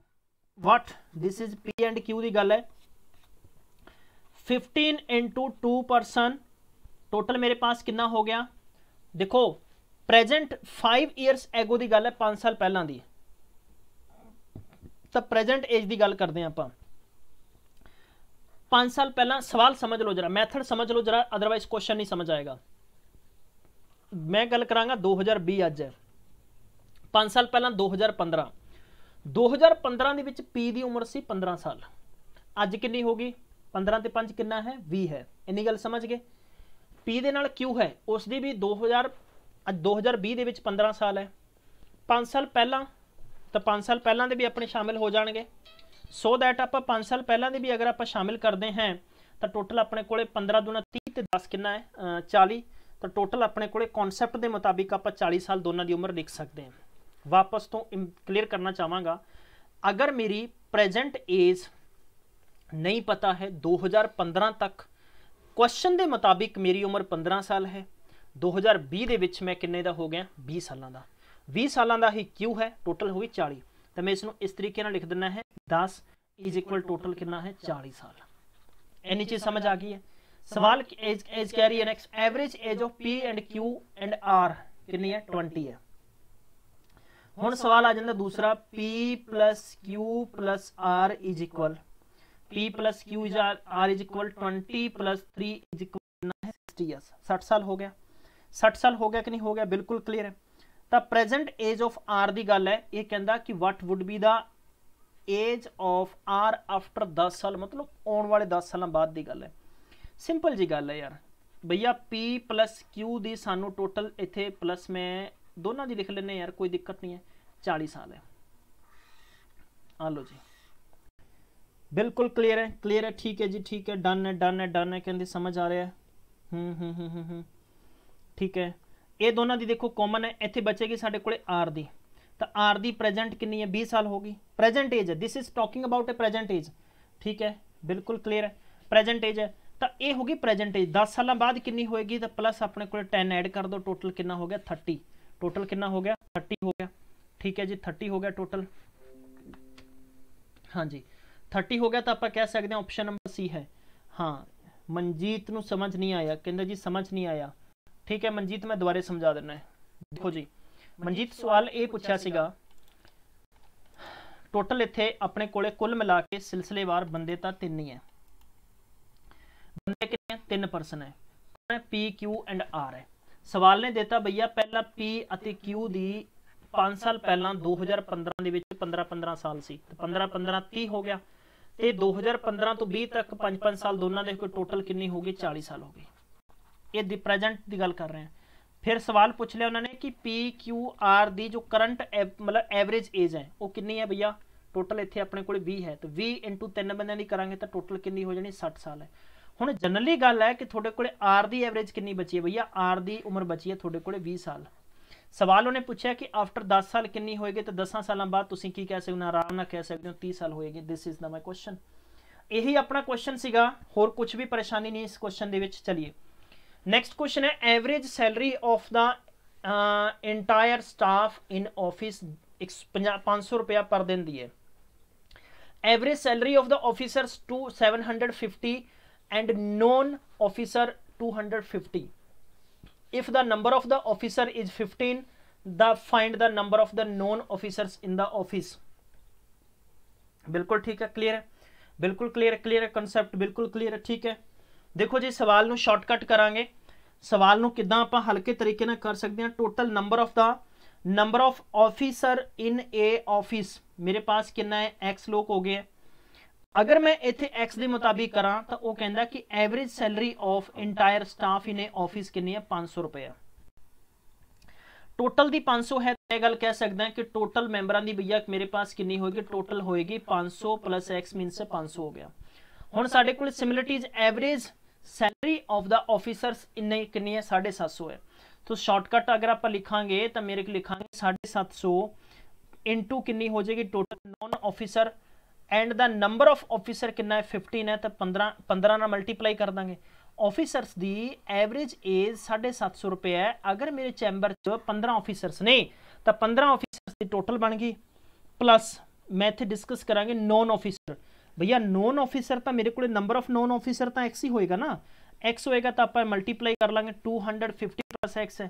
what this is P and Q की गल है fifteen into two person total मेरे पास कि हो गया देखो प्रेजेंट फाइव ईयरस एगो की गल है पाँच साल पहल की ਤਾਂ ਪ੍ਰੈਜ਼ੈਂਟ ਏਜ ਦੀ ਗੱਲ ਕਰਦੇ ਆਪਾਂ 5 ਸਾਲ ਪਹਿਲਾਂ ਸਵਾਲ ਸਮਝ ਲਓ ਜਰਾ ਮੈਥਡ ਸਮਝ ਲਓ ਜਰਾ ਅਦਰਵਾਈਜ਼ ਕੁਐਸਚਨ ਨਹੀਂ ਸਮਝ ਆਏਗਾ ਮੈਂ ਗੱਲ ਕਰਾਂਗਾ 2020 ਅੱਜ ਹੈ 5 ਸਾਲ ਪਹਿਲਾਂ 2015 2015 ਦੇ ਵਿੱਚ ਪੀ ਦੀ ਉਮਰ ਸੀ 15 ਸਾਲ ਅੱਜ ਕਿੰਨੀ ਹੋ ਗਈ 15 ਤੇ 5 ਕਿੰਨਾ ਹੈ 20 ਹੈ ਇੰਨੀ ਗੱਲ ਸਮਝ ਗਏ ਪੀ ਦੇ ਨਾਲ ਕਿਉ ਹੈ ਉਸ ਦੀ ਵੀ 2000 ਅੱਜ 2020 ਦੇ ਵਿੱਚ 15 ਸਾਲ ਹੈ 5 ਸਾਲ ਪਹਿਲਾਂ ਤਾਂ 5 ਸਾਲ ਪਹਿਲਾਂ ਦੇ ਵੀ ਆਪਣੇ ਸ਼ਾਮਿਲ ਹੋ ਜਾਣਗੇ ਸੋ ਦੈਟ ਆਪਾਂ 5 ਸਾਲ ਪਹਿਲਾਂ ਦੇ ਵੀ ਅਗਰ ਆਪਾਂ ਸ਼ਾਮਿਲ ਕਰਦੇ ਹਾਂ ਤਾਂ ਟੋਟਲ ਆਪਣੇ ਕੋਲੇ 15 ਦੁਨਾ 30 ਤੇ 10 ਕਿੰਨਾ ਹੈ 40 ਤਾਂ ਟੋਟਲ ਆਪਣੇ ਕੋਲੇ ਕਨਸੈਪਟ ਦੇ ਮੁਤਾਬਿਕ ਆਪਾਂ 40 ਸਾਲ ਦੋਨਾਂ ਦੀ ਉਮਰ ਲਿਖ ਸਕਦੇ ਹਾਂ ਵਾਪਸ ਤੋਂ ਕਲੀਅਰ ਕਰਨਾ ਚਾਹਾਂਗਾ ਅਗਰ ਮੇਰੀ ਪ੍ਰੈਜ਼ੈਂਟ ਏਜ ਨਹੀਂ ਪਤਾ ਹੈ 2015 ਤੱਕ ਕੁਐਸਚਨ ਦੇ ਮੁਤਾਬਿਕ ਮੇਰੀ ਉਮਰ 15 ਸਾਲ ਹੈ 2020 ਦੇ ਵਿੱਚ ਮੈਂ ਕਿੰਨੇ ਦਾ ਹੋ ਗਿਆ 20 ਸਾਲਾਂ ਦਾ 20 ਸਾਲਾਂ ਦਾ ਹੀ ਕਿਉ ਹੈ ਟੋਟਲ ਹੋਈ 40 ਤਾਂ ਮੈਂ ਇਸ ਨੂੰ ਇਸ ਤਰੀਕੇ ਨਾਲ ਲਿਖ ਦਿੰਨਾ ਹੈ 10 ਇਜ਼ ਇਕੁਅਲ ਟੋਟਲ ਕਿੰਨਾ ਹੈ 40 ਸਾਲ ਐਨੀ ਚੀਜ਼ ਸਮਝ ਆ ਗਈ ਹੈ ਸਵਾਲ ਏਜ ਏਜ ਕਹਿ ਰਹੀ ਹੈ next average age of P and Q and R ਕਿੰਨੀ ਹੈ 20 ਹੈ ਹੁਣ ਸਵਾਲ ਆ ਜਾਂਦਾ ਦੂਸਰਾ P Q R P Q R 20 3 60 60 ਸਾਲ ਹੋ ਗਿਆ 60 ਸਾਲ ਹੋ ਗਿਆ ਕਿ ਨਹੀਂ ਹੋ ਗਿਆ ਬਿਲਕੁਲ ਕਲੀਅਰ ਹੈ ਤਾਂ ਪ੍ਰੈਜ਼ੈਂਟ ਏਜ ਆਫ ਆਰ ਦੀ ਗੱਲ ਹੈ ਇਹ ਕਹਿੰਦਾ ਕਿ what would be the age of R after 10 ਸਾਲ ਮਤਲਬ ਆਉਣ ਵਾਲੇ 10 ਸਾਲਾਂ ਬਾਅਦ ਦੀ ਗੱਲ ਹੈ ਸਿੰਪਲ ਜੀ ਗੱਲ ਹੈ ਯਾਰ ਭਈਆ p q ਦੀ ਸਾਨੂੰ ਟੋਟਲ ਇੱਥੇ ਪਲੱਸ ਮੈਂ ਦੋਨਾਂ ਦੀ ਲਿਖ ਲੈਨੇ ਯਾਰ ਕੋਈ ਦਿੱਕਤ ਨਹੀਂ ਹੈ 40 ਸਾਲ ਹੈ ਆ ਲਓ ਜੀ ਬਿਲਕੁਲ ਕਲੀਅਰ ਹੈ ਕਲੀਅਰ ਹੈ ਠੀਕ ਹੈ ਜੀ ਠੀਕ ਹੈ ਡਨ ਹੈ ਡਨ ਹੈ ਡਨ ਹੈ ਕਹਿੰਦੇ ਸਮਝ ਆ ਰਿਹਾ ਹੈ ਹੂੰ ਹੂੰ ਹੂੰ ਹੂੰ ਠੀਕ ਹੈ ਇਹ ਦੋਨਾਂ ਦੀ ਦੇਖੋ ਕਾਮਨ ਹੈ ਇੱਥੇ ਬਚੇਗੀ ਸਾਡੇ ਕੋਲੇ ਆਰ ਦੀ ਤਾਂ ਆਰ ਦੀ ਪ੍ਰੈਜ਼ੈਂਟ ਕਿੰਨੀ ਹੈ 20 ਸਾਲ ਹੋ ਗਈ ਪ੍ਰੈਜ਼ੈਂਟ ਏਜ ਹੈ this is talking about a present age ਠੀਕ ਹੈ ਬਿਲਕੁਲ ਕਲੀਅਰ ਹੈ ਪ੍ਰੈਜ਼ੈਂਟ ਏਜ ਹੈ ਤਾਂ ਇਹ ਹੋ ਗਈ ਪ੍ਰੈਜ਼ੈਂਟ ਏਜ 10 ਸਾਲਾਂ ਬਾਅਦ ਕਿੰਨੀ ਹੋਏਗੀ ਤਾਂ ਪਲੱਸ ਆਪਣੇ ਕੋਲੇ 10 ਐਡ ਕਰ ਦੋ ਟੋਟਲ ਕਿੰਨਾ ਹੋ ਗਿਆ 30 ਟੋਟਲ ਕਿੰਨਾ ਹੋ ਗਿਆ 30 ਹੋ ਗਿਆ ਠੀਕ ਹੈ ਜੀ 30 ਹੋ ਗਿਆ ਟੋਟਲ ਹਾਂਜੀ 30 ਹੋ ਗਿਆ ਤਾਂ ਆਪਾਂ ਕਹਿ ਸਕਦੇ ਹਾਂ ਆਪਸ਼ਨ ਨੰਬਰ ਸੀ ਹੈ ਹਾਂ ਮਨਜੀਤ ਨੂੰ ਸਮਝ ਨਹੀਂ ਆਇਆ ਕਹਿੰਦਾ ਜੀ ਸਮਝ ਨਹੀਂ ਆਇਆ ਠੀਕ ਹੈ ਮਨਜੀਤ ਮੈਂ ਦੁਬਾਰੇ ਸਮਝਾ ਦਿੰਦਾ ਦੇਖੋ ਜੀ ਮਨਜੀਤ ਸਵਾਲ ਇਹ ਪੁੱਛਿਆ ਸੀਗਾ ਟੋਟਲ ਇੱਥੇ ਆਪਣੇ ਕੋਲੇ ਕੁੱਲ ਮਿਲਾ ਕੇ ਸਿਲਸਿਲੇਵਾਰ ਬੰਦੇ ਤਾਂ ਤਿੰਨ ਹੀ ਹੈ ਬੰਦੇ ਕਿੰਨੇ ਤਿੰਨ ਪਰਸਨ ਹੈ ਪੀ ਕਿਊ ਐਂਡ ਆਰ ਹੈ ਸਵਾਲ ਨੇ ਦਿੱਤਾ ਭਈਆ ਪਹਿਲਾਂ ਪੀ ਅਤੇ ਕਿਊ ਦੀ 5 ਸਾਲ ਪਹਿਲਾਂ 2015 ਦੇ ਵਿੱਚ 15 15 ਸਾਲ ਸੀ ਤੇ 15 15 30 ਹੋ ਗਿਆ ਤੇ 2015 ਤੋਂ 20 ਤੱਕ 5 5 ਸਾਲ ਦੋਨਾਂ ਦੇ ਕੋਈ ਟੋਟਲ ਕਿੰਨੀ ਹੋ ਗਈ 40 ਸਾਲ ਹੋ ਗਏ ਇਹ ਦੀ ਪ੍ਰੈਜ਼ੈਂਟ ਦੀ ਗੱਲ ਕਰ ਰਹੇ ਹਾਂ ਫਿਰ ਸਵਾਲ ਪੁੱਛ ਲਿਆ ਉਹਨਾਂ ਨੇ ਕਿ ਪੀ ਕਿਊ ਆਰ ਦੀ ਜੋ ਕਰੰਟ ਮਤਲਬ ਐਵਰੇਜ ਏਜ ਹੈ ਉਹ ਕਿੰਨੀ ਹੈ ਭਈਆ ਟੋਟਲ ਇੱਥੇ ਆਪਣੇ ਕੋਲ 20 ਹੈ ਤਾਂ 20 ਇੰਟੂ 3 ਬੰਦਿਆਂ ਦੀ ਕਰਾਂਗੇ ਤਾਂ ਟੋਟਲ ਕਿੰਨੀ ਹੋ ਜਾਣੀ 60 ਸਾਲ ਹੈ ਹੁਣ ਜਨਰਲੀ ਗੱਲ ਹੈ ਕਿ ਤੁਹਾਡੇ ਕੋਲੇ ਆਰ ਦੀ ਐਵਰੇਜ ਕਿੰਨੀ ਬਚੀ ਹੈ ਭਈਆ ਆਰ ਦੀ ਉਮਰ ਬਚੀ ਹੈ ਤੁਹਾਡੇ ਕੋਲੇ 20 ਸਾਲ ਸਵਾਲ ਉਹਨੇ ਪੁੱਛਿਆ ਕਿ ਆਫਟਰ 10 ਸਾਲ ਕਿੰਨੀ ਹੋਏਗੀ ਤਾਂ 10 ਸਾਲਾਂ ਬਾਅਦ ਤੁਸੀਂ ਕੀ ਕਹਿ ਸਕਦੇ ਹੋ ਆਰਾਮ ਨਾਲ ਕਹਿ ਸਕਦੇ ਹੋ 30 ਸਾਲ ਹੋਏਗੀ this is the my question ਇਹੀ ਆਪਣਾ ਕੁਐਸਚਨ ਸੀਗਾ ਹੋਰ ਕੁਝ ਵੀ ਪਰੇਸ਼ਾਨੀ ਨਹੀਂ ਇਸ ਕੁਐਸਚਨ ਦੇ ਵਿੱਚ ਚਲਿਏ नेक्स्ट क्वेश्चन है average salary of the entire staff in office पांच सौ रुपया पर दिन दिए average salary of the officer to seven hundred fifty and non officer to hundred fifty if the number of the officer is fifteen the find the number of the non officer in the office बिल्कुल ठीक है clear है बिल्कुल clear clear है concept बिल्कुल clear है ठीक है ਦੇਖੋ ਜੀ ਸਵਾਲ ਨੂੰ ਸ਼ਾਰਟਕਟ ਕਰਾਂਗੇ ਸਵਾਲ ਨੂੰ ਕਿਦਾਂ ਆਪਾਂ ਹਲਕੇ ਤਰੀਕੇ ਨਾਲ ਕਰ ਸਕਦੇ ਹਾਂ total number of the number of officer in a office ਮੇਰੇ ਪਾਸ ਕਿੰਨਾ ਹੈ ਐਕਸ ਲੋਕ ਹੋ ਗਏ ਅਗਰ ਮੈਂ ਇੱਥੇ ਐਕਸ ਦੇ ਮੁਤਾਬਿਕ ਕਰਾਂ ਤਾਂ ਉਹ ਕਹਿੰਦਾ ਕਿ average salary of entire staff in a office ਕਿੰਨੀ ਹੈ 500 ਰੁਪਏ ਟੋਟਲ ਦੀ 500 ਹੈ ਤਾਂ ਇਹ ਗੱਲ ਕਹਿ ਸਕਦਾ ਕਿ ਟੋਟਲ ਮੈਂਬਰਾਂ ਦੀ ਬਈਆ ਮੇਰੇ ਪਾਸ ਕਿੰਨੀ ਹੋਏਗੀ ਟੋਟਲ ਹੋਏਗੀ 500 ਪਲੱਸ x ਮੀਨਸ 500 ਹੋ ਗਿਆ ਹੁਣ ਸਾਡੇ ਕੋਲ similarities average salary of the officers ਇੰਨੇ ਕਿੰਨੀ ਹੈ 750 ਹੈ ਤੋਂ ਸ਼ਾਰਟਕਟ ਅਗਰ ਆਪਾਂ ਲਿਖਾਂਗੇ ਤਾਂ ਮੇਰੇ तो ਲਿਖਾਂਗੇ 750 लिखांगे ਕਿੰਨੀ ਹੋ ਜਾਏਗੀ total non officer and the number of officer ਕਿੰਨਾ ਹੈ 15 ਹੈ ਤਾਂ 15 15 ਨਾਲ ਮਲਟੀਪਲਾਈ ਕਰ ਦਾਂਗੇ ਆਫੀਸਰਸ ਦੀ ਐਵਰੇਜ ਏਜ 750 ਰੁਪਏ ਹੈ ਅਗਰ ਮੇਰੇ ਚੈਂਬਰ 'ਚ 15 ਆਫੀਸਰਸ ਨੇ ਤਾਂ 15 ਆਫੀਸਰਸ ਦੀ ਟੋਟਲ ਬਣ ਗਈ ਪਲੱਸ ਮੈਂ ਇੱਥੇ ਡਿਸਕਸ ਕਰਾਂਗੇ ਨੌਨ ਆਫੀਸਰ ਭਈਆ ਨੋਨ ਆਫੀਸਰ ਤਾਂ ਮੇਰੇ ਕੋਲੇ ਨੰਬਰ ਆਫ ਨੋਨ ਆਫੀਸਰ ਤਾਂ x ਹੀ ਹੋਏਗਾ ਨਾ x ਹੋਏਗਾ ਤਾਂ ਆਪਾਂ ਮਲਟੀਪਲਾਈ ਕਰ ਲਾਂਗੇ 250 x ਹੈ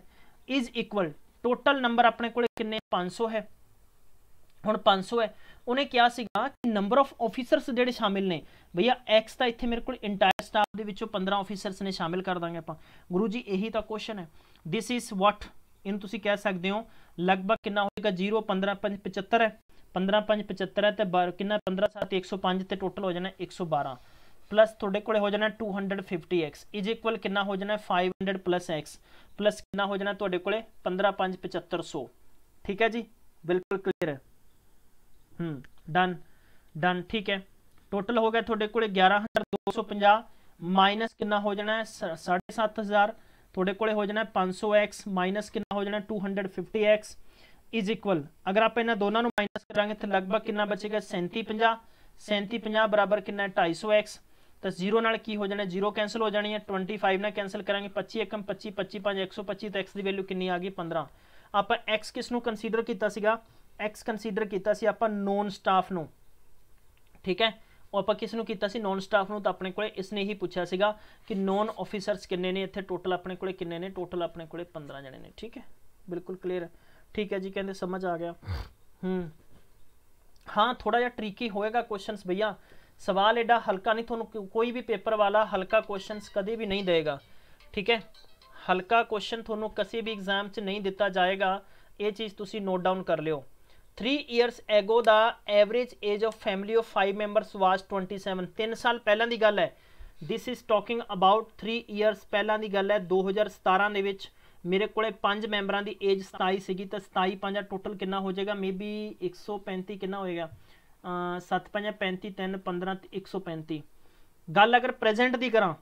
ਇਜ਼ ਇਕੁਅਲ ਟੋਟਲ ਨੰਬਰ ਆਪਣੇ ਕੋਲੇ ਕਿੰਨੇ 500 ਹੈ ਹੁਣ 500 ਹੈ ਉਹਨੇ ਕਿਹਾ ਸੀਗਾ ਕਿ ਨੰਬਰ ਆਫ ਆਫੀਸਰਸ ਜਿਹੜੇ ਸ਼ਾਮਿਲ ਨੇ ਭਈਆ x ਤਾਂ ਇੱਥੇ ਮੇਰੇ ਕੋਲ ਇੰਟਾਇਰ ਸਟਾਫ ਦੇ ਵਿੱਚੋਂ 15 ਆਫੀਸਰਸ ਨੇ ਸ਼ਾਮਿਲ ਕਰ ਦਾਂਗੇ ਆਪਾਂ ਗੁਰੂ ਜੀ ਇਹੀ ਤਾਂ ਕੁਐਸਚਨ ਹੈ ਥਿਸ ਇਜ਼ ਵਾਟ ਇਹਨੂੰ ਤੁਸੀਂ ਕਹਿ ਸਕਦੇ ਹੋ ਲਗਭਗ ਕਿੰਨਾ ਹੋਏਗਾ 0 15 75 ਹੈ 15 5 75 ਹੈ ਤੇ ਕਿੰਨਾ 15 7 105 ਤੇ ਟੋਟਲ ਹੋ ਜਾਣਾ 112 ਪਲੱਸ ਤੁਹਾਡੇ ਕੋਲੇ ਹੋ ਜਾਣਾ 250x ਇਜ ਇਕੁਅਲ ਕਿੰਨਾ ਹੋ ਜਾਣਾ 500 ਪਲੱਸ x ਪਲੱਸ ਕਿੰਨਾ ਹੋ ਜਾਣਾ ਤੁਹਾਡੇ ਕੋਲੇ 15 5 75 100 ਠੀਕ ਹੈ ਜੀ ਬਿਲਕੁਲ ਕਲੀਅਰ ਹੈ ਹੂੰ ਡਨ ਡਨ ਠੀਕ ਹੈ ਟੋਟਲ ਹੋ ਗਿਆ ਤੁਹਾਡੇ ਕੋਲੇ 11250 ਮਾਈਨਸ ਕਿੰਨਾ ਹੋ ਜਾਣਾ 7500 ਤੁਹਾਡੇ ਕੋਲੇ ਹੋ ਜਾਣਾ 500x ਮਾਈਨਸ ਕਿੰਨਾ ਹੋ ਜਾਣਾ 250x ਇਜ਼ ਇਕੁਅਲ ਅਗਰ ਆਪਾਂ ਇਹਨਾਂ ਦੋਨਾਂ ਨੂੰ ਮਾਈਨਸ ਕਰਾਂਗੇ ਤਾਂ ਲਗਭਗ ਕਿੰਨਾ ਬਚੇਗਾ 37 50 37 50 ਬਰਾਬਰ ਕਿੰਨਾ 250x ਤਾਂ 0 ਨਾਲ ਕੀ ਹੋ ਜਾਣਾ 0 ਕੈਨਸਲ ਹੋ ਜਾਣੀ ਹੈ 25 ਨਾਲ ਕੈਨਸਲ ਕਰਾਂਗੇ 25 1 25 25 5 125 ਤਾਂ x ਦੀ ਵੈਲਿਊ ਕਿੰਨੀ ਆ ਗਈ 15 ਆਪਾਂ x ਕਿਸ ਨੂੰ ਕੰਸੀਡਰ ਕੀਤਾ ਸੀਗਾ x ਕੰਸੀਡਰ ਕੀਤਾ ਸੀ ਆਪਾਂ ਨੋਨ ਸਟਾਫ ਨੂੰ ਠੀਕ ਹੈ ਉਹ ਆਪਾਂ ਕਿਸ ਨੂੰ ਕੀਤਾ ਸੀ ਨੋਨ ਸਟਾਫ ਨੂੰ ਤਾਂ ਆਪਣੇ ਕੋਲੇ ਇਸ ਨੇ ਹੀ ਪੁੱਛਿਆ ਸੀਗਾ ਕਿ ਨੋਨ ਆਫੀਸਰਸ ਕਿੰਨੇ ਨੇ ਇੱਥੇ ਟੋਟਲ ਆਪਣੇ ਕੋਲੇ ਕਿੰਨੇ ਨੇ ਟੋਟਲ ਆਪਣੇ ਕੋਲੇ 15 ਜਣੇ ਨੇ ਠੀਕ ਹੈ ਬਿਲਕੁਲ ਕਲੀਅਰ ਹੈ ਠੀਕ ਹੈ ਜੀ ਕਹਿੰਦੇ ਸਮਝ ਆ ਗਿਆ ਹੂੰ ਹਾਂ ਥੋੜਾ ਜਿਹਾ ਟ੍ਰਿਕੀ ਹੋਏਗਾ ਕੁਐਸਚਨਸ ਭਈਆ ਸਵਾਲ ਐਡਾ ਹਲਕਾ ਨਹੀਂ ਤੁਹਾਨੂੰ ਕੋਈ ਵੀ ਪੇਪਰ ਵਾਲਾ ਹਲਕਾ ਕੁਐਸਚਨਸ ਕਦੇ ਵੀ ਨਹੀਂ ਦੇਗਾ ਠੀਕ ਹੈ ਹਲਕਾ ਕੁਐਸਚਨ ਤੁਹਾਨੂੰ ਕਿਸੇ ਵੀ ਐਗਜ਼ਾਮ 'ਚ ਨਹੀਂ ਦਿੱਤਾ ਜਾਏਗਾ ਇਹ ਚੀਜ਼ ਤੁਸੀਂ ਨੋਟ ਡਾਊਨ ਕਰ ਲਿਓ 3 years ago the average age of family of 5 members was 27 3 ਸਾਲ ਪਹਿਲਾਂ ਦੀ ਗੱਲ ਹੈ this is talking about 3 years ਪਹਿਲਾਂ ਦੀ ਗੱਲ ਹੈ 2017 ਦੇ ਵਿੱਚ ਮੇਰੇ ਕੋਲੇ 5 ਮੈਂਬਰਾਂ ਦੀ ਏਜ 27 ਸੀਗੀ ਤਾਂ 27 5 ਟੋਟਲ ਕਿੰਨਾ ਹੋ ਜਾਏਗਾ ਮੇਬੀ 135 ਕਿੰਨਾ ਹੋਏਗਾ ਅ 7 5 35 3 15 135 ਗੱਲ ਅਗਰ ਪ੍ਰੈਜ਼ੈਂਟ ਦੀ ਕਰਾਂ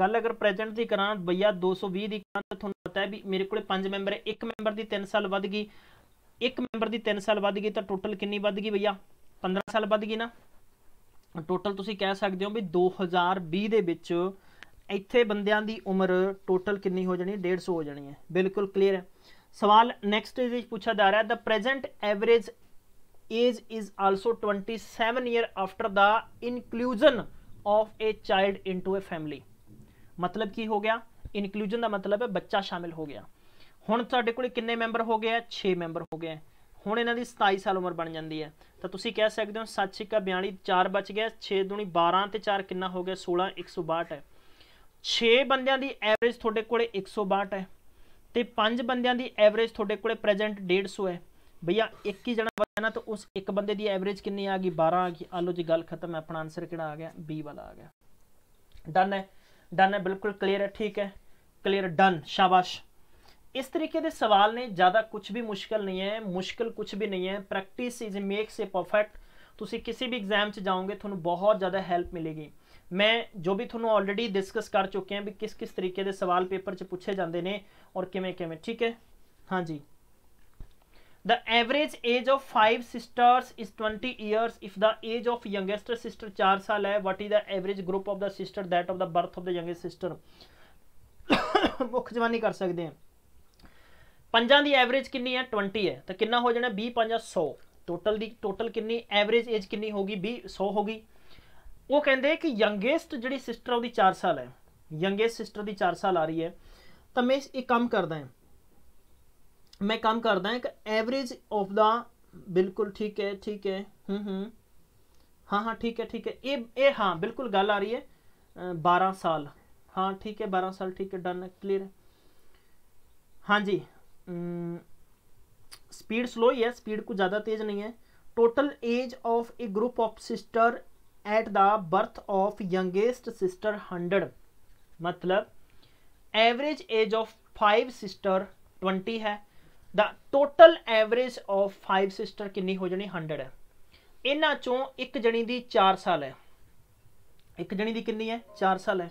ਗੱਲ ਅਗਰ ਪ੍ਰੈਜ਼ੈਂਟ ਦੀ ਕਰਾਂ ਬਈਆ 220 ਦੀ ਕਰਾਂ ਤਾਂ ਤੁਹਾਨੂੰ ਪਤਾ ਹੈ ਵੀ ਮੇਰੇ ਕੋਲੇ 5 ਮੈਂਬਰ ਹੈ ਇੱਕ ਮੈਂਬਰ ਦੀ 3 ਸਾਲ ਵੱਧ ਗਈ ਇੱਕ ਮੈਂਬਰ ਦੀ 3 ਸਾਲ ਵੱਧ ਗਈ ਤਾਂ ਟੋਟਲ ਕਿੰਨੀ ਵੱਧ ਗਈ ਬਈਆ 15 ਸਾਲ ਵੱਧ ਗਈ ਨਾ ਟੋਟਲ ਤੁਸੀਂ ਕਹਿ ਸਕਦੇ ਹੋ ਵੀ 2020 ਦੇ ਵਿੱਚ ਇੱਥੇ ਬੰਦਿਆਂ ਦੀ ਉਮਰ ਟੋਟਲ ਕਿੰਨੀ ਹੋ ਜਾਣੀ 150 ਹੋ ਜਾਣੀ ਹੈ ਬਿਲਕੁਲ ਕਲੀਅਰ ਹੈ ਸਵਾਲ ਨੈਕਸਟ ਇਜ਼ ਪੁੱਛਿਆ ਜਾ ਰਿਹਾ ਹੈ the present average age is also 27 year after the inclusion of a child into a family ਮਤਲਬ ਕੀ ਹੋ ਗਿਆ ਇਨਕਲੂਜਨ ਦਾ ਮਤਲਬ ਹੈ ਬੱਚਾ ਸ਼ਾਮਿਲ ਹੋ ਗਿਆ ਹੁਣ ਤੁਹਾਡੇ ਕੋਲ ਕਿੰਨੇ ਮੈਂਬਰ ਹੋ ਗਏ ਆ 6 ਮੈਂਬਰ ਹੋ ਗਏ ਹੁਣ ਇਹਨਾਂ ਦੀ 27 ਸਾਲ ਉਮਰ ਬਣ ਜਾਂਦੀ ਹੈ ਤਾਂ ਤੁਸੀਂ ਕਹਿ ਸਕਦੇ ਹੋ 7 6 42 4 ਬਚ ਗਿਆ 6 2 12 ਤੇ 4 ਕਿੰਨਾ ਹੋ ਗਿਆ 16 162 ਹੈ 6 ਬੰਦਿਆਂ ਦੀ ਐਵਰੇਜ ਤੁਹਾਡੇ ਕੋਲੇ 162 ਹੈ ਤੇ 5 ਬੰਦਿਆਂ ਦੀ ਐਵਰੇਜ ਤੁਹਾਡੇ ਕੋਲੇ ਪ੍ਰੈਜ਼ੈਂਟ 150 ਹੈ ਭਈਆ ਇੱਕ ਹੀ ਜਣਾ ਬਚਿਆ ਨਾ ਤਾਂ ਉਸ ਇੱਕ ਬੰਦੇ ਦੀ ਐਵਰੇਜ ਕਿੰਨੀ ਆ ਗਈ 12 ਆ ਗਈ ਆਲੋ ਜੀ ਗੱਲ ਖਤਮ ਹੈ ਆਪਣਾ ਆਨਸਰ ਕਿਹੜਾ ਆ ਗਿਆ B ਵਾਲਾ ਆ ਗਿਆ ਡਨ ਹੈ ਡਨ ਹੈ ਬਿਲਕੁਲ ਕਲੀਅਰ ਹੈ ਠੀਕ ਹੈ ਕਲੀਅਰ ਡਨ ਸ਼ਾਬਾਸ਼ ਇਸ ਤਰੀਕੇ ਦੇ ਸਵਾਲ ਨੇ ਜ਼ਿਆਦਾ ਕੁਝ ਵੀ ਮੁਸ਼ਕਲ ਨਹੀਂ ਹੈ ਮੁਸ਼ਕਲ ਕੁਝ ਵੀ ਨਹੀਂ ਹੈ practice is makes it perfect ਤੁਸੀਂ ਕਿਸੇ ਵੀ ਐਗਜ਼ਾਮ 'ਚ ਜਾਓਗੇ ਤੁਹਾਨੂੰ ਬਹੁਤ ਜ਼ਿਆਦਾ ਹੈਲਪ ਮਿਲੇਗੀ ਮੈਂ ਜੋ ਵੀ ਤੁਹਾਨੂੰ ਆਲਰੇਡੀ ਡਿਸਕਸ ਕਰ ਚੁੱਕੇ ਹਾਂ ਵੀ ਕਿਸ ਕਿਸ ਤਰੀਕੇ ਦੇ ਸਵਾਲ ਪੇਪਰ 'ਚ ਪੁੱਛੇ ਜਾਂਦੇ ਨੇ ਔਰ ਕਿਵੇਂ ਕਿਵੇਂ ਠੀਕ ਹੈ ਹਾਂਜੀ The average age of five sisters is 20 years. If the age of youngest sister 4 साल है, what is the average group of the sister that of the birth of the youngest sister? ਮੁੱਖ ਜਵਾਨੀ ਕਰ ਸਕਦੇ ਹਾਂ ਪੰਜਾਂ ਦੀ ਐਵਰੇਜ ਕਿੰਨੀ ਹੈ 20 ਹੈ ਤਾਂ ਕਿੰਨਾ ਹੋ ਜਾਣਾ 20 5 100 ਟੋਟਲ ਦੀ ਟੋਟਲ ਕਿੰਨੀ ਐਵਰੇਜ ਏਜ ਕਿੰਨੀ ਹੋਗੀ 20 100 ਹੋਗੀ वह कहें कि यंगेस्ट जी सिस्टर ਉਹਦੀ 4 ਸਾਲ ਹੈ ਯੰਗੇਸਟ ਸਿਸਟਰ ਦੀ 4 ਸਾਲ ਆ ਰਹੀ ਹੈ ਤਾਂ ਮੈਂ ਇੱਕ ਕੰਮ ਕਰਦਾ ਹਾਂ मैं काम करता है एवरेज ऑफ द बिल्कुल ठीक है ठीक है हम्म हाँ हाँ ठीक है ठीक है ये हाँ बिल्कुल गल आ रही है बारह साल हाँ ठीक है बारह साल ठीक है डन है क्लियर है हाँ जी स्पीड स्लो ही है स्पीड कुछ ज़्यादा तेज़ नहीं है total age of a group of sister at the birth of youngest sister 100 ਮਤਲਬ ਐਵਰੇਜ ਏਜ ਆਫ 5 ਸਿਸਟਰ 20 ਹੈ the total average of 5 sister ਕਿੰਨੀ ਹੋ ਜਾਣੀ 100 ਹੈ ਇਹਨਾਂ ਚੋਂ ਇੱਕ ਜਣੀ ਦੀ 4 ਸਾਲ ਹੈ ਇੱਕ ਜਣੀ ਦੀ ਕਿੰਨੀ ਹੈ 4 ਸਾਲ ਹੈ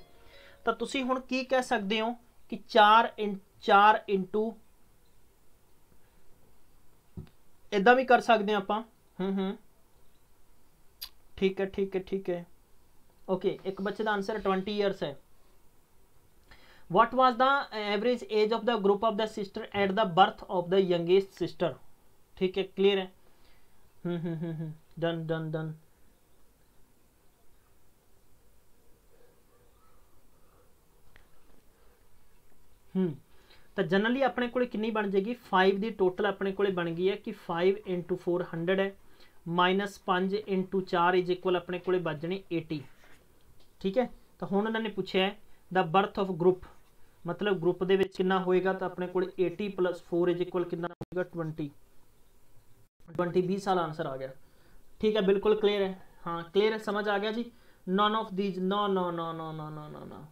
ਤਾਂ ਤੁਸੀਂ ਹੁਣ ਕੀ ਕਹਿ ਸਕਦੇ ਹੋ ਕਿ 4 4 ਇੰਟੂ ਇਦਾਂ ਵੀ ਕਰ ਸਕਦੇ ਆਪਾਂ ਹੂੰ ਹੂੰ ठीक है ठीक है ठीक है ओके एक बच्चे का आंसर ट्वेंटी ईयर्स है what was the average age of the group of the sister at the birth of the youngest sister ठीक है क्लियर है डन डन डन हम्म तो जनरली अपने को किन्नी बन जाएगी फाइव की टोटल अपने को बन गई है कि फाइव इंटू फोर हंड्रड है -5 4 ਇਕੁਅਲ ਆਪਣੇ ਕੋਲੇ ਵੱਜਣੇ 80 ਠੀਕ ਹੈ ਤਾਂ ਹੁਣ ਇਹਨਾਂ ਨੇ ਪੁੱਛਿਆ ਦਾ ਬਰਥ ਆਫ ਗਰੁੱਪ ਮਤਲਬ ਗਰੁੱਪ ਦੇ ਵਿੱਚ ਕਿੰਨਾ ਹੋਏਗਾ ਤਾਂ ਆਪਣੇ ਕੋਲ 80 4 ਕਿੰਨਾ ਹੋਏਗਾ 20 20 20 ਸਾਲ ਆਨਸਰ ਆ ਗਿਆ ਠੀਕ ਹੈ ਬਿਲਕੁਲ ਕਲੀਅਰ ਹੈ ਹਾਂ ਕਲੀਅਰ ਹੈ ਸਮਝ ਆ ਗਿਆ ਜੀ none of these no no no no no no no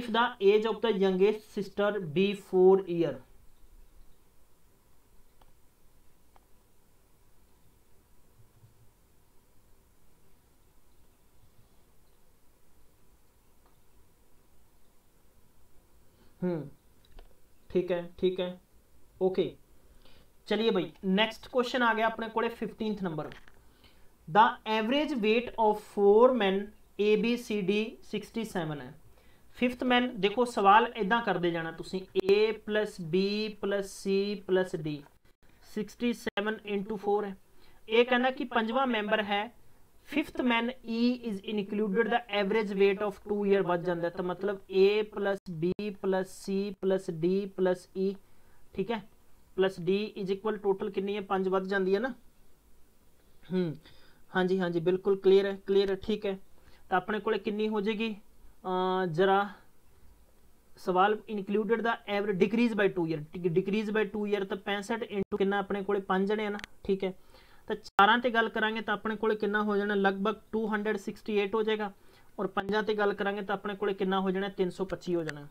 if the age of the youngest sister be 4 year hmm. ठीक है ठीक है ओके चलिए भाई नेक्स्ट क्वेश्चन आ गया अपने को fifteenth number the average weight of four man A B C D sixty seven है फिफ्थ मैन देखो सवाल करते ਸਵਾਲ plus B plus C plus D sixty seven into four है ਇਹ कहना कि ਪੰਜਵਾਂ मैंबर है fifth man E is included the average weight of 2 year ਵੱਧ ਜਾਂਦਾ ਤਾਂ ਮਤਲਬ A B C D E ਠੀਕ ਹੈ plus D is equal total ਕਿੰਨੀ ਹੈ 5 ਵੱਧ ਜਾਂਦੀ ਹੈ ਨਾ ਹੂੰ ਹਾਂਜੀ ਹਾਂਜੀ ਬਿਲਕੁਲ ਕਲੀਅਰ ਹੈ ਕਲੀਅਰ ਹੈ ਠੀਕ ਹੈ ਤਾਂ ਆਪਣੇ ਕੋਲੇ ਕਿੰਨੀ ਹੋ ਜੇਗੀ ਜਰਾ ਸਵਾਲ included the average decreases by 2 year decreases by 2 year ਤਾਂ 65 ਇੰਟੂ ਕਿੰਨਾ ਆਪਣੇ ਕੋਲੇ 5 ਜਣੇ ਹਨ ਠੀਕ ਹੈ ਤਾਂ ਚਾਰਾਂ ਤੇ ਗੱਲ ਕਰਾਂਗੇ ਤਾਂ ਆਪਣੇ ਕੋਲ ਕਿੰਨਾ ਹੋ ਜਾਣਾ ਲਗਭਗ 268 ਹੋ ਜਾਏਗਾ ਔਰ ਪੰਜਾਂ ਤੇ ਗੱਲ ਕਰਾਂਗੇ ਤਾਂ ਆਪਣੇ ਕੋਲ ਕਿੰਨਾ ਹੋ ਜਾਣਾ 325 ਹੋ ਜਾਣਾ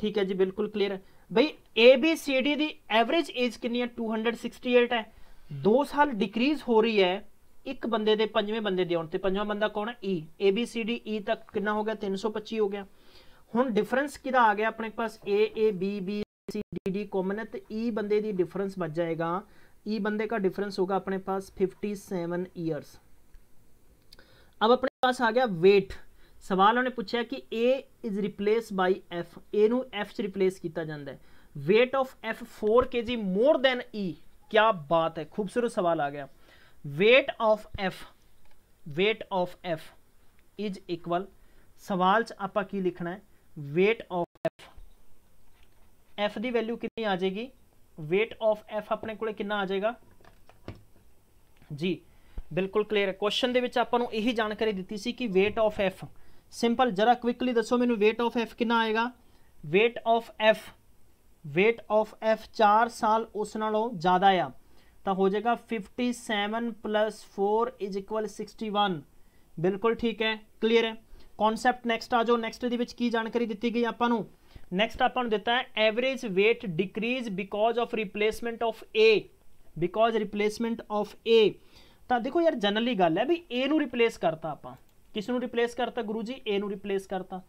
ਠੀਕ ਹੈ ਜੀ ਬਿਲਕੁਲ ਕਲੀਅਰ ਹੈ ਬਈ ਏ ਬੀ ਸੀ ਡੀ ਦੀ ਐਵਰੇਜ ਏਜ ਕਿੰਨੀ ਹੈ 268 ਹੈ 2 ਸਾਲ ਡਿਕਰੀਜ਼ ਹੋ ਰਹੀ ਹੈ ਇੱਕ ਬੰਦੇ ਦੇ ਪੰਜਵੇਂ ਬੰਦੇ ਦੇ ਆਉਣ ਤੇ ਪੰਜਵਾਂ ਬੰਦਾ ਕੌਣ ਹੈ ਈ ਏ ਬੀ ਸੀ ਡੀ ਈ ਤੱਕ ਕਿੰਨਾ ਹੋ ਗਿਆ 325 ਹੋ ਗਿਆ ਹੁਣ ਡਿਫਰੈਂਸ ਕਿਹਦਾ ਆ ਗਿਆ ਆਪਣੇ ਪਾਸ A A B B C D D common ਹੈ ਤੇ ਈ e ਬੰਦੇ ਦੀ ਡਿਫਰੈਂਸ ਬਚ ਜਾਏਗਾ ये बंदे का डिफरेंस होगा अपने पास फिफ्टी सेवन ईयर्स अब अपने पास आ गया वेट ਸਵਾਲ ਉਹਨੇ ਪੁੱਛਿਆ ਕਿ A is replace by F A ਨੂੰ F ਚ ਰਿਪਲੇਸ ਕੀਤਾ ਜਾਂਦਾ ਹੈ weight of F 4 kg more than E क्या बात है खूबसूरत सवाल आ गया weight of F weight of F is equal सवाल च आपा की लिखना है weight of F F दी वैल्यू कितनी आ जाएगी weight of f ਆਪਣੇ ਕੋਲੇ ਕਿੰਨਾ ਆ ਜਾਏਗਾ ਜੀ ਬਿਲਕੁਲ ਕਲੀਅਰ ਹੈ ਕੁਐਸਚਨ ਦੇ ਵਿੱਚ ਆਪਾਂ ਨੂੰ ਇਹੀ ਜਾਣਕਾਰੀ ਦਿੱਤੀ ਸੀ ਕਿ weight of f ਸਿੰਪਲ ਜਰਾ ਕੁਇਕਲੀ ਦੱਸੋ ਮੈਨੂੰ weight of f ਕਿੰਨਾ ਆਏਗਾ weight of f weight of f 4 ਸਾਲ ਉਸ ਨਾਲੋਂ ਜ਼ਿਆਦਾ ਆ ਤਾਂ ਹੋ ਜਾਏਗਾ 57 4 61 ਬਿਲਕੁਲ ਠੀਕ ਹੈ ਕਲੀਅਰ ਹੈ ਕਨਸੈਪਟ ਨੈਕਸਟ ਆ ਜਾਓ ਨੈਕਸਟ ਦੇ ਵਿੱਚ ਕੀ ਜਾਣਕਾਰੀ ਦਿੱਤੀ ਗਈ ਆਪਾਂ ਨੂੰ ਨੈਕਸਟ ਆਪਾਂ ਨੂੰ ਦਿੱਤਾ ਹੈ average weight decrease because of replacement of A because replacement of A ਤਾਂ ਦੇਖੋ ਯਾਰ ਜਨਰਲੀ ਗੱਲ ਹੈ ਵੀ A ਨੂੰ ਰਿਪਲੇਸ ਕਰਤਾ ਆਪਾਂ ਕਿਸ ਨੂੰ ਰਿਪਲੇਸ ਕਰਤਾ ਗੁਰੂ ਜੀ A ਨੂੰ ਰਿਪਲੇਸ ਕਰਤਾ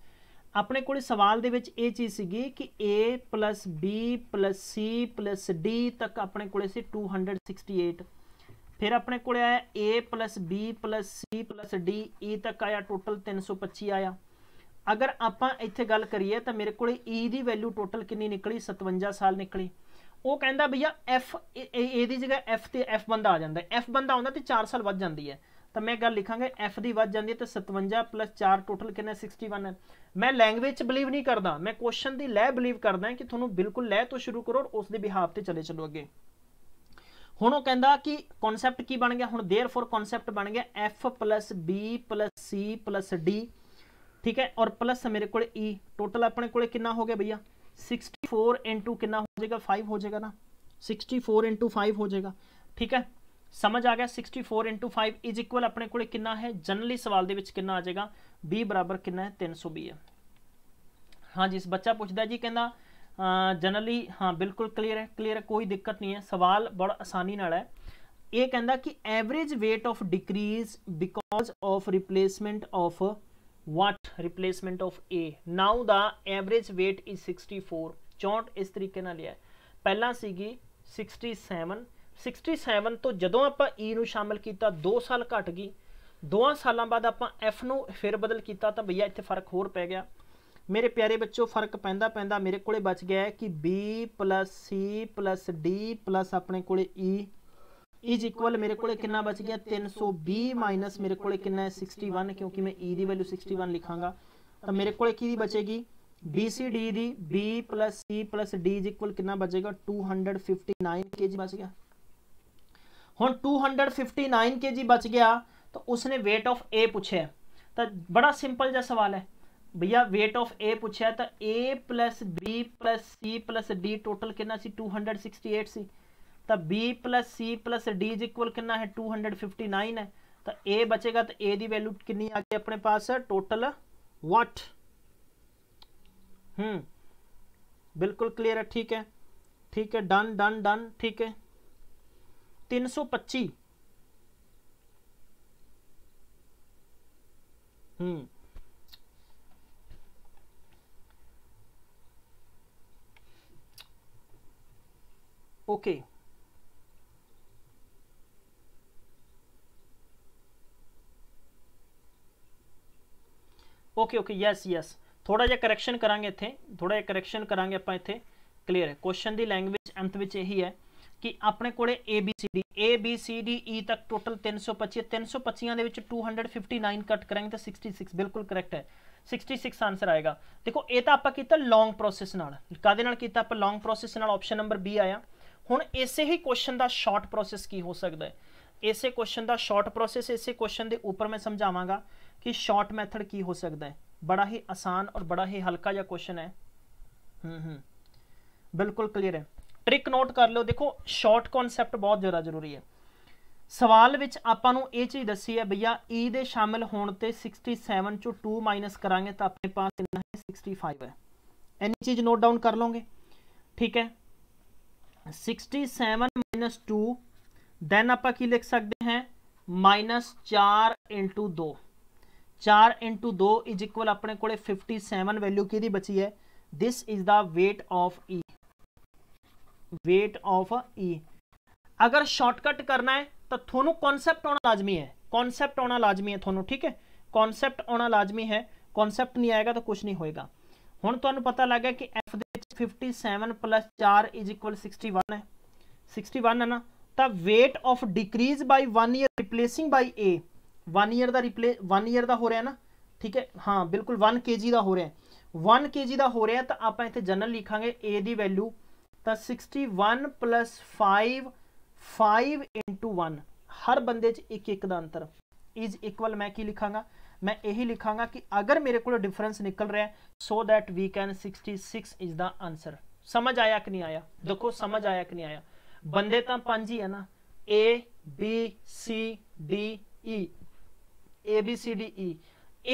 ਆਪਣੇ ਕੋਲੇ ਸਵਾਲ ਦੇ ਵਿੱਚ ਇਹ ਚੀਜ਼ ਸੀਗੀ ਕਿ A B C D ਤੱਕ ਆਪਣੇ ਕੋਲੇ ਸੀ 268 ਫਿਰ ਆਪਣੇ ਕੋਲੇ ਆਇਆ A B C D E ਤੱਕ ਆਇਆ ਟੋਟਲ 325 ਆਇਆ ਅਗਰ ਆਪਾਂ ਇੱਥੇ ਗੱਲ ਕਰੀਏ ਤਾਂ ਮੇਰੇ ਕੋਲੇ E ਦੀ ਵੈਲਿਊ ਟੋਟਲ ਕਿੰਨੀ ਨਿਕਲੀ 57 ਸਾਲ ਨਿਕਲੀ ਉਹ ਕਹਿੰਦਾ ਭਈਆ F A ਦੀ ਜਗ੍ਹਾ F ਤੇ F ਬੰਦਾ ਆ ਜਾਂਦਾ F ਬੰਦਾ ਆਉਂਦਾ ਤੇ 4 ਸਾਲ ਵੱਧ ਜਾਂਦੀ ਹੈ ਤਾਂ ਮੈਂ ਗੱਲ ਲਿਖਾਂਗਾ F ਦੀ ਵੱਧ ਜਾਂਦੀ ਹੈ ਤੇ 57 4 ਟੋਟਲ ਕਿੰਨਾ 61 ਹੈ ਮੈਂ ਲੈਂਗੁਏਜ ਬਲੀਵ ਨਹੀਂ ਕਰਦਾ ਮੈਂ ਕੁਐਸਚਨ ਦੀ ਲੈ ਬਲੀਵ ਕਰਦਾ ਕਿ ਤੁਹਾਨੂੰ ਬਿਲਕੁਲ ਲੈ ਤੋਂ ਸ਼ੁਰੂ ਕਰੋ ਔਰ ਉਸ ਦੇ ਬਿਹਾਫ ਤੇ ਚਲੇ ਚੱਲੋ ਅੱਗੇ ਹੁਣ ਉਹ ਕਹਿੰਦਾ ਕਿ ਕਨਸੈਪਟ ਕੀ ਬਣ ਗਿਆ ਹੁਣ देयरफॉर ਕਨਸੈਪਟ ਬਣ ਗਿਆ F B C D ਠੀਕ ਹੈ ਔਰ ਪਲੱਸ ਮੇਰੇ ਕੋਲ E ਟੋਟਲ ਆਪਣੇ ਕੋਲੇ ਕਿੰਨਾ ਹੋ ਗਿਆ ਭਈਆ 64 into ਕਿੰਨਾ ਹੋ ਜਾਏਗਾ 5 ਹੋ ਜਾਏਗਾ ਨਾ 64 into 5 ਹੋ ਜਾਏਗਾ ਠੀਕ ਹੈ ਸਮਝ ਆ ਗਿਆ 64 into 5 is ਇਕੁਅਲ ਆਪਣੇ ਕੋਲੇ ਕਿੰਨਾ ਹੈ ਜਨਰਲੀ ਸਵਾਲ ਦੇ ਵਿੱਚ ਕਿੰਨਾ ਆ ਜਾਏਗਾ b ਬਰਾਬਰ ਕਿੰਨਾ ਹੈ 320 ਹੈ ਹਾਂ ਇਸ ਬੱਚਾ ਪੁੱਛਦਾ ਜੀ ਕਹਿੰਦਾ ਜਨਰਲੀ ਹਾਂ ਬਿਲਕੁਲ ਕਲੀਅਰ ਹੈ ਕਲੀਅਰ ਹੈ ਕੋਈ ਦਿੱਕਤ ਨਹੀਂ ਹੈ ਸਵਾਲ ਬੜਾ ਆਸਾਨੀ ਨਾਲ ਹੈ ਇਹ ਕਹਿੰਦਾ ਕਿ average weight of decrease because of replacement of what replacement of A now the average weight is 64 64 ਇਸ ਤਰੀਕੇ ਨਾਲ ਲਿਆ ਪਹਿਲਾਂ ਸੀਗੀ 67 67 ਤੋਂ ਜਦੋਂ ਆਪਾਂ E ਨੂੰ ਸ਼ਾਮਲ ਕੀਤਾ 2 ਸਾਲ ਘਟ ਗਈ ਦੋਆਂ ਸਾਲਾਂ ਬਾਅਦ ਆਪਾਂ F ਨੂੰ ਫਿਰ ਬਦਲ ਕੀਤਾ ਤਾਂ ਭਈਆ ਇੱਥੇ ਫਰਕ ਹੋਰ ਪੈ ਗਿਆ ਮੇਰੇ ਪਿਆਰੇ ਬੱਚੋ ਫਰਕ ਪੈਂਦਾ ਪੈਂਦਾ ਮੇਰੇ ਕੋਲੇ ਬਚ ਗਿਆ ਕਿ B C D ਆਪਣੇ ਕੋਲੇ E इज इक्वल मेरे को कितना बच गया तीन सौ भी माइनस मेरे को कितना है 61 क्योंकि मैं ई की वैल्यू सिक्सटी वन लिखागा तो मेरे को बचेगी B C D the B plus C plus D is equal कि बचेगा टू हंड्रड फिफ्टी नाइन के जी बच गया हूँ के जी बच गया तो उसने वेट ऑफ ए पूछे तो बड़ा सिंपल जहा सवाल है भैया वेट ऑफ ए पूछे तो A plus B plus C plus D total कि कितना सी 268 सी तो B plus C plus D is equal कि है टू हंड्रड फिफ्टी नाइन है तो ए बचेगा तो ए की वैल्यू कि आ गई अपने पास टोटल वट हम्म बिल्कुल क्लियर है ठीक है ठीक है डन डन डन ठीक है तीन 325 hmm okay okay. Okay okay yes yes ਥੋੜਾ ਜਿਹਾ ਕਰੈਕਸ਼ਨ ਕਰਾਂਗੇ ਇੱਥੇ ਥੋੜਾ ਜਿਹਾ ਕਰੈਕਸ਼ਨ ਕਰਾਂਗੇ ਆਪਾਂ ਇੱਥੇ ਕਲੀਅਰ ਹੈ ਕੁਐਸਚਨ ਦੀ ਲੈਂਗੁਏਜ ਅੰਤ ਵਿੱਚ ਇਹੀ ਹੈ ਕਿ ਆਪਣੇ ਕੋਲੇ A B C D A B C D E ਤੱਕ ਟੋਟਲ 325 325 ਦੇ ਵਿੱਚ 259 ਕੱਟ ਕਰਾਂਗੇ ਤਾਂ 66 ਬਿਲਕੁਲ ਕਰੈਕਟ ਹੈ 66 ਆਨਸਰ ਆਏਗਾ ਦੇਖੋ ਇਹ ਤਾਂ ਆਪਾਂ ਕੀਤਾ ਲੌਂਗ ਪ੍ਰੋਸੈਸ ਨਾਲ ਕਾਦੇ ਨਾਲ ਕੀਤਾ ਆਪਾਂ ਲੌਂਗ ਪ੍ਰੋਸੈਸ ਨਾਲ ਆਪਸ਼ਨ ਨੰਬਰ B ਆਇਆ ਹੁਣ ਇਸੇ ਹੀ ਕੁਐਸਚਨ ਦਾ ਸ਼ਾਰਟ ਪ੍ਰੋਸੈਸ ਕੀ ਹੋ ਸਕਦਾ ਹੈ ਇਸੇ ਕੁਐਸਚਨ ਦਾ ਸ਼ਾਰਟ ਪ੍ਰੋਸੈਸ ਇਸੇ ਕੁਐਸਚਨ ਦੇ ਉੱਪਰ ਮੈਂ ਸਮਝਾਵਾਂਗਾ ਕਿ ਸ਼ਾਰਟ ਮੈਥਡ ਕੀ ਹੋ ਸਕਦਾ ਹੈ ਬੜਾ ਹੀ ਆਸਾਨ ਔਰ ਬੜਾ ਹੀ ਹਲਕਾ ਜਿਹਾ ਕੁਐਸਚਨ ਹੈ ਹੂੰ ਹੂੰ ਬਿਲਕੁਲ ਕਲੀਅਰ ਹੈ ਟ੍ਰਿਕ ਨੋਟ ਕਰ ਲਓ ਦੇਖੋ ਸ਼ਾਰਟ ਕਨਸੈਪਟ ਬਹੁਤ ਜ਼ਿਆਦਾ ਜ਼ਰੂਰੀ ਹੈ ਸਵਾਲ ਵਿੱਚ ਆਪਾਂ ਨੂੰ ਇਹ ਚੀਜ਼ ਦੱਸੀ ਹੈ ਭਈਆ e ਦੇ ਸ਼ਾਮਿਲ ਹੋਣ ਤੇ 67 ਚੋਂ 2 ਮਾਈਨਸ ਕਰਾਂਗੇ ਤਾਂ ਆਪਣੇ ਪਾਸ ਕਿੰਨਾ ਹੈ 65 ਹੈ ਐਨੀ ਚੀਜ਼ ਨੋਟ ਡਾਊਨ ਕਰ ਲਓਗੇ ਠੀਕ ਹੈ 67 2 ਦੈਨ ਆਪਾਂ ਕੀ ਲਿਖ ਸਕਦੇ ਹਾਂ -4 2 इंटू दो इज इक्वल अपने को फिफ्टी सैवन वैल्यू कि बची है this is the weight of E weight of E अगर शॉर्टकट करना है तो थोनू कॉन्सैप्ट आना लाजमी है कॉन्सैप्ट आना लाजमी है थोनू ठीक है कॉन्सैप्ट आना लाजमी है कॉन्सैप्ट नहीं आएगा तो कुछ नहीं होएगा हूँ तो पता लग गया कि एफ फिफ्टी सैवन प्लस चार इज इक्वल सिक्सटी वन है सिक्सटी वन है ना तो weight of decrease by one year replacing by A one year का रिप्ले वन ईयर का हो रहा है ना ठीक है हाँ बिल्कुल वन के जी का हो रहा है वन के जी का हो रहा है तो आप इतने जनरल लिखा ए की वैल्यू तो sixty one plus five five into one हर बंदे एक एक का अंतर इज इक्वल मैं कि लिखांगा मैं यही लिखागा कि अगर मेरे को डिफरेंस निकल रहा है so that we can sixty six is the answer समझ आया कि नहीं आया देखो समझ आया कि नहीं आया बंदे तो पांच ही है ना A B C D E A B C D E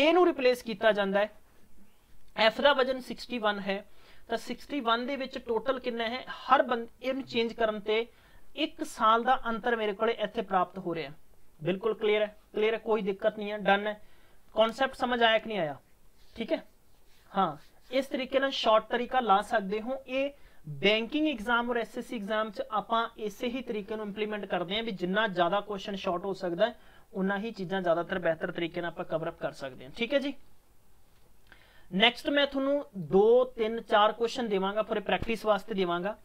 A ਨੂੰ ਰਿਪਲੇਸ ਕੀਤਾ ਜਾਂਦਾ ਹੈ F ਦਾ ਵਜਨ 61 ਹੈ ਤਾਂ 61 ਦੇ ਵਿੱਚ ਟੋਟਲ ਕਿੰਨਾ ਹੈ ਹਰ ਬੰਦੇ ਨੂੰ ਚੇਂਜ ਕਰਨ ਤੇ 1 ਸਾਲ ਦਾ ਅੰਤਰ ਮੇਰੇ ਕੋਲੇ ਇੱਥੇ ਪ੍ਰਾਪਤ ਹੋ ਰਿਹਾ ਬਿਲਕੁਲ ਕਲੀਅਰ ਹੈ ਕਲੀਅਰ ਹੈ ਕੋਈ ਦਿੱਕਤ ਨਹੀਂ ਹੈ ਡਨ ਹੈ ਕਨਸੈਪਟ ਸਮਝ ਆਇਆ ਕਿ ਨਹੀਂ ਆਇਆ ਠੀਕ ਹੈ ਹਾਂ ਇਸ ਤਰੀਕੇ ਨਾਲ ਸ਼ਾਰਟ ਤਰੀਕਾ ਲਾ ਸਕਦੇ ਹੋ ਇਹ ਬੈਂਕਿੰਗ ਐਗਜ਼ਾਮ ਔਰ ਐਸਐਸਸੀ ਐਗਜ਼ਾਮ ਚ ਆਪਾਂ ਇਸੇ ਹੀ ਤਰੀਕੇ ਨੂੰ ਇੰਪਲੀਮੈਂਟ ਕਰਦੇ ਆਂ ਵੀ ਜਿੰਨਾ ਜ਼ਿਆਦਾ ਕੁਐਸਚਨ ਸ਼ਾਰਟ ਹੋ ਸਕਦਾ ਹੈ ਉਨਾ ਹੀ ਚੀਜ਼ਾਂ ਜ਼ਿਆਦਾਤਰ ਬਿਹਤਰ ਤਰੀਕੇ ਨਾਲ ਆਪਾਂ ਕਵਰ ਅਪ ਕਰ ਸਕਦੇ ਹਾਂ ਠੀਕ ਹੈ ਜੀ ਨੈਕਸਟ ਮੈਂ ਤੁਹਾਨੂੰ 2 3 4 ਕੁਐਸਚਨ ਦੇਵਾਂਗਾ ਫਿਰ ਪ੍ਰੈਕਟਿਸ ਵਾਸਤੇ ਦੇਵਾਂਗਾ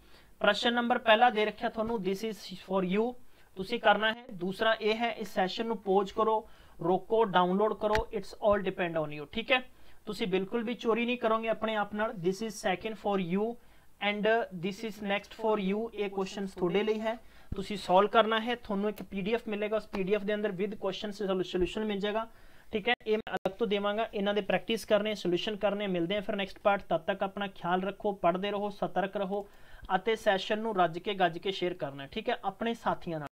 ਪ੍ਰਸ਼ਨ ਨੰਬਰ ਪਹਿਲਾ ਦੇ ਰੱਖਿਆ ਤੁਹਾਨੂੰ ਥਿਸ ਇਜ਼ ਫॉर ਯੂ ਤੁਸੀਂ ਕਰਨਾ ਹੈ ਦੂਸਰਾ ਇਹ ਹੈ ਇਸ ਸੈਸ਼ਨ ਨੂੰ ਪੋਜ਼ ਕਰੋ ਰੋਕੋ ਡਾਊਨਲੋਡ ਕਰੋ it's all depend on you ਠੀਕ ਹੈ ਤੁਸੀਂ ਬਿਲਕੁਲ ਵੀ ਚੋਰੀ ਨਹੀਂ ਕਰੋਗੇ ਆਪਣੇ ਆਪ ਨਾਲ this is second for you and this is next for you ਇਹ ਕੁਐਸਚਨ ਤੁਹਾਡੇ ਲਈ ਹੈ ਤੁਸੀਂ ਸੋਲਵ ਕਰਨਾ ਹੈ ਤੁਹਾਨੂੰ ਇੱਕ ਪੀਡੀਐਫ ਮਿਲੇਗਾ ਉਸ ਪੀਡੀਐਫ ਦੇ ਅੰਦਰ ਵਿਦ ਕੁਐਸਚਨਸ ਸੋਲੂਸ਼ਨ ਮਿਲ ਜਾਏਗਾ ਠੀਕ ਹੈ ਇਹ ਮੈਂ ਅਲੱਗ ਤੋਂ ਦੇਵਾਂਗਾ ਇਹਨਾਂ ਦੇ ਪ੍ਰੈਕਟਿਸ ਕਰਨੇ ਸੋਲੂਸ਼ਨ ਕਰਨੇ ਮਿਲਦੇ ਆ ਫਿਰ ਨੈਕਸਟ ਪਾਰਟ ਤਦ ਤੱਕ ਆਪਣਾ ਖਿਆਲ ਰੱਖੋ ਪੜ੍ਹਦੇ ਰਹੋ ਸਤਰਕ ਰਹੋ ਅਤੇ ਸੈਸ਼ਨ ਨੂੰ ਰੱਜ ਕੇ ਗੱਜ ਕੇ ਸ਼ੇਅਰ ਕਰਨਾ ਠੀਕ ਹੈ ਆਪਣੇ ਸਾਥੀਆਂ ਨਾਲ